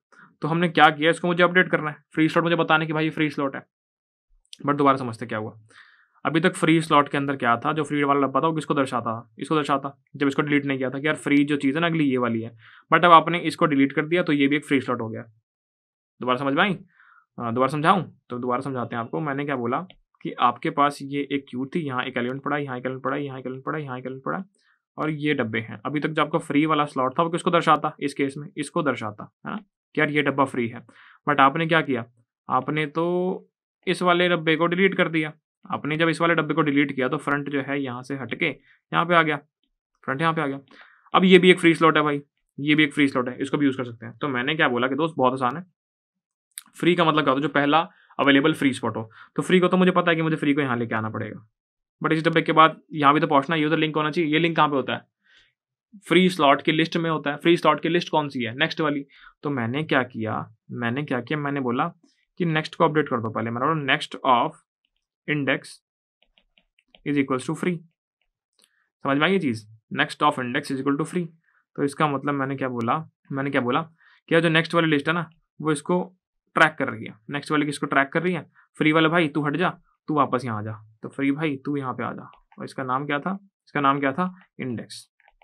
तो हमने क्या किया इसको मुझे अपडेट करना है फ्री स्लॉट मुझे बताने कि भाई ये फ्री स्लॉट है बट दोबारा समझते क्या हुआ अभी तक फ्री स्लॉट के अंदर क्या था जो फ्री वाला डब्बा था वो किसको दर्शाता था इसको दर्शाता जब इसको डिलीट नहीं किया था कि यार फ्री जो चीज़ है ना अगली ये वाली है बट अब आपने इसको डिलीट कर दिया तो ये भी एक फ्री स्लॉट हो गया दोबारा समझ पाई हाँ, दोबारा समझाऊँ तो दोबारा समझाते हैं आपको मैंने क्या बोला कि आपके पास ये एक क्यूट थी यहाँ एक एलिमेंट पड़ा यहाँ एक एलिमेंट पड़ा यहाँ एक एलिमेंट पड़ा यहाँ एक एलिमेंट पड़ा और ये डब्बे हैं अभी तक जो आपका फ्री वाला स्लॉट था वो किसको दर्शाता इस केस में इसको दर्शाता है ना कि यार ये डब्बा फ्री है बट आपने क्या किया आपने तो इस वाले डब्बे को डिलीट कर दिया आपने जब इस वाले डब्बे को डिलीट किया तो फ्रंट जो है यहाँ से हटके यहाँ पे आ गया फ्रंट यहाँ पे आ गया अब ये भी एक फ्री स्लॉट है भाई ये भी एक फ्री स्लॉट है इसको भी यूज़ कर सकते हैं तो मैंने क्या बोला कि दोस्त बहुत आसान है फ्री का मतलब क्या होता है जो पहला अवेलेबल फ्री स्पॉट हो तो फ्री को तो मुझे पता है कि मुझे फ्री को यहाँ लेके आना पड़ेगा बट इस डब्बे के बाद यहाँ भी तो पहुँचना यूज़र लिंक होना चाहिए ये लिंक कहाँ पर होता है फ्री स्लॉट की लिस्ट में होता है फ्री स्लॉट की लिस्ट कौन सी है नेक्स्ट वाली तो मैंने क्या किया मैंने क्या किया मैंने बोला कि नेक्स्ट को अपडेट कर दो पहले मैंने बोला next of index is equals to free समझ में आई ये चीज़ next of index is equal to free तो इसका मतलब मैंने क्या बोला मैंने क्या बोला कि जो नेक्स्ट वाली लिस्ट है ना वो इसको ट्रैक कर रही है नेक्स्ट वाली किसको ट्रैक कर रही है फ्री वाला भाई तू हट जा तू वापस यहाँ आ जा तो फ्री भाई तू यहाँ पे आ जा और इसका नाम क्या था इसका नाम क्या था इंडेक्स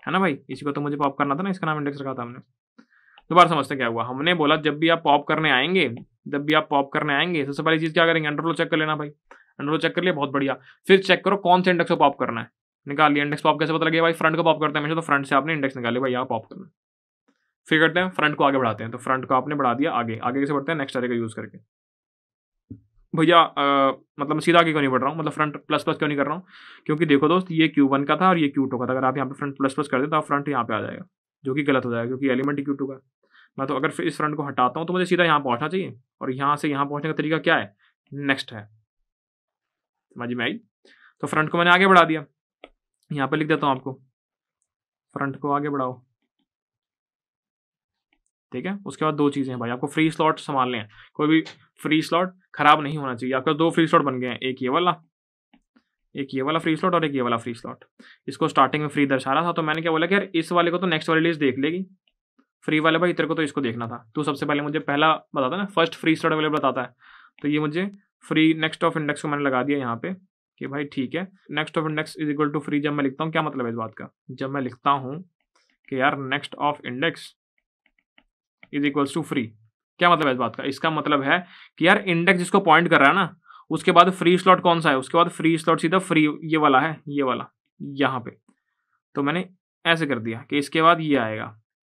है ना भाई इसी को तो मुझे पॉप करना था ना इसका नाम इंडेक्स रखा था हमने दोबारा समझते क्या हुआ हमने बोला जब भी आप पॉप करने आएंगे जब भी आप पॉप करने आएंगे सबसे पहली चीज़ क्या करेंगे अंडरलो चेक कर लेना भाई अंडरलो चेक कर लिया बहुत बढ़िया फिर चेक करो कौन से इंडेक्स को पॉप करना है निकाल लिया इंडेक्स पॉप कैसे पता लगे भाई फ्रंट को पॉप करते हैं हमेशा तो फ्रंट से आपने इंडेक्स निकाले भाई यहाँ पॉप करना फिर करते हैं फ्रंट को आगे बढ़ाते हैं तो फ्रंट को आपने बढ़ा दिया आगे आगे कैसे बढ़ते हैं नेक्स्ट आगे का यूज़ करके भैया मतलब सीधा आगे क्यों नहीं बढ़ रहा हूँ मतलब फ्रंट प्लस प्लस क्यों नहीं कर रहा हूँ क्योंकि देखो दोस्त ये क्यू वन का था और ये क्यू टू का था अगर आप यहाँ पे फ्रंट प्लस प्लस कर दें तो आप फ्रंट यहाँ पे आ जाएगा जो कि गलत हो जाएगा क्योंकि एलिमेंट क्यू टू का मैं तो अगर इस फ्रंट को हटाता हूँ तो मुझे सीधा यहाँ पहुँचना चाहिए और यहाँ से यहाँ पहुँचने का तरीका क्या है नेक्स्ट है समझ में आई तो फ्रंट को मैंने आगे बढ़ा दिया यहाँ पर लिख देता हूँ आपको फ्रंट को आगे बढ़ाओ ठीक है उसके बाद दो चीज़ें हैं भाई आपको फ्री स्लॉट संभालने हैं कोई भी फ्री स्लॉट खराब नहीं होना चाहिए आपका दो फ्री स्लॉट बन गए हैं एक ये वाला एक ये वाला फ्री स्लॉट और एक ये वाला फ्री स्लॉट इसको स्टार्टिंग में फ्री दर्शा रहा था तो मैंने क्या बोला कि यार इस वाले को तो नेक्स्ट वाली लिस्ट देख लेगी फ्री वाले भाई तेरे को तो इसको देखना था तो सबसे पहले मुझे पहला बताता ना फर्स्ट फ्री स्लॉट अवेलेबल बताता है तो ये मुझे फ्री नेक्स्ट ऑफ इंडेक्स को मैंने लगा दिया यहाँ पे कि भाई ठीक है next of index is equal to free जब मैं लिखता हूँ क्या मतलब है इस बात का जब मैं लिखता हूँ कि यार next of index is equals to free क्या मतलब है इस बात का इसका मतलब है कि यार इंडेक्स जिसको पॉइंट कर रहा है ना उसके बाद फ्री स्लॉट कौन सा है उसके बाद फ्री स्लॉट सीधा फ्री ये वाला है ये वाला यहाँ पे तो मैंने ऐसे कर दिया कि इसके बाद ये आएगा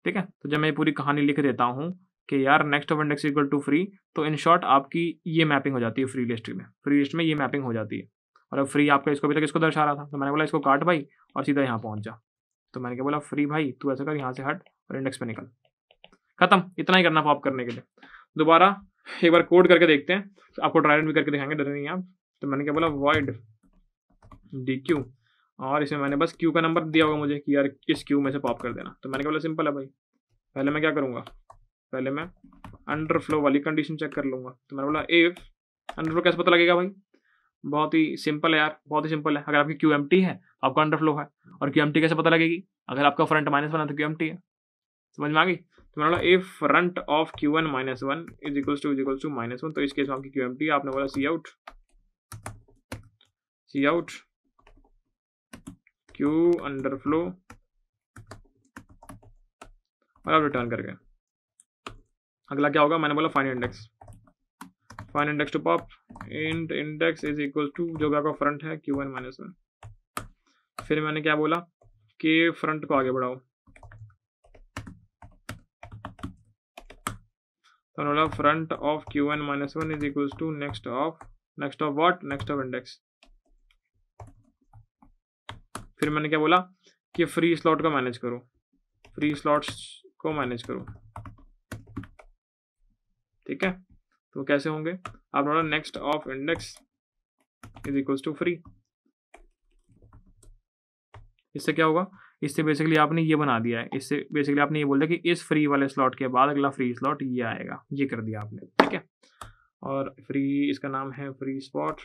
ठीक है तो जब मैं पूरी कहानी लिख देता हूँ कि यार next of index equal to free तो इन शॉर्ट आपकी ये मैपिंग हो जाती है फ्री लिस्ट में फ्री लिस्ट में ये मैपिंग हो जाती है और अब फ्री आपका इसको अभी तक इसको दर्शा रहा था तो मैंने बोला इसको काट भाई और सीधा यहाँ पहुँच जा तो मैंने क्या बोला फ्री भाई तू ऐसा कर यहाँ से हट और इंडेक्स पे निकल खत्म इतना ही करना पॉप करने के लिए दोबारा एक बार कोड करके देखते हैं तो आपको ट्राई भी करके दिखाएंगे डर नहीं आप तो मैंने क्या बोला वॉइड डी क्यू और इसमें मैंने बस क्यू का नंबर दिया होगा मुझे कि यार किस क्यू में से पॉप कर देना तो मैंने क्या बोला सिंपल है भाई पहले मैं क्या करूँगा पहले मैं अंडर फ्लो वाली कंडीशन चेक कर लूँगा तो मैंने बोला एफ अंडर फ्लो कैसे पता लगेगा भाई बहुत ही सिंपल है यार बहुत ही सिंपल है अगर आपकी क्यू एम टी है आपका अंडर फ्लो है और क्यू एम टी कैसे पता लगेगी अगर आपका फ्रंट माइनस वन है तो क्यू एम टी है समझ में आ गई तो मैंने बोला if front of Q one minus one is equal to is equal to minus one तो इस केस में आपकी क्यू एम टी आपने बोला C out C out Q underflow और आप रिटर्न करके अगला क्या होगा मैंने बोला find index find index to pop int index is equal to जो भी आपका फ्रंट है क्यू वन माइनस वन फिर मैंने क्या बोला कि फ्रंट को आगे बढ़ाओ तो हमने बोला front of Q N minus one is equal to next of next of what next of index फिर मैंने क्या बोला कि फ्री स्लॉट को मैनेज करो फ्री स्लॉट्स को मैनेज करो ठीक है तो कैसे होंगे आप बोला next of index is equal to free इससे क्या होगा इससे बेसिकली आपने ये बना दिया है इससे बेसिकली आपने ये बोल दिया कि इस फ्री वाले स्लॉट के बाद अगला फ्री स्लॉट ये आएगा ये कर दिया आपने ठीक है और फ्री इसका नाम है फ्री स्पॉट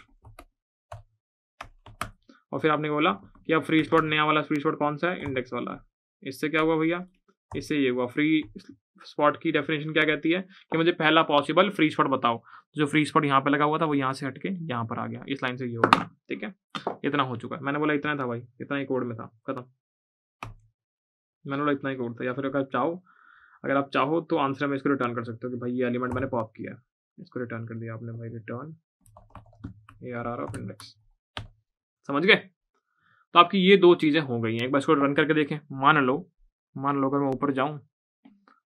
और फिर आपने बोला कि अब फ्री स्पॉट नया वाला फ्री स्पॉट कौन सा है इंडेक्स वाला है इससे क्या हुआ भैया इससे ये हुआ फ्री स्पॉट की डेफिनेशन क्या कहती है कि मुझे पहला पॉसिबल फ्री स्पॉट बताओ जो फ्री स्पॉट यहाँ पे लगा हुआ था वो यहाँ से हटके यहाँ पर आ गया इस लाइन से ये हो गया ठीक है इतना हो चुका है मैंने बोला इतना था भाई इतना ही कोड में था खत्म मैंने बोला इतना ही कोड था या फिर अगर चाहो अगर आप चाहो तो आंसर में इसको रिटर्न कर सकते हो कि भाई ये एलिमेंट मैंने पॉप किया इसको रिटर्न कर दिया आपने भाई return A are are of index समझ गए तो आपकी ये दो चीज़ें हो गई हैं एक बार इसको रन करके देखें मान लो मान लो अगर मैं ऊपर जाऊँ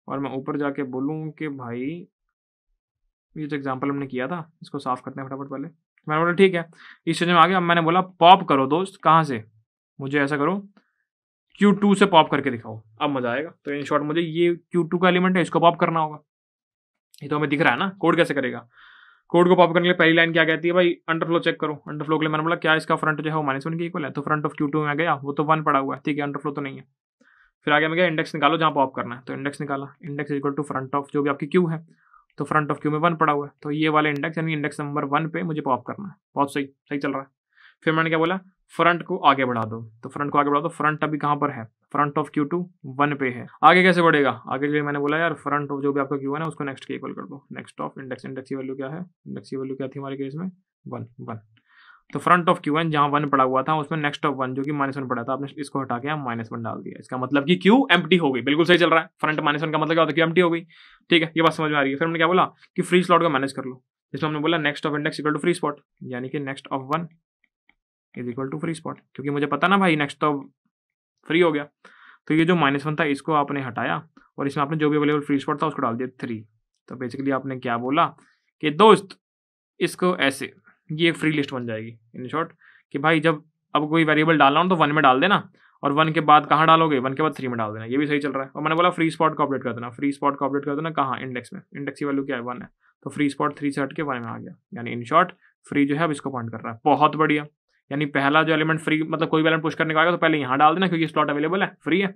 और मैं ऊपर जाके बोलूँ कि भाई ये जो एग्जाम्पल हमने किया था इसको साफ करते हैं फटाफट पहले मैंने बोला ठीक है इस चीज़ में आगे अब मैंने बोला पॉप करो दोस्त कहाँ से मुझे ऐसा करो क्यू टू से पॉप करके दिखाओ अब मजा आएगा तो इन शॉर्ट मुझे ये क्यू टू का एलिमेंट है इसको पॉप करना होगा ये तो हमें दिख रहा है ना कोड कैसे करेगा कोड को पॉप करने के लिए पहली लाइन क्या कहती है भाई अंडरफ्लो चेक करो अंडरफ्लो के लिए मैंने बोला क्या इसका फ्रंट जो है वो माइनस वन के इक्वल है तो फ्रंट ऑफ क्यू टू में गया वो तो वन पड़ा हुआ है ठीक है अंडरफ्लो तो नहीं है फिर आगे मैं गया इंडेक्स निकालो जहाँ पॉप करना है तो इंडेक्स निकाला index equal to front of जो भी आपकी क्यू है तो फ्रंट ऑफ क्यू में वन पड़ा हुआ है तो ये वाला इंडेक्स यानी इंडेक्स नंबर वन पे मुझे पॉप करना है बहुत सही सही चल रहा है फिर मैंने क्या बोला फ्रंट को आगे बढ़ा दो तो फ्रंट को आगे बढ़ा दो फ्रंट अभी कहाँ पर है front of Q two one पे है आगे कैसे बढ़ेगा आगे के लिए मैंने बोला यार फ्रंट ऑफ जो भी आपका क्यू है ना उसको नेक्स्ट के इक्वल कर दो next of index index value क्या है इंडेक्स वैल्यू क्या थी हमारे केस में वन वन तो फ्रंट ऑफ क्यू एन जहाँ वन पड़ा हुआ था उसमें नेक्स्ट ऑफ वन जो कि माइनस वन पड़ा था आपने इसको हटा के यहाँ माइनस वन डाल दिया इसका मतलब कि क्यू एम हो गई बिल्कुल सही चल रहा है फ्रंट माइनस वन का मतलब क्या होता है क्यू एम हो गई ठीक है ये बात समझ में आ रही है फिर हमने क्या बोला कि फ्री स्लॉट को मैनेज कर लो इसमें हमने बोला next of index equal to free spot यानी कि next of one is equal to free spot क्योंकि मुझे पता ना भाई नेक्स्ट तो फ्री हो गया तो ये जो माइनस वन था इसको आपने हटाया और इसमें आपने जो भी अवेलेबल फ्री स्पॉट था उसको डाल दिया थ्री तो बेसिकली आपने क्या बोला कि दोस्त इसको ऐसे ये एक फ्री लिस्ट बन जाएगी इन शॉर्ट कि भाई जब अब कोई वेरिएबल डालना हो तो वन में डाल देना और वन के बाद कहाँ डालोगे वन के बाद थ्री में डाल देना ये भी सही चल रहा है और मैंने बोला फ्री स्पॉट को अपडेट कर देना फ्री स्पॉट को अपडेट कर देना कहाँ इंडेक्स में इंडेक्स की वैल्यू क्या है वन है तो फ्री स्पॉट थ्री से हट के वन में आ गया यानी इन शॉर्ट फ्री जो है अब इसको पॉइंट कर रहा है बहुत बढ़िया यानी पहला जो एलिमेंट फ्री मतलब कोई भी एलिमेंट पुश करने का आएगा तो पहले यहाँ डाल देना क्योंकि स्लॉट अवेलेबल है फ्री है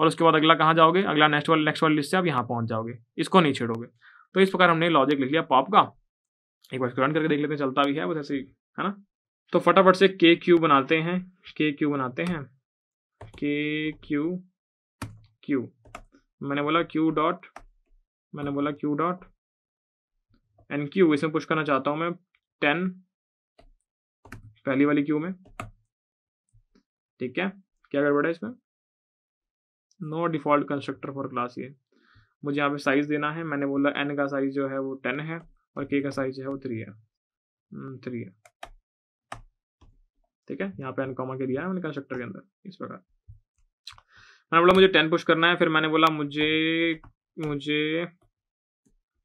और उसके बाद अगला कहाँ जाओगे अगला नेक्स्ट वाले नेक्स्ट वाले लिस्ट से आप यहाँ पहुँच जाओगे इसको नहीं छेड़ोगे तो इस प्रकार हमने लॉजिक लिख लिया पॉप का एक बार रन करके देख लेते हैं चलता भी है बस ऐसे ही है ना तो फटाफट से के क्यू बनाते हैं के क्यू बनाते हैं के क्यू क्यू मैंने बोला क्यू डॉट मैंने बोला क्यू डॉट एन क्यू इसमें पुश करना चाहता हूँ मैं टेन पहली वाली क्यू में ठीक है क्या गड़बड़ है इसमें no default constructor for class ये मुझे यहाँ पे साइज देना है मैंने बोला एन का साइज जो है वो टेन है और के का साइज जो है वो थ्री है थ्री hmm, है ठीक है यहाँ पे एन कॉमा के दिया है मैंने कंस्ट्रक्टर के अंदर इस प्रकार मैंने बोला मुझे टेन पुश करना है फिर मैंने बोला मुझे मुझे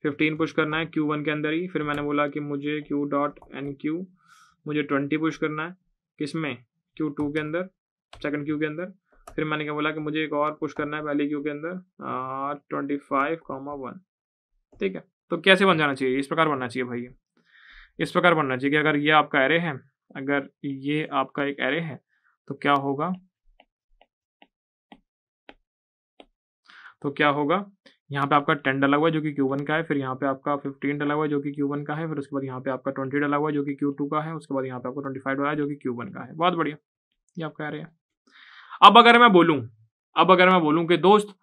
फिफ्टीन पुश करना है क्यू वन के अंदर ही फिर मैंने बोला कि मुझे क्यू डॉट एन क्यू मुझे ट्वेंटी पुश करना है किस में क्यू टू के अंदर सेकंड क्यू के अंदर फिर मैंने क्या बोला कि मुझे एक और पुश करना है पहले क्यू के अंदर ट्वेंटी फाइव कॉमा वन ठीक है तो कैसे बन जाना चाहिए इस प्रकार बनना चाहिए भाई इस प्रकार बनना चाहिए कि अगर ये आपका एरे है अगर ये आपका एक एरे है तो क्या होगा तो क्या होगा यहाँ पे आपका टेन डला हुआ है जो कि क्यू वन का है फिर यहाँ पे आपका फिफ्टीन डला हुआ है जो कि क्यू वन का है फिर उसके बाद यहाँ पे आपका ट्वेंटी डला हुआ है जो कि क्यू टू का है उसके बाद यहाँ पे आपको ट्वेंटी फाइव डला है जो कि क्यू वन का है बहुत बढ़िया ये आप कह रहे हैं अब अगर मैं बोलूँ अब अगर मैं बोलूँ कि दोस्त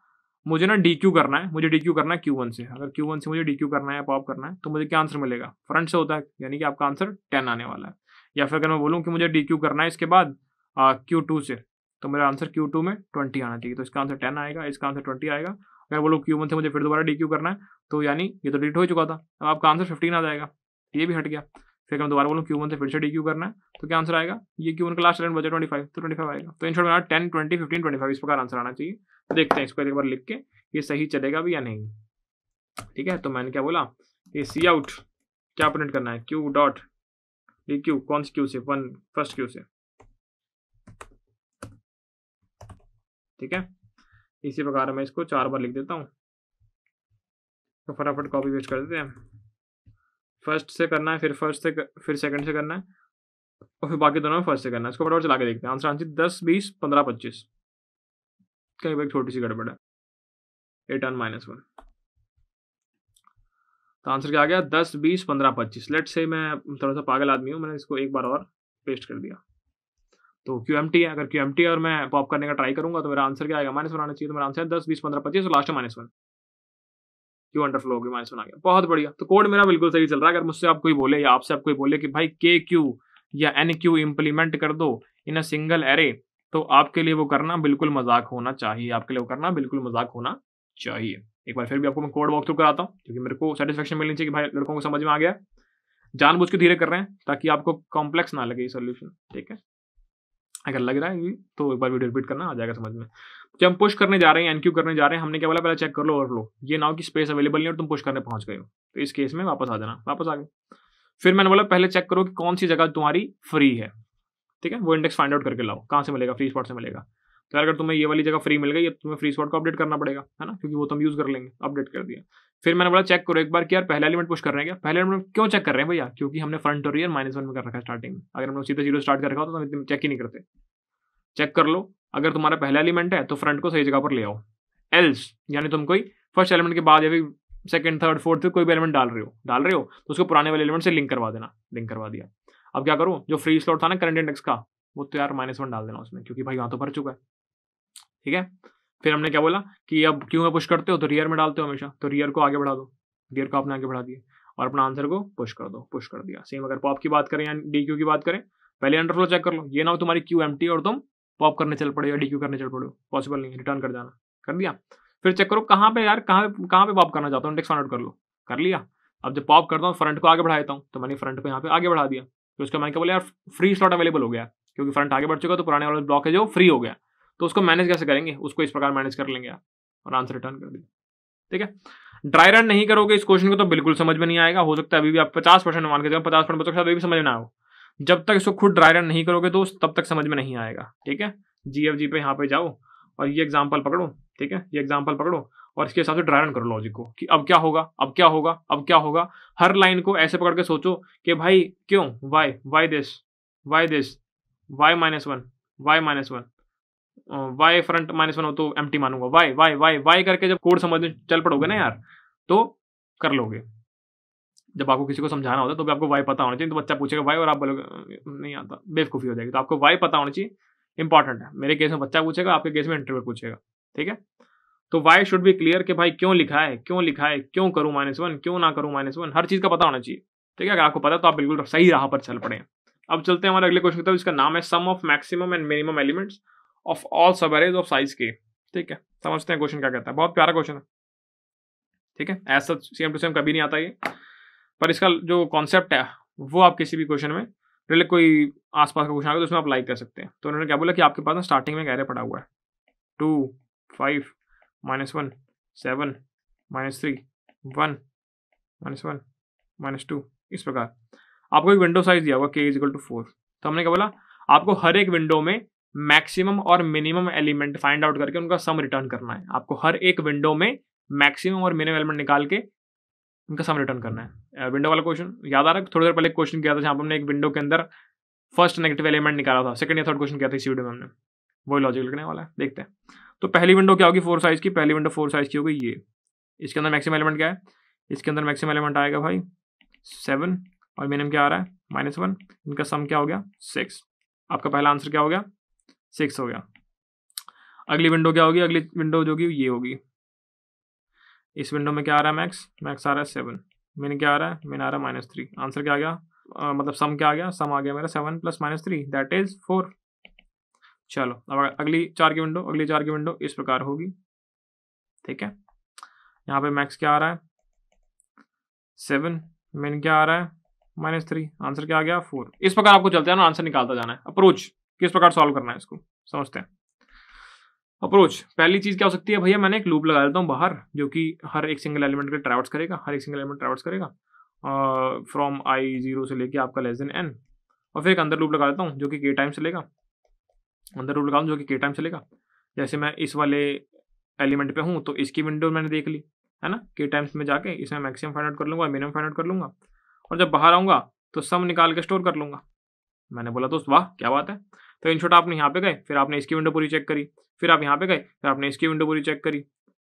मुझे ना डी क्यू करना है मुझे डी क्यू करना है क्यू वन से अगर क्यू वन से मुझे डी क्यू करना है या पॉप करना है तो मुझे क्या आंसर मिलेगा फ्रंट से होता है यानी कि आपका आंसर टेन आने वाला है या फिर अगर मैं बोलूँ कि मुझे डी क्यू करना है इसके बाद क्यू टू से तो मेरा आंसर क्यू टू में ट्वेंटी आना चाहिए तो इसका आंसर टेन आएगा इसका आंसर ट्वेंटी आएगा अगर वो क्यू वन से मुझे फिर दोबारा डी क्यू करना है तो यानी ये तो डिलीट हो चुका था अब आपका आंसर फिफ्टीन आ जाएगा ये भी हट गया फिर मैं दोबारा बोलूँ क्यू वन मतलब से फिर से डी क्यू करना है तो क्या आंसर आएगा ये क्यू वन का लास्ट रेंट बचा ट्वेंटी फाइव तो ट्वेंटी फाइव आएगा तो इन शॉर्ट में ten twenty fifteen twenty five इस प्रकार आंसर आना चाहिए तो देखते हैं इसको एक बार लिख के ये सही चलेगा भी या नहीं ठीक है तो मैंने क्या बोला ये सी आउट क्या प्रिंट करना है क्यू डॉट डी क्यू कौन सी क्यू से वन फर्स्ट क्यू से ठीक है इसी प्रकार मैं इसको चार बार लिख देता हूँ तो फटाफट कॉपी पेस्ट कर देते हैं फर्स्ट से करना है फिर फर्स्ट से फिर सेकंड से करना है और फिर बाकी दोनों में फर्स्ट से करना है इसको फटाफट चला के देखते हैं आंसर आंसर दस बीस पंद्रह पच्चीस कहीं पर छोटी सी गड़बड़ है एट वन माइनस वन तो आंसर क्या आ गया दस बीस पंद्रह पच्चीस लेट से मैं थोड़ा सा पागल आदमी हूँ मैंने इसको एक बार और पेस्ट कर दिया तो क्यू एम टी है अगर क्यू एम टी और मैं पॉप करने का ट्राई करूंगा तो मेरा आंसर क्या आएगा माइनस वन आना चाहिए तो मेरा आंसर है दस बीस पंद्रह पच्चीस last minus one Q under हो गया माइनस वन आ गया बहुत बढ़िया तो कोड मेरा बिल्कुल सही चल रहा है अगर मुझसे आप कोई बोले या आपसे आप कोई बोले कि भाई के क्यू या एन क्यू इम्प्लीमेंट कर दो इन अ सिंगल एरे तो आपके लिए वो करना बिल्कुल मजाक होना चाहिए आपके लिए वो करना बिल्कुल मजाक होना चाहिए एक बार फिर भी आपको मैं कोड वॉक थ्रू कराता हूँ क्योंकि मेरे को सेटिस्फेक्शन मिलनी चाहिए कि भाई लड़कों को समझ में आ गया जानबूझ के धीरे कर रहे हैं ताकि आपको कॉम्प्लेक्स ना लगे ये सोल्यूशन ठीक है अगर लग रहा है तो एक बार वीडियो रिपीट करना आ जाएगा समझ में जब हम पुश करने जा रहे हैं एनक्यू करने जा रहे हैं हमने क्या बोला पहले चेक कर लो ओवरफ्लो ये नाव की स्पेस अवेलेबल नहीं और तुम पुश करने पहुंच गए हो तो इस केस में वापस आ जाना वापस आ गए फिर मैंने बोला पहले चेक करो कि कौन सी जगह तुम्हारी फ्री है ठीक है वो इंडेक्स फाइंड आउट करके लाओ कहाँ से मिलेगा फ्री स्पॉट से मिलेगा यार अगर तुम्हें ये वाली जगह फ्री मिल गई तो तुम्हें फ्री स्पॉट को अपडेट करना पड़ेगा है ना क्योंकि वो तो हम यूज़ कर लेंगे अपडेट कर दिया फिर मैंने बोला चेक करो एक बार कि यार पहला एलिमेंट पुश कर रहे हैं क्या पहले एलिमेंट क्यों चेक कर रहे हैं भैया क्योंकि हमने फ्रंट और रियर माइनस वन में कर रखा है स्टार्टिंग में अगर हमने सीधा जीरो स्टार्ट कर रखा हो तो हम चेक ही नहीं करते चेक कर लो अगर तुम्हारा पहला एलिमेंट है तो फ्रंट को सही जगह पर ले आओ एल्स यानी तुम कोई फर्स्ट एलिमेंट के बाद या फिर सेकंड थर्ड फोर्थ कोई भी एलिमेंट डाल रहे हो डाल रहे हो तो उसको पुराने वाले एलिमेंट से लिंक करवा देना लिंक करवा दिया अब क्या करो जो फ्री स्लॉट था ना करंट इंडेक्स का वो तो यार माइनस वन डाल देना उसमें क्योंकि भाई यहाँ तो भर चुका है ठीक है फिर हमने क्या बोला कि अब क्यों में पुश करते हो तो रियर में डालते हो हमेशा तो रियर को आगे बढ़ा दो रियर को आपने आगे बढ़ा दिया और अपना आंसर को पुश कर दो पुश कर दिया सेम अगर पॉप की बात करें या डी क्यू की बात करें पहले अंडरफ्लो चेक कर लो ये ना हो तुम्हारी क्यू एम और तुम पॉप करने चल पड़े या डी क्यू करने चल पड़े पॉसिबल नहीं रिटर्न कर जाना कर दिया फिर चेक करो कहाँ पे यार कहाँ पे कहाँ पे पॉप करना चाहता हूँ इंडेक्स आउट कर लो कर लिया अब जब पॉप करता हूँ फ्रंट को आगे बढ़ा देता हूँ तो मैंने फ्रंट को यहाँ पे आगे बढ़ा दिया तो उसका मैंने क्या बोला यार फ्री स्लॉट अवेलेबल हो गया क्योंकि फ्रंट आगे बढ़ चुका तो पुराने वाला ब्लॉक है जो फ्री हो गया तो उसको मैनेज कैसे करेंगे उसको इस प्रकार मैनेज कर लेंगे आप और आंसर रिटर्न कर दीजिए ठीक है ड्राई रन नहीं करोगे इस क्वेश्चन को तो बिल्कुल समझ में नहीं आएगा हो सकता है अभी भी आप पचास परसेंट मान के जाओ पचास परसेंट बच्चों के साथ अभी भी समझ में आओ जब तक इसको खुद ड्राई रन नहीं करोगे तो तब तक समझ में नहीं आएगा ठीक है जी एफ जी पे यहाँ पे जाओ और ये एग्जाम्पल पकड़ो ठीक है ये एग्जाम्पल पकड़ो और इसके हिसाब से ड्राई रन करो लॉजिक को कि अब क्या होगा अब क्या होगा अब क्या होगा हर लाइन को ऐसे पकड़ के सोचो कि भाई क्यों why why this why this why minus one why minus one why front minus one हो तो एम मानूंगा वाई वाई वाई वाई करके जब कोड समझ में चल पड़ोगे ना यार तो कर लोगे जब आपको किसी को समझाना होता है तो भी आपको वाई पता होना चाहिए तो बच्चा पूछेगा वाई और आप बोलोगे नहीं आता बेवकूफ़ी हो जाएगी तो आपको वाई पता होना चाहिए इंपॉर्टेंट है मेरे केस में बच्चा पूछेगा आपके केस में इंटरव्यू पूछेगा ठीक है तो वाई शुड बी क्लियर कि भाई क्यों लिखा है क्यों लिखा है क्यों करूँ माइनस वन क्यों ना करूँ माइनस वन हर चीज़ का पता होना चाहिए ठीक है अगर आपको पता तो आप बिल्कुल सही राह पर चल पड़े अब चलते हैं हमारे अगले क्वेश्चन का इसका नाम है sum of maximum and minimum elements of all subarrays of size K ठीक है समझते हैं क्वेश्चन क्या कहता है बहुत प्यारा क्वेश्चन है ठीक है as such same to same कभी नहीं आता ये पर इसका जो कॉन्सेप्ट है वो आप किसी भी क्वेश्चन में रिले कोई आसपास का क्वेश्चन आएगा तो उसमें आप लाइक कर सकते हैं तो उन्होंने क्या बोला कि आपके पास ना स्टार्टिंग में एक पड़ा हुआ है two five minus one seven minus three one minus one minus two इस प्रकार आपको एक विंडो साइज दिया हुआ के इज इक्वल टू फोर तो हमने क्या बोला आपको हर एक विंडो में मैक्सिमम और मिनिमम एलिमेंट फाइंड आउट करके उनका सम रिटर्न करना है आपको हर एक विंडो में मैक्सिमम और मिनिमम एलिमेंट निकाल के उनका सम रिटर्न करना है विंडो वाला क्वेश्चन याद आ रहा है थोड़ी देर पहले क्वेश्चन किया था जहाँ हमने एक विंडो के अंदर फर्स्ट नेगेटिव एलिमेंट निकाला था सेकंड या थर्ड क्वेश्चन किया था इसी वीडियो में हमने वही लॉजिक लिखने वाला है देखते हैं तो पहली विंडो क्या होगी फोर साइज की पहली विंडो फोर साइज की होगी ये इसके अंदर मैक्सिमम एलिमेंट क्या है इसके अंदर मैक्सिमम एलिमेंट आएगा भाई सेवन और मिनिमम क्या आ रहा है माइनस वन इनका सम क्या हो गया सिक्स आपका पहला आंसर क्या हो गया सिक्स हो गया अगली विंडो क्या होगी अगली विंडो जो होगी ये होगी इस विंडो में क्या आ रहा है मैक्स मैक्स आ रहा है सेवन मिन क्या आ रहा है मिन आ रहा है माइनस थ्री आंसर क्या आ गया आ, मतलब सम क्या आ गया सम आ गया मेरा seven plus minus three that is four चलो अब अगली चार की विंडो अगली चार की विंडो इस प्रकार होगी ठीक है यहाँ पे मैक्स क्या आ रहा है सेवन मिन क्या आ रहा है माइनस थ्री आंसर क्या आ गया फोर इस प्रकार आपको चलते हैं ना आंसर निकालता जाना है अप्रोच किस प्रकार सॉल्व करना है इसको समझते हैं अप्रोच पहली चीज़ क्या हो सकती है भैया मैंने एक लूप लगा देता हूँ बाहर जो कि हर एक सिंगल एलिमेंट के ट्रैवर्स करेगा हर एक सिंगल एलिमेंट ट्रैवर्स करेगा फ्रॉम आई जीरो से लेके आपका लेस देन एन और फिर एक अंदर लूप लगा देता हूँ जो कि के टाइम चलेगा अंदर लूप लगा जो कि के टाइम चलेगा जैसे मैं इस वाले एलिमेंट पे हूँ तो इसकी विंडो मैंने देख ली है ना के टाइम्स में जाके इसमें मैक्सिमम फाइंड आउट कर लूँगा मिनिमम फाइंड आउट कर लूँगा और जब बाहर आऊँगा तो सम निकाल के स्टोर कर लूँगा मैंने बोला दोस्त वाह क्या बात है तो इन आपने यहाँ पे गए फिर आपने इसकी विंडो पूरी चेक करी फिर आप यहाँ पे गए फिर आपने इसकी विंडो पूरी चेक करी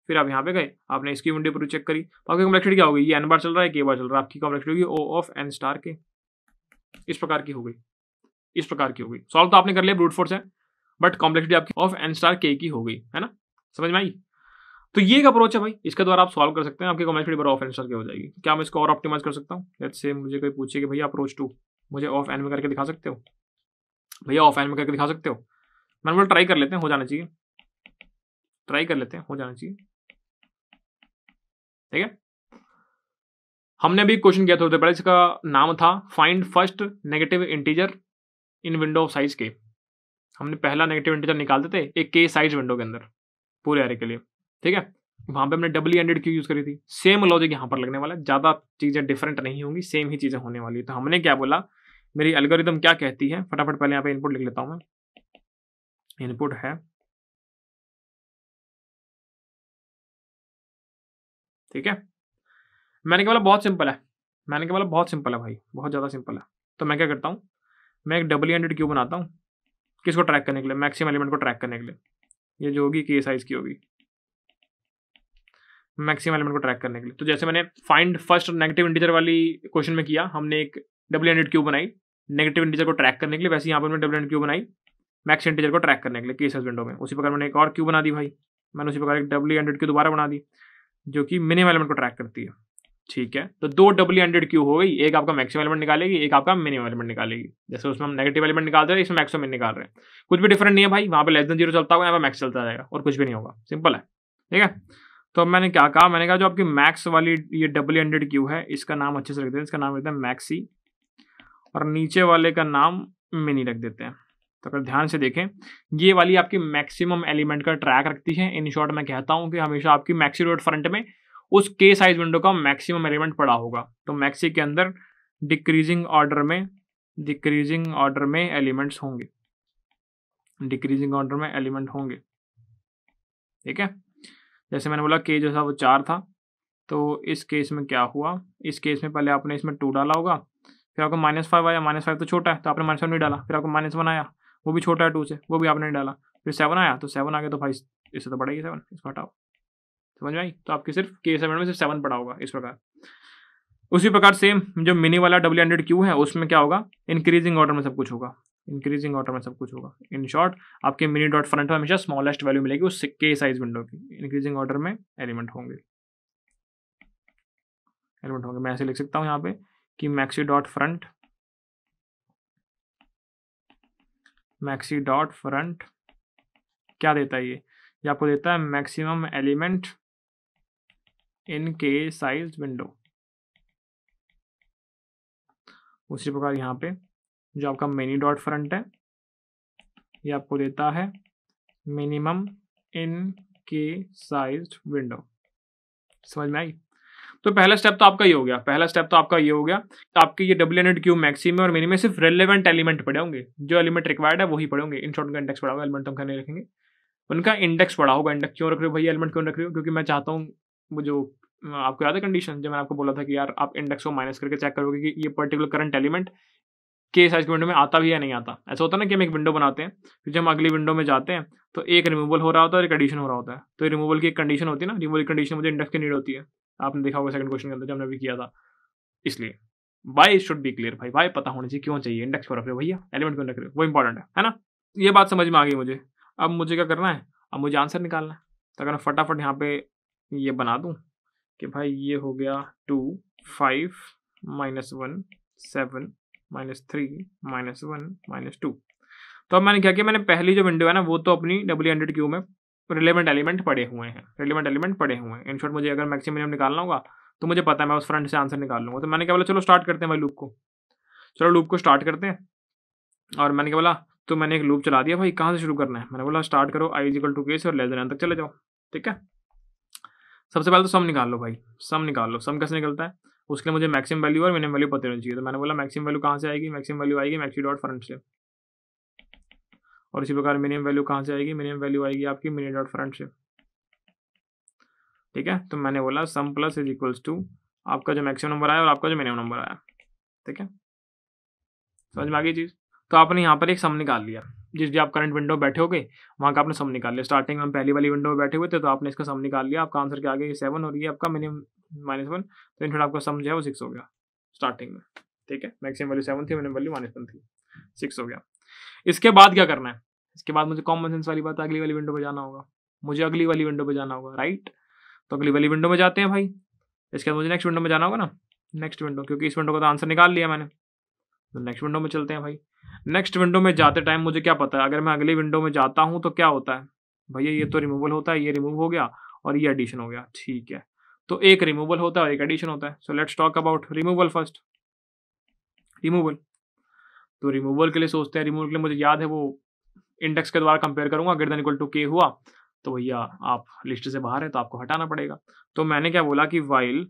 फिर आप यहाँ पे गए आपने इसकी विंडो पूरी चेक करी तो आपकी कॉम्प्लेक्सिटी क्या होगी ये एन बार चल रहा है के बार चल रहा है आपकी कॉम्प्लेक्सिटी होगी ओ ऑफ एन स्टार के इस प्रकार की हो गई इस प्रकार की हो गई सॉल्व तो आपने कर लिया ब्रूट फोर्स है बट कॉम्प्लेक्सिटी आपकी ऑफ एन स्टार के की हो गई है ना समझ में आई तो ये एक अप्रोच है भाई इसके द्वारा आप सॉल्व कर सकते हैं आपकी कॉम्प्लेक्सिटी बार ऑफ एन स्टार की हो जाएगी क्या मैं इसको और ऑप्टिमाइज कर सकता हूँ जैसे मुझे कोई पूछे कि भैया अप्रोच टू मुझे ऑफ एन में करके दिखा सकते हो भैया ऑफलाइन में करके दिखा सकते हो मैंने बोला ट्राई कर लेते हैं हो जाना चाहिए ट्राई कर लेते हैं हो जाना चाहिए ठीक है हमने अभी क्वेश्चन किया थोड़ी देर पहले इसका नाम था find first negative integer in window of size K हमने पहला नेगेटिव इंटीजर निकालते थे एक के साइज विंडो के अंदर पूरे एरे के लिए ठीक है वहां पे हमने डबल एंडेड क्यू यूज करी थी सेम लॉजिक यहाँ पर लगने वाला है ज्यादा चीजें डिफरेंट नहीं होंगी सेम ही चीजें होने वाली तो हमने क्या बोला मेरी एल्गोरिदम क्या कहती है फटाफट पहले यहाँ पे इनपुट लिख लेता हूँ मैं इनपुट है ठीक है मैंने क्या बोला बहुत सिंपल है मैंने क्या बोला बहुत सिंपल है भाई बहुत ज़्यादा सिंपल है तो मैं क्या करता हूँ मैं एक डबल एंडेड क्यू बनाता हूँ किसको ट्रैक करने के लिए मैक्सिमम एलिमेंट को ट्रैक करने के लिए ये जो होगी के साइज की होगी मैक्सिमम एलिमेंट को ट्रैक करने के लिए तो जैसे मैंने फाइंड फर्स्ट नेगेटिव इंटीजर वाली क्वेश्चन में किया हमने एक डबल एंडेड क्यूब बनाई नेगेटिव इंटीजर को ट्रैक करने के लिए वैसे यहाँ पर मैंने डबल एंड क्यू बनाई मैक्स इंटीजर को ट्रैक करने के लिए केसेस विंडो में उसी प्रकार मैंने एक और क्यू बना दी भाई मैंने उसी प्रकार एक डब्ल्यू एंडेड क्यू दोबारा बना दी जो कि मिनिमम एलिमेंट को ट्रैक करती है ठीक है तो दो डब्ल्यू एंड्रेड क्यू हो गई एक आपका मैक्सिमम एलिमेंट निकालेगी एक आपका मिनिमम एलिमेंट निकालेगी जैसे उसमें हम नेगेटिव एलिमेंट निकालते हैं इसमें मैक्सिमम निकाल रहे हैं कुछ भी डिफरेंट नहीं है भाई वहाँ पर लेस देन जीरो चलता होगा यहाँ पर मैक्स चलता जाएगा और कुछ भी नहीं होगा सिंपल है ठीक है तो अब मैंने क्या कहा मैंने कहा जो आपकी मैक्स वाली ये डब्ल्यू एंड्रेड क्यू है इसका नाम अच्छे से रखते हैं इसका नाम रहता है मैक्सी और नीचे वाले का नाम मिनी रख देते हैं तो अगर ध्यान से देखें ये वाली आपकी मैक्सिमम एलिमेंट का ट्रैक रखती है इन शॉर्ट मैं कहता हूँ कि हमेशा आपकी मैक्सी रोड फ्रंट में उस के साइज विंडो का मैक्सिमम एलिमेंट पड़ा होगा तो मैक्सी के अंदर डिक्रीजिंग ऑर्डर में डिक्रीजिंग ऑर्डर में एलिमेंट्स होंगे डिक्रीजिंग ऑर्डर में एलिमेंट होंगे ठीक है जैसे मैंने बोला के जो था वो चार था तो इस केस में क्या हुआ इस केस में पहले आपने इसमें टू डाला होगा फिर आपको माइनस फाइव आया माइनस फाइव तो छोटा है तो आपने माइनस फाइव नहीं डाला फिर आपको माइनस वन आया वो भी छोटा है टू से वो भी आपने नहीं डाला फिर सेवन आया तो सेवन आ गया तो भाई इससे तो बढ़ेगी सेवन इसको हटाओ समझ में आई तो आपके सिर्फ के सेवन में सिर्फ सेवन पड़ा होगा इस प्रकार उसी प्रकार सेम जो मिनी वाला डब्ल्यू हंड्रेड क्यू है उसमें क्या होगा इंक्रीजिंग ऑर्डर में सब कुछ होगा इंक्रीजिंग ऑर्डर में सब कुछ होगा इन शॉर्ट आपके मिनी डॉट फ्रंट में हमेशा स्मॉलेस्ट वैल्यू मिलेगी उस के साइज विंडो की इंक्रीजिंग ऑर्डर में एलिमेंट होंगे एलिमेंट होंगे मैं ऐसे लिख सकता हूँ यहाँ पे कि maxi dot front maxi dot front क्या देता है ये ये आपको देता है मैक्सिमम एलिमेंट इन के साइज विंडो उसी प्रकार यहाँ पे जो आपका मेनी डॉट फ्रंट है ये आपको देता है मिनिमम इन के साइज विंडो समझ में आई तो पहला स्टेप तो आपका ये हो गया पहला स्टेप तो आपका ये हो गया आपके ये डब्ल्यू एंड क्यू मैक्सिम और मिनिमम सिर्फ रेलिवेंट एलिमेंट पड़े होंगे जो एलिमेंट रिक्वायर्ड है वही पड़े होंगे इन शॉर्ट का इंडेक्स पड़ा होगा एलिमेंट हम खाने रखेंगे उनका इंडेक्स पढ़ा होगा इंडेक्स क्यों रख रहे हो भाई एलिमेंट क्यों रख रहे हो क्योंकि मैं चाहता हूँ वो जो आपको याद है कंडीशन जब मैंने आपको बोला था कि यार आप इंडेक्स को माइनस करके चेक करोगे कि ये particular current element k size window में आता भी या नहीं आता ऐसा होता है ना कि हम एक विंडो बनाते हैं फिर जब हम अगली विंडो में जाते हैं तो एक रिमूवल हो रहा होता है और एक एडिशन हो रहा होता है तो रिमूवल की एक कंडीशन होती है ना रिमूवल की कंडीशन मुझे इंडेक्स की नीड होती है आपने देखा होगा सेकंड क्वेश्चन के अंदर जो हमने भी किया था इसलिए वाई शुड बी क्लियर भाई वाई पता होना चाहिए क्यों चाहिए इंडेक्स क्यों रख रहे हो भैया एलिमेंट क्यों रख रहे हो वो इंपॉर्टेंट है है ना ये बात समझ में आ गई मुझे अब मुझे क्या करना है अब मुझे आंसर निकालना है तो अगर मैं फटाफट यहाँ पे ये बना दूँ कि भाई ये हो गया two five minus one seven minus three minus one minus two तो अब मैंने क्या किया मैंने पहली जो विंडो है ना वो तो अपनी डब्ल्यू हंड्रेड क्यू में रिलेवेंट एलिमेंट पड़े हुए हैं रिलेवेंट एलिमेंट पड़े हुए हैं इन शॉर्ट मुझे अगर मैक्सिमम मिनिमम निकालना होगा तो मुझे पता है मैं उस फ्रंट से आंसर निकाल लूँगा तो मैंने क्या बोला चलो स्टार्ट करते हैं भाई लूप को चलो लूप को स्टार्ट करते हैं और मैंने क्या बोला तो मैंने एक लूप चला दिया भाई कहाँ से शुरू करना है मैंने बोला स्टार्ट करो आई इजिकल टू के से और लेजर तक चले जाओ ठीक है सबसे पहले तो सम निकाल लो भाई सम निकाल लो सम कैसे निकलता है उसके लिए मुझे मैक्सिमम वैल्यू और मिनिमम वैल्यू पता होना चाहिए तो मैंने बोला मैक्सिमम वैल्यू कहाँ से आएगी मैक्सिमम वैल्यू आएगी मैक्सी डॉट फ्रंट से और इसी प्रकार मिनिमम वैल्यू कहाँ से आएगी मिनिमम वैल्यू आएगी आपकी मिनी डॉट फ्रंट से ठीक है तो मैंने बोला sum plus is equals to आपका जो मैक्सिमम नंबर आया और आपका जो मिनिमम नंबर आया ठीक है समझ में आ गई चीज़ तो आपने यहाँ पर एक सम निकाल लिया जिस भी आप करंट विंडो बैठे हो गए वहाँ का आपने सम निकाल लिया स्टार्टिंग में हम पहली वाली विंडो में बैठे हुए थे तो आपने इसका सम निकाल लिया आपका आंसर क्या आ गया सेवन और ये आपका मिनिमम माइनस वन तो इन आपका सम जो है वो सिक्स हो गया स्टार्टिंग में ठीक है मैक्सिमम वैल्यू सेवन थी मिनिमम वैल्यू माइनस वन थी सिक्स हो गया इसके बाद क्या करना है इसके बाद मुझे कॉमन सेंस वाली बात अगली वाली विंडो में जाना होगा मुझे अगली वाली विंडो में जाना होगा राइट तो अगली वाली विंडो में जाते हैं भाई इसके बाद मुझे नेक्स्ट विंडो में जाना होगा ना नेक्स्ट विंडो क्योंकि इस विंडो का तो आंसर निकाल लिया मैंने तो नेक्स्ट विंडो में चलते हैं भाई नेक्स्ट विंडो में जाते टाइम मुझे क्या पता है अगर मैं अगली विंडो में जाता हूँ तो क्या होता है भैया ये तो रिमूवल होता है ये रिमूव हो गया और ये एडिशन हो गया ठीक है तो एक रिमूवल होता है और एक एडिशन होता है so let's talk about removal first removal तो रिमूवल के लिए सोचते हैं रिमूवल के लिए मुझे याद है वो इंडेक्स के द्वारा कंपेयर करूंगा ग्रेटर इक्वल टू के हुआ तो भैया आप लिस्ट से बाहर है तो आपको हटाना पड़ेगा तो मैंने क्या बोला कि वाइल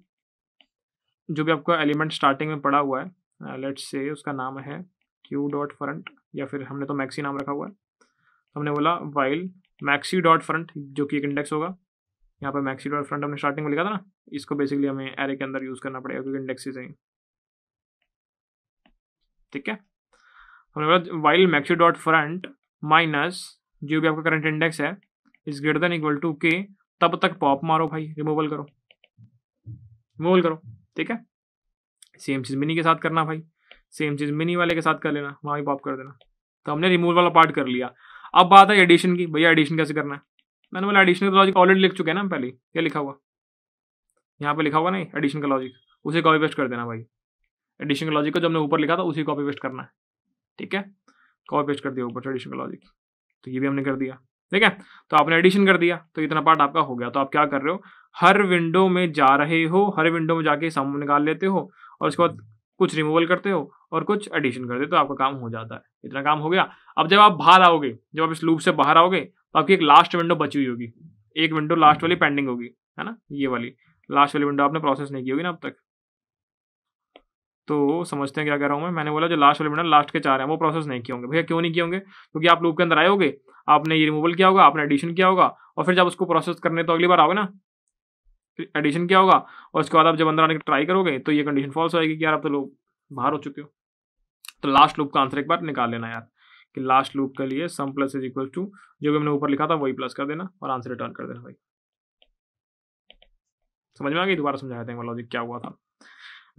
जो भी आपका एलिमेंट स्टार्टिंग में पड़ा हुआ है लेट uh, से उसका नाम है क्यू डॉट फ्रंट या फिर हमने तो मैक्सी नाम रखा हुआ है तो हमने बोला वाइल मैक्सी डॉट फ्रंट जो कि एक इंडेक्स होगा यहाँ पर मैक्सी डॉट फ्रंट हमने स्टार्टिंग में लिखा था ना इसको बेसिकली हमें एरे के अंदर यूज़ करना पड़ेगा क्योंकि इंडेक्सेज हैं ठीक है उसके बाद while maxi dot front minus जो भी आपका करंट इंडेक्स है is greater than equal to k तब तक पॉप मारो भाई रिमूवल करो रिमूवल करो ठीक है सेम चीज़ मिनी के साथ करना भाई सेम चीज़ मिनी वाले के साथ कर लेना वहां भी पॉप कर देना तो हमने रिमूवल वाला पार्ट कर लिया अब बात है एडिशन की भैया एडिशन कैसे करना है मैंने बोला एडिशन का लॉजिक ऑलरेडी लिख चुके हैं ना पहले क्या लिखा हुआ यहाँ पे लिखा हुआ नहीं एडिशन का लॉजिक उसे कॉपी पेस्ट कर देना भाई एडिशन का लॉजिक को जो हमने ऊपर लिखा था उसी कॉपी पेस्ट करना है ठीक है कॉपी पेस्ट कर दिया ऊपर ट्रेडिशन का लॉजिक तो ये भी हमने कर दिया ठीक है तो आपने एडिशन कर दिया तो इतना पार्ट आपका हो गया तो आप क्या कर रहे हो हर विंडो में जा रहे हो हर विंडो में जाके सम निकाल लेते हो और उसके बाद कुछ रिमूवल करते हो और कुछ एडिशन कर देते हो तो आपका काम हो जाता है इतना काम हो गया अब जब आप बाहर आओगे जब आप इस लूप से बाहर आओगे तो आपकी एक लास्ट विंडो बची हुई होगी एक विंडो लास्ट वाली पेंडिंग होगी है ना ये वाली लास्ट वाली विंडो आपने प्रोसेस नहीं की होगी ना अब तक तो समझते हैं क्या कह रहा हूँ मैं मैंने बोला जो लास्ट वाले मिनट लास्ट के चार हैं वो प्रोसेस नहीं किए होंगे भैया क्यों नहीं किए होंगे क्योंकि आप लूप के अंदर आए होगे आपने ये रिमूवल किया होगा आपने एडिशन किया होगा और फिर जब उसको प्रोसेस करने तो अगली बार आओगे ना एडिशन किया होगा और उसके बाद आप जब अंदर आने की ट्राई करोगे तो ये कंडीशन फॉल्स होगी कि यार आप तो लोग बाहर हो चुके हो तो लास्ट लूप का आंसर एक बार निकाल लेना यार कि लास्ट लूप के लिए sum plus is equal to जो भी हमने ऊपर लिखा था वही प्लस कर देना और आंसर रिटर्न कर देना भाई समझ में आ गई दोबारा समझाते हैं लॉजिक मतलब क्या हुआ था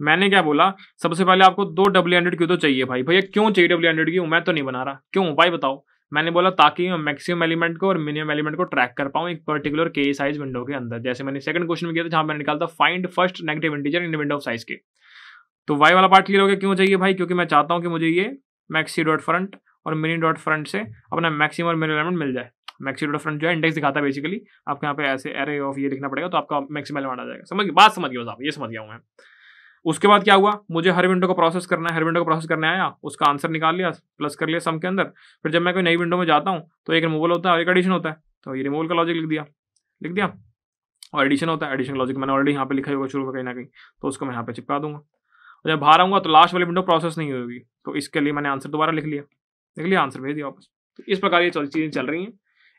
मैंने क्या बोला सबसे पहले आपको दो डब्ल्यू हंड्रेड क्यों तो चाहिए भाई भैया क्यों चाहिए डब्ल्यू हंड्रेड की मैं तो नहीं बना रहा क्यों भाई बताओ मैंने बोला ताकि मैं मैक्सिमम एलिमेंट को और मिनिमम एलिमेंट को ट्रैक कर पाऊँ एक पर्टिकुलर के साइज विंडो के अंदर जैसे मैंने सेकंड क्वेश्चन में किया था जहाँ मैंने निकाला था find first negative integer in window of size k तो वाई वाला पार्ट क्लियर हो गया क्यों चाहिए भाई क्योंकि मैं चाहता हूँ कि मुझे ये मैक्सी डॉट फ्रंट और मिनी डॉट फ्रंट से अपना मैक्सिमम और मिनिमम एलिमेंट मिल जाए मैक्सी डॉट फ्रंट जो है इंडेक्स दिखाता है बेसिकली आपके यहाँ पे ऐसे एरे ऑफ ये लिखना पड़ेगा तो आपका मैक्सिमम एलिमेंट आ जाएगा समझ बात समझ गया आप ये समझ गया हूँ मैं उसके बाद क्या हुआ मुझे हर विंडो को प्रोसेस करना है हर विंडो को प्रोसेस करने आया उसका आंसर निकाल लिया प्लस कर लिया सम के अंदर फिर जब मैं कोई नई विंडो में जाता हूँ तो एक रिमूवल होता है और एक एडिशन होता है तो ये रिमूवल का लॉजिक लिख दिया लिख दिया और एडिशन होता है एडिशन लॉजिक मैंने ऑलरेडी यहाँ पे लिखा होगा शुरू में कहीं ना कहीं तो उसको मैं यहाँ पे चिपका दूंगा और जब बाहर आऊँगा तो लास्ट वाली विंडो प्रोसेस नहीं होगी तो इसके लिए मैंने आंसर दोबारा लिख लिया लिख लिया आंसर भेज दिया वापस तो इस प्रकार ये चीज़ें चल रही हैं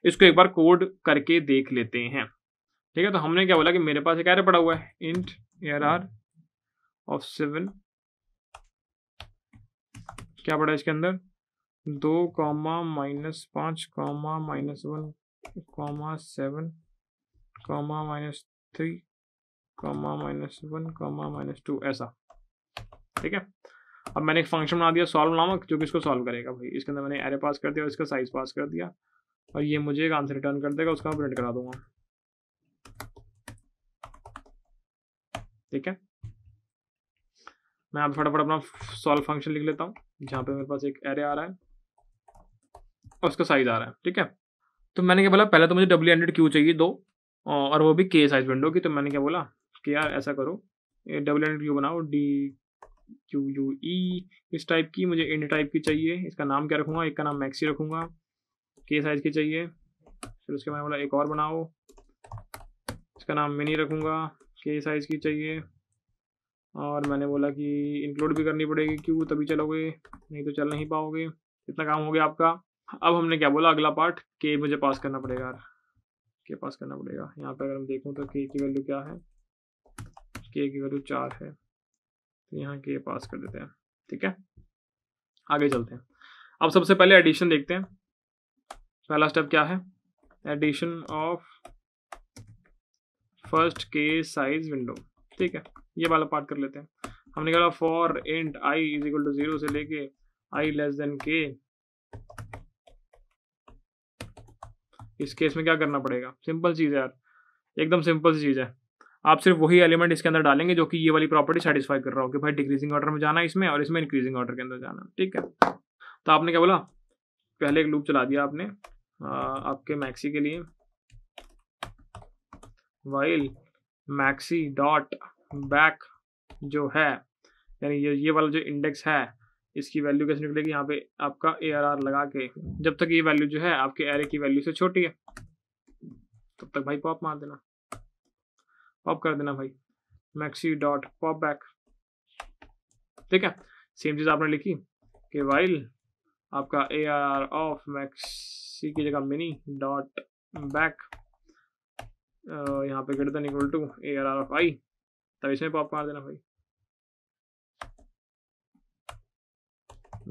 इसको एक बार कोड करके देख लेते हैं ठीक है तो हमने क्या बोला कि मेरे पास एक एरर पड़ा हुआ है int arr of seven क्या पड़ा इसके अंदर दो कॉमा माइनस पांच comma minus one comma seven comma minus three comma minus one comma minus two ऐसा ठीक है अब मैंने एक फंक्शन बना दिया सॉल्व नामक जो कि इसको सॉल्व करेगा भाई इसके अंदर मैंने एरे पास कर दिया और इसका साइज पास कर दिया और ये मुझे एक आंसर रिटर्न कर देगा उसका प्रिंट करा दूंगा ठीक है मैं यहाँ फटाफट अपना सॉल्व फंक्शन लिख लेता हूँ जहाँ पे मेरे पास एक एरे आ रहा है और उसका साइज आ रहा है ठीक है तो मैंने क्या बोला पहले तो मुझे डब्ल्यू हंड्रेड क्यू चाहिए दो और वो भी के साइज विंडो की तो मैंने क्या बोला कि यार ऐसा करो डब्ल्यू हंड्रेड क्यू बनाओ डी क्यू यू ई इस टाइप की मुझे इंड टाइप की चाहिए इसका नाम क्या रखूँगा एक का नाम मैक्सी रखूँगा के साइज की चाहिए फिर उसके मैंने बोला एक और बनाओ इसका नाम मिनी रखूँगा के साइज की चाहिए और मैंने बोला कि इंक्लूड भी करनी पड़ेगी क्यों तभी चलोगे नहीं तो चल नहीं पाओगे इतना काम हो गया आपका अब हमने क्या बोला अगला पार्ट के मुझे पास करना पड़ेगा यार के पास करना पड़ेगा यहाँ पे अगर हम देखूँ तो के की वैल्यू क्या है के की वैल्यू चार है तो यहाँ के पास कर देते हैं ठीक है आगे चलते हैं अब सबसे पहले एडिशन देखते हैं पहला स्टेप क्या है addition of first k size window ठीक है ये वाला पार्ट कर लेते हैं हमने कहा for int I is equal to zero से लेके आई लेस देन के इस केस में क्या करना पड़ेगा सिंपल चीज है यार एकदम सिंपल सी चीज है आप सिर्फ वही एलिमेंट इसके अंदर डालेंगे जो कि ये वाली प्रॉपर्टी सेटिस्फाई कर रहा हो कि भाई डिक्रीजिंग ऑर्डर में जाना है इसमें और इसमें इंक्रीजिंग ऑर्डर के अंदर जाना ठीक है तो आपने क्या बोला पहले एक लूप चला दिया आपने आ, आपके मैक्सी के लिए वाइल मैक्सी डॉट बैक जो है यानी ये ये वाला जो इंडेक्स है इसकी वैल्यू कैसे निकलेगी यहाँ पे आपका ए लगा के जब तक ये वैल्यू जो है आपके एरे की वैल्यू से छोटी है तब तक भाई पॉप मार देना पॉप कर देना भाई मैक्सी डॉट पॉप बैक ठीक है सेम चीज आपने लिखी कि वाइल आपका ए ऑफ मैक्सी की जगह मिनी डॉट बैक यहाँ पे greater equal to A are are of I तब इसमें पॉप मार देना भाई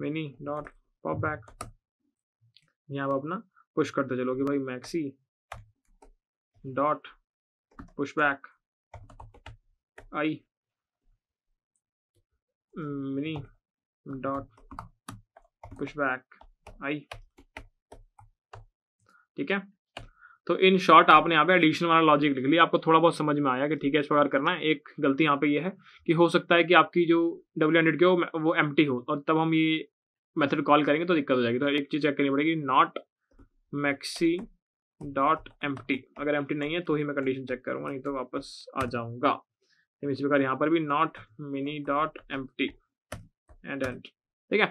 मिनी डॉट पॉप बैक यहाँ पर अपना पुश करते चलो कि भाई maxi dot push back I mini dot push back I ठीक है तो इन शॉर्ट आपने यहाँ पे एडिशन वाला लॉजिक लिख लिया आपको थोड़ा बहुत समझ में आया कि ठीक है इस प्रकार करना है एक गलती यहाँ पे ये यह है कि हो सकता है कि आपकी जो डब्ल्यू हंड्रेड की हो वो एम हो और तब हम ये मेथड कॉल करेंगे तो दिक्कत हो जाएगी तो एक चीज़ चेक करनी पड़ेगी नॉट मैक्सी डॉट एम अगर एम नहीं है तो ही मैं कंडीशन चेक करूँगा नहीं तो वापस आ जाऊँगा तो इसी प्रकार यहाँ पर भी not mini dot M and and ठीक है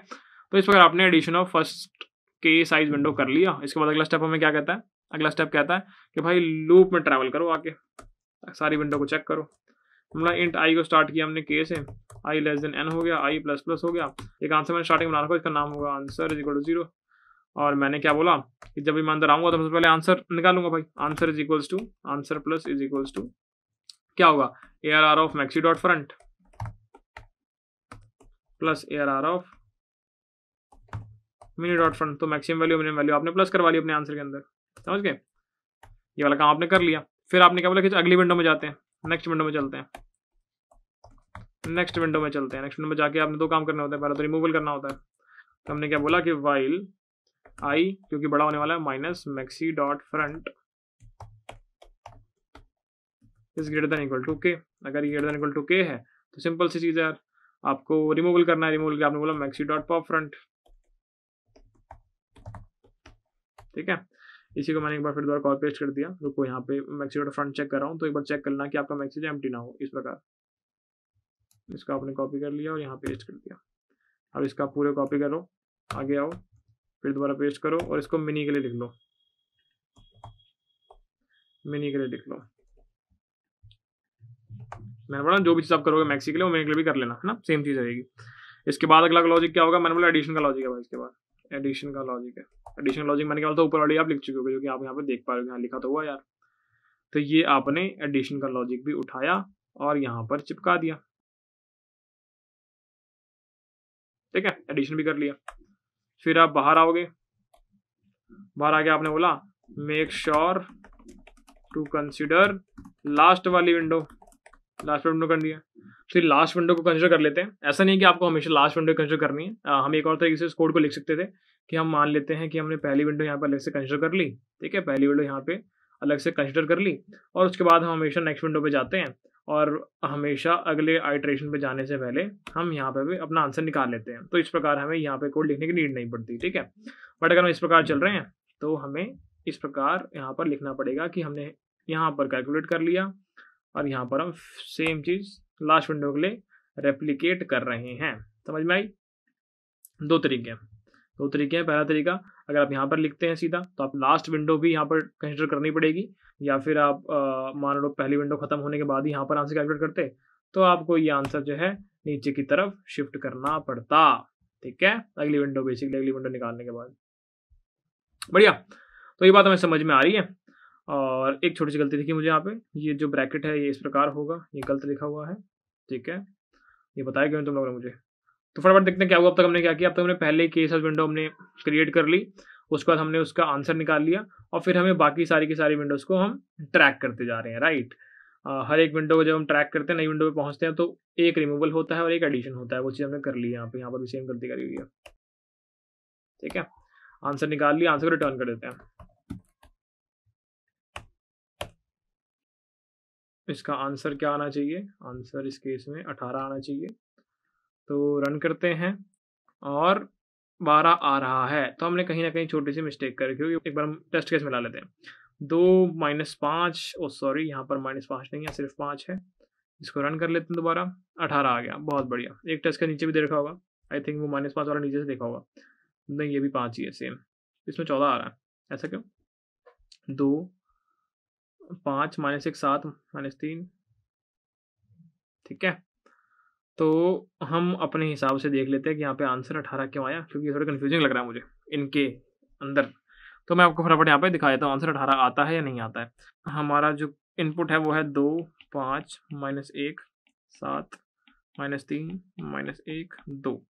तो इस प्रकार आपने addition of first k size window कर लिया इसके बाद अगला स्टेप हमें क्या कहता है अगला स्टेप कहता है कि भाई लूप में ट्रैवल करो आके सारी विंडो को चेक करो हमला इंट आई को स्टार्ट किया हमने के से आई लेस देन एन हो गया आई प्लस प्लस हो गया एक आंसर मैंने स्टार्टिंग बना रखा इसका नाम होगा answer is equal to zero और मैंने क्या बोला कि जब भी मैं अंदर आऊंगा तो सबसे पहले आंसर निकालूंगा भाई answer is equals to answer plus is equals to क्या होगा A are are of maxi dot front plus A are are of mini dot front तो मैक्सिमम वैल्यू मिनिमम वैल्यू आपने प्लस करवा ली अपने आंसर के अंदर समझ गए ये वाला काम आपने कर लिया फिर आपने क्या बोला कि अगली विंडो में जाते हैं नेक्स्ट विंडो में चलते हैं नेक्स्ट विंडो में चलते हैं नेक्स्ट विंडो में जाके आपने दो काम करने होते हैं पहले तो रिमूवल करना होता है तो हमने क्या बोला कि वाइल आई क्योंकि बड़ा होने वाला है minus maxi dot front is greater than equal to k अगर greater than equal to k है तो सिंपल सी चीज़ है यार आपको रिमूवल करना है रिमूवल आपने बोला मैक्सी डॉट पॉप फ्रंट ठीक है इसी को मैंने एक बार फिर दोबारा कॉल पेस्ट कर दिया रुको यहाँ पे मैक्सी फ्रंट चेक कर रहा हूँ तो एक बार चेक करना कि आपका मैक्सीज एम ना हो इस प्रकार इसका आपने कॉपी कर लिया और यहाँ पेस्ट कर दिया अब इसका पूरे कॉपी करो आगे आओ फिर दोबारा पेस्ट करो और इसको मिनी के लिए लिख लो मिनी के लिए लिख लो मैंने बोला जो भी चीज़ आप करोगे मैक्सी के लिए वो मिनी के लिए भी कर लेना है ना सेम चीज़ रहेगी इसके बाद अगला लॉजिक क्या होगा मैंने बोला एडिशन का लॉजिक है इसके बाद एडिशन का लॉजिक है एडिशन लॉजिक मैंने क्या ऊपर ऑलरेडी आप लिख चुके हो जो कि आप यहाँ पर देख पा रहे हो यहाँ लिखा तो हुआ यार तो ये आपने एडिशन का लॉजिक भी उठाया और यहाँ पर चिपका दिया ठीक है एडिशन भी कर लिया फिर आप बाहर आओगे बाहर आके आपने बोला make sure to consider last वाली विंडो लास्ट विंडो कर दिया तो लास्ट विंडो को कंसिडर कर लेते हैं ऐसा नहीं कि आपको हमेशा लास्ट विंडो कंसिडर करनी है आ, हम एक और तरीके से इस कोड को लिख सकते थे कि हम मान लेते हैं कि हमने पहली विंडो यहाँ पर अलग से कंसिडर कर ली ठीक है पहली विंडो यहाँ पे अलग से कंसिडर कर ली और उसके बाद हम हमेशा नेक्स्ट विंडो पर जाते हैं और हमेशा अगले आइट्रेशन पर जाने से पहले हम यहाँ पर भी अपना आंसर निकाल लेते हैं तो इस प्रकार हमें यहाँ पर कोड लिखने की नीड नहीं पड़ती ठीक है बट अगर हम इस प्रकार चल रहे हैं तो हमें इस प्रकार यहाँ पर लिखना पड़ेगा कि हमने यहाँ पर कैलकुलेट कर लिया और यहाँ पर हम सेम चीज़ लास्ट विंडो के लिए रेप्लीकेट कर रहे हैं समझ में आई दो तरीके हैं दो तरीके हैं पहला तरीका अगर आप यहाँ पर लिखते हैं सीधा तो आप लास्ट विंडो भी यहाँ पर कंसिडर करनी पड़ेगी या फिर आप मान लो पहली विंडो खत्म होने के बाद ही यहाँ पर आंसर कैलकुलेट करते तो आपको ये आंसर जो है नीचे की तरफ शिफ्ट करना पड़ता ठीक है अगली विंडो बेसिकली अगली विंडो निकालने के बाद बढ़िया तो ये बात हमें समझ में आ रही है और एक छोटी सी गलती देखिए मुझे यहाँ पे ये जो ब्रैकेट है ये इस प्रकार होगा ये गलत लिखा हुआ है ठीक है ये बताया क्यों तुम लोगों ने मुझे तो फटाफट देखते हैं क्या हुआ अब तक हमने क्या किया अब तक हमने पहले केस ऑफ विंडो हमने क्रिएट कर ली उसके बाद हमने उसका आंसर निकाल लिया और फिर हमें बाकी सारी की सारी विंडोज़ को हम ट्रैक करते जा रहे हैं राइट हर एक विंडो को जब हम ट्रैक करते हैं नई विंडो पे पहुंचते हैं तो एक रिमूवल होता है और एक एडिशन होता है वो चीज़ हमने कर ली यहाँ पे यहाँ पर भी सेम गलती करी हुई है ठीक है आंसर निकाल लिया आंसर को रिटर्न कर देते हैं तो इसका आंसर क्या आना चाहिए आंसर इस केस में अठारह आना चाहिए तो रन करते हैं और बारह आ रहा है तो हमने कहीं ना कहीं छोटी सी मिस्टेक करी क्योंकि एक बार हम टेस्ट केस मिला लेते हैं दो माइनस पाँच ओ सॉरी यहाँ पर माइनस पाँच नहीं है सिर्फ पाँच है इसको रन कर लेते हैं दोबारा अठारह आ गया बहुत बढ़िया एक टेस्ट का नीचे भी देखा होगा आई थिंक वो माइनस पाँच वाला नीचे से देखा होगा नहीं ये भी पाँच ही है सेम इसमें चौदह आ रहा है ऐसा क्यों दो पांच माइनस एक सात माइनस तीन ठीक है तो हम अपने हिसाब से देख लेते हैं कि यहाँ पे आंसर अठारह क्यों आया क्योंकि थोड़ा कन्फ्यूजिंग लग रहा है मुझे इनके अंदर तो मैं आपको फटाफट यहाँ पे दिखा देता हूँ आंसर अठारह आता है या नहीं आता है हमारा जो इनपुट है वो है दो पाँच माइनस एक सात माइनस तीन माइनस एक दो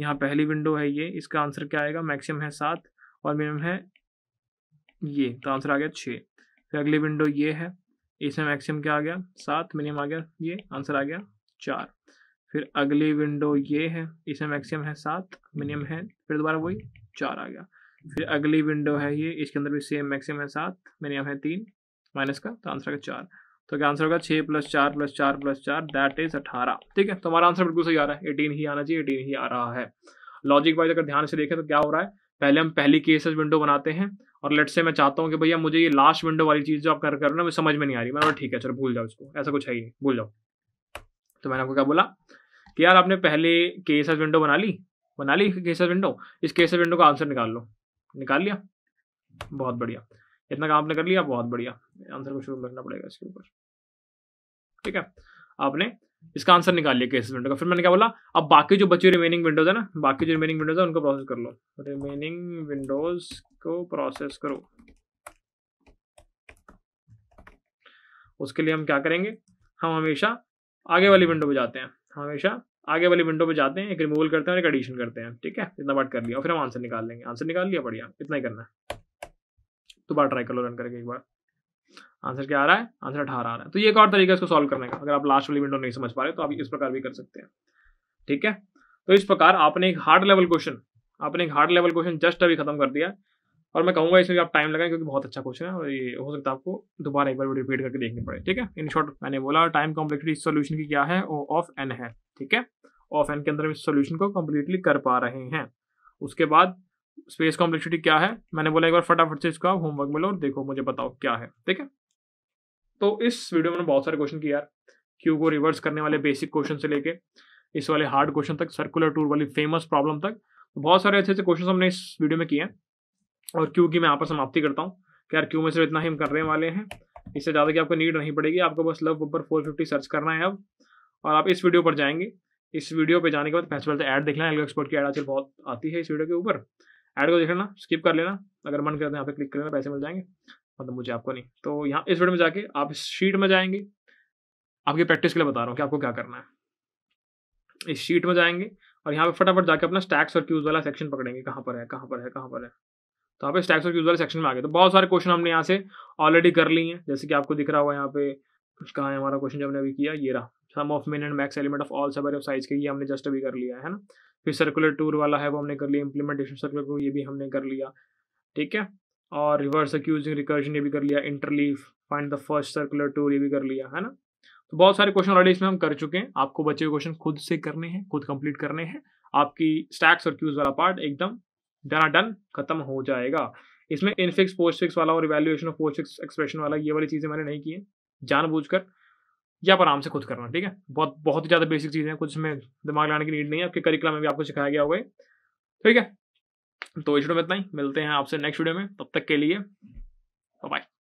यहाँ पहली विंडो है ये इसका आंसर क्या आएगा मैक्सिमम है सात और मिनिमम है ये तो आंसर आ गया छः फिर अगली विंडो ये है इसमें मैक्सिमम क्या आ गया सात मिनिमम आ गया ये आंसर आ गया चार फिर अगली विंडो ये है इसमें मैक्सिमम है सात मिनिमम है फिर दोबारा वही चार आ गया फिर अगली विंडो है ये इसके अंदर भी सेम मैक्सिमम है सात मिनिमम है तीन माइनस का तो आंसर आ गया चार तो क्या आंसर होगा छः प्लस चार प्लस चार प्लस चार दैट इज अठारह ठीक है तो हमारा आंसर बिल्कुल सही आ रहा है एटीन ही आना चाहिए एटीन ही आ रहा है लॉजिक वाइज अगर ध्यान से देखें तो क्या हो रहा है पहले हम पहली केसेस विंडो बनाते हैं और लेट से मैं चाहता हूँ कि भैया मुझे ये लास्ट विंडो वाली चीज़ जो आप कर रहे हो ना समझ में नहीं आ रही मैंने ठीक है चलो भूल जाओ इसको ऐसा कुछ है ही नहीं भूल जाओ तो मैंने आपको क्या बोला कि यार आपने पहले केसेस विंडो बना ली बना ली केसेस विंडो इस केसेस विंडो का आंसर निकाल लो निकाल लिया बहुत बढ़िया इतना काम आपने कर लिया बहुत बढ़िया आंसर को शुरू करना पड़ेगा इसके ऊपर ठीक है आपने इसका आंसर निकाल लिया केसेस विंडो का फिर मैंने क्या बोला अब बाकी जो बचे रिमेनिंग विंडोज है ना बाकी जो रिमेनिंग विंडोज है उनको प्रोसेस कर लो रिमेनिंग विंडोज को प्रोसेस करो उसके लिए हम क्या करेंगे हम हमेशा आगे वाली विंडो पे जाते हैं हमेशा आगे वाली विंडो पे जाते हैं एक रिमूवल करते हैं और एक एडिशन करते हैं ठीक है इतना बार कर लिया और फिर हम आंसर निकाल लेंगे आंसर निकाल लिया बढ़िया इतना ही करना है दोबारा ट्राई कर लो रन करके एक बार आंसर क्या आ रहा है आंसर अठारह आ रहा है तो ये एक और तरीका इसको सॉल्व करने का अगर आप लास्ट वाली विंडो नहीं समझ पा रहे तो आप इस प्रकार भी कर सकते हैं ठीक है तो इस प्रकार आपने एक हार्ड लेवल क्वेश्चन आपने एक हार्ड लेवल क्वेश्चन जस्ट अभी खत्म कर दिया और मैं कहूंगा इसमें आप टाइम लगाएं क्योंकि बहुत अच्छा क्वेश्चन है और ये हो सकता है आपको दोबारा एक बार रिपीट करके देखनी पड़े ठीक है इन शॉर्ट मैंने बोला टाइम कॉम्प्लेक्सिटी इस सोल्यूशन की क्या है ऑफ एन है ठीक है ऑफ एन के अंदर इस सोल्यूशन को कम्प्लीटली कर पा रहे हैं उसके बाद स्पेस कॉम्प्लेक्सिटी क्या है मैंने बोला एक बार फटाफट से इसका होमवर्क मिलो और देखो मुझे बताओ क्या है ठीक है तो इस वीडियो में बहुत सारे क्वेश्चन किया यार क्यू को रिवर्स करने वाले बेसिक क्वेश्चन से लेके इस वाले हार्ड क्वेश्चन तक सर्कुलर टूर वाली फेमस प्रॉब्लम तक बहुत सारे अच्छे अच्छे क्वेश्चन हमने इस वीडियो में किए हैं और क्यू की मैं यहाँ पर समाप्ति करता हूँ कि यार क्यू में सिर्फ इतना ही हम करने वाले हैं इससे ज़्यादा की आपको नीड नहीं पड़ेगी आपको बस लव ऊपर फोर फिफ्टी सर्च करना है अब और आप इस वीडियो पर जाएंगे इस वीडियो पे जाने के बाद पहले तो ऐड देख लेना एक्सपोर्ट की एड आजकल बहुत आती है इस वीडियो के ऊपर ऐड को देख लेना स्किप कर लेना अगर मन करते हैं तो यहाँ पे क्लिक कर लेना पैसे मिल जाएंगे मतलब मुझे आपको नहीं तो यहाँ इस वीडियो में जाके आप इस शीट में जाएंगे आपके प्रैक्टिस के लिए बता रहा हूँ कि आपको क्या करना है इस शीट में जाएंगे और यहाँ पे फटाफट जाके अपना स्टैक्स और क्यूज वाला सेक्शन पकड़ेंगे कहाँ पर है कहाँ पर है कहाँ पर है तो आप स्टैक्स और क्यूज वाले सेक्शन में आ गए तो बहुत सारे क्वेश्चन हमने यहाँ से ऑलरेडी कर लिए हैं जैसे कि आपको दिख रहा हुआ यहाँ पे कहा है हमारा क्वेश्चन जो हमने अभी किया ये रहा sum of min and max element of all subarray of size k ये हमने जस्ट अभी कर लिया है ना फिर सर्कुलर टूर वाला है वो हमने कर लिया इम्प्लीमेंटेशन सर्कुलर को ये भी हमने कर लिया ठीक है और रिवर्स अक्यूजिंग रिकर्जन ये भी कर लिया interleave find the first circular tour ये भी कर लिया है ना तो बहुत सारे क्वेश्चन ऑलरेडी इसमें हम कर चुके हैं आपको बचे हुए क्वेश्चन खुद से करने हैं खुद कंप्लीट करने हैं आपकी स्टैक्स और क्यूज वाला पार्ट एकदम डना डन खत्म हो जाएगा इसमें इनफिक्स पोस्ट फिक्स वाला और evaluation of postfix expression वाला ये वाली चीज़ें मैंने नहीं की है जानबूझकर या पर आराम से खुद करना ठीक है बहुत बहुत ही ज़्यादा बेसिक चीज़ें हैं कुछ में दिमाग लाने की नीड नहीं है आपके करिकुलम में भी आपको सिखाया गया होगा ठीक है तो इस वीडियो में इतना ही मिलते हैं आपसे नेक्स्ट वीडियो में तब तक के लिए बाय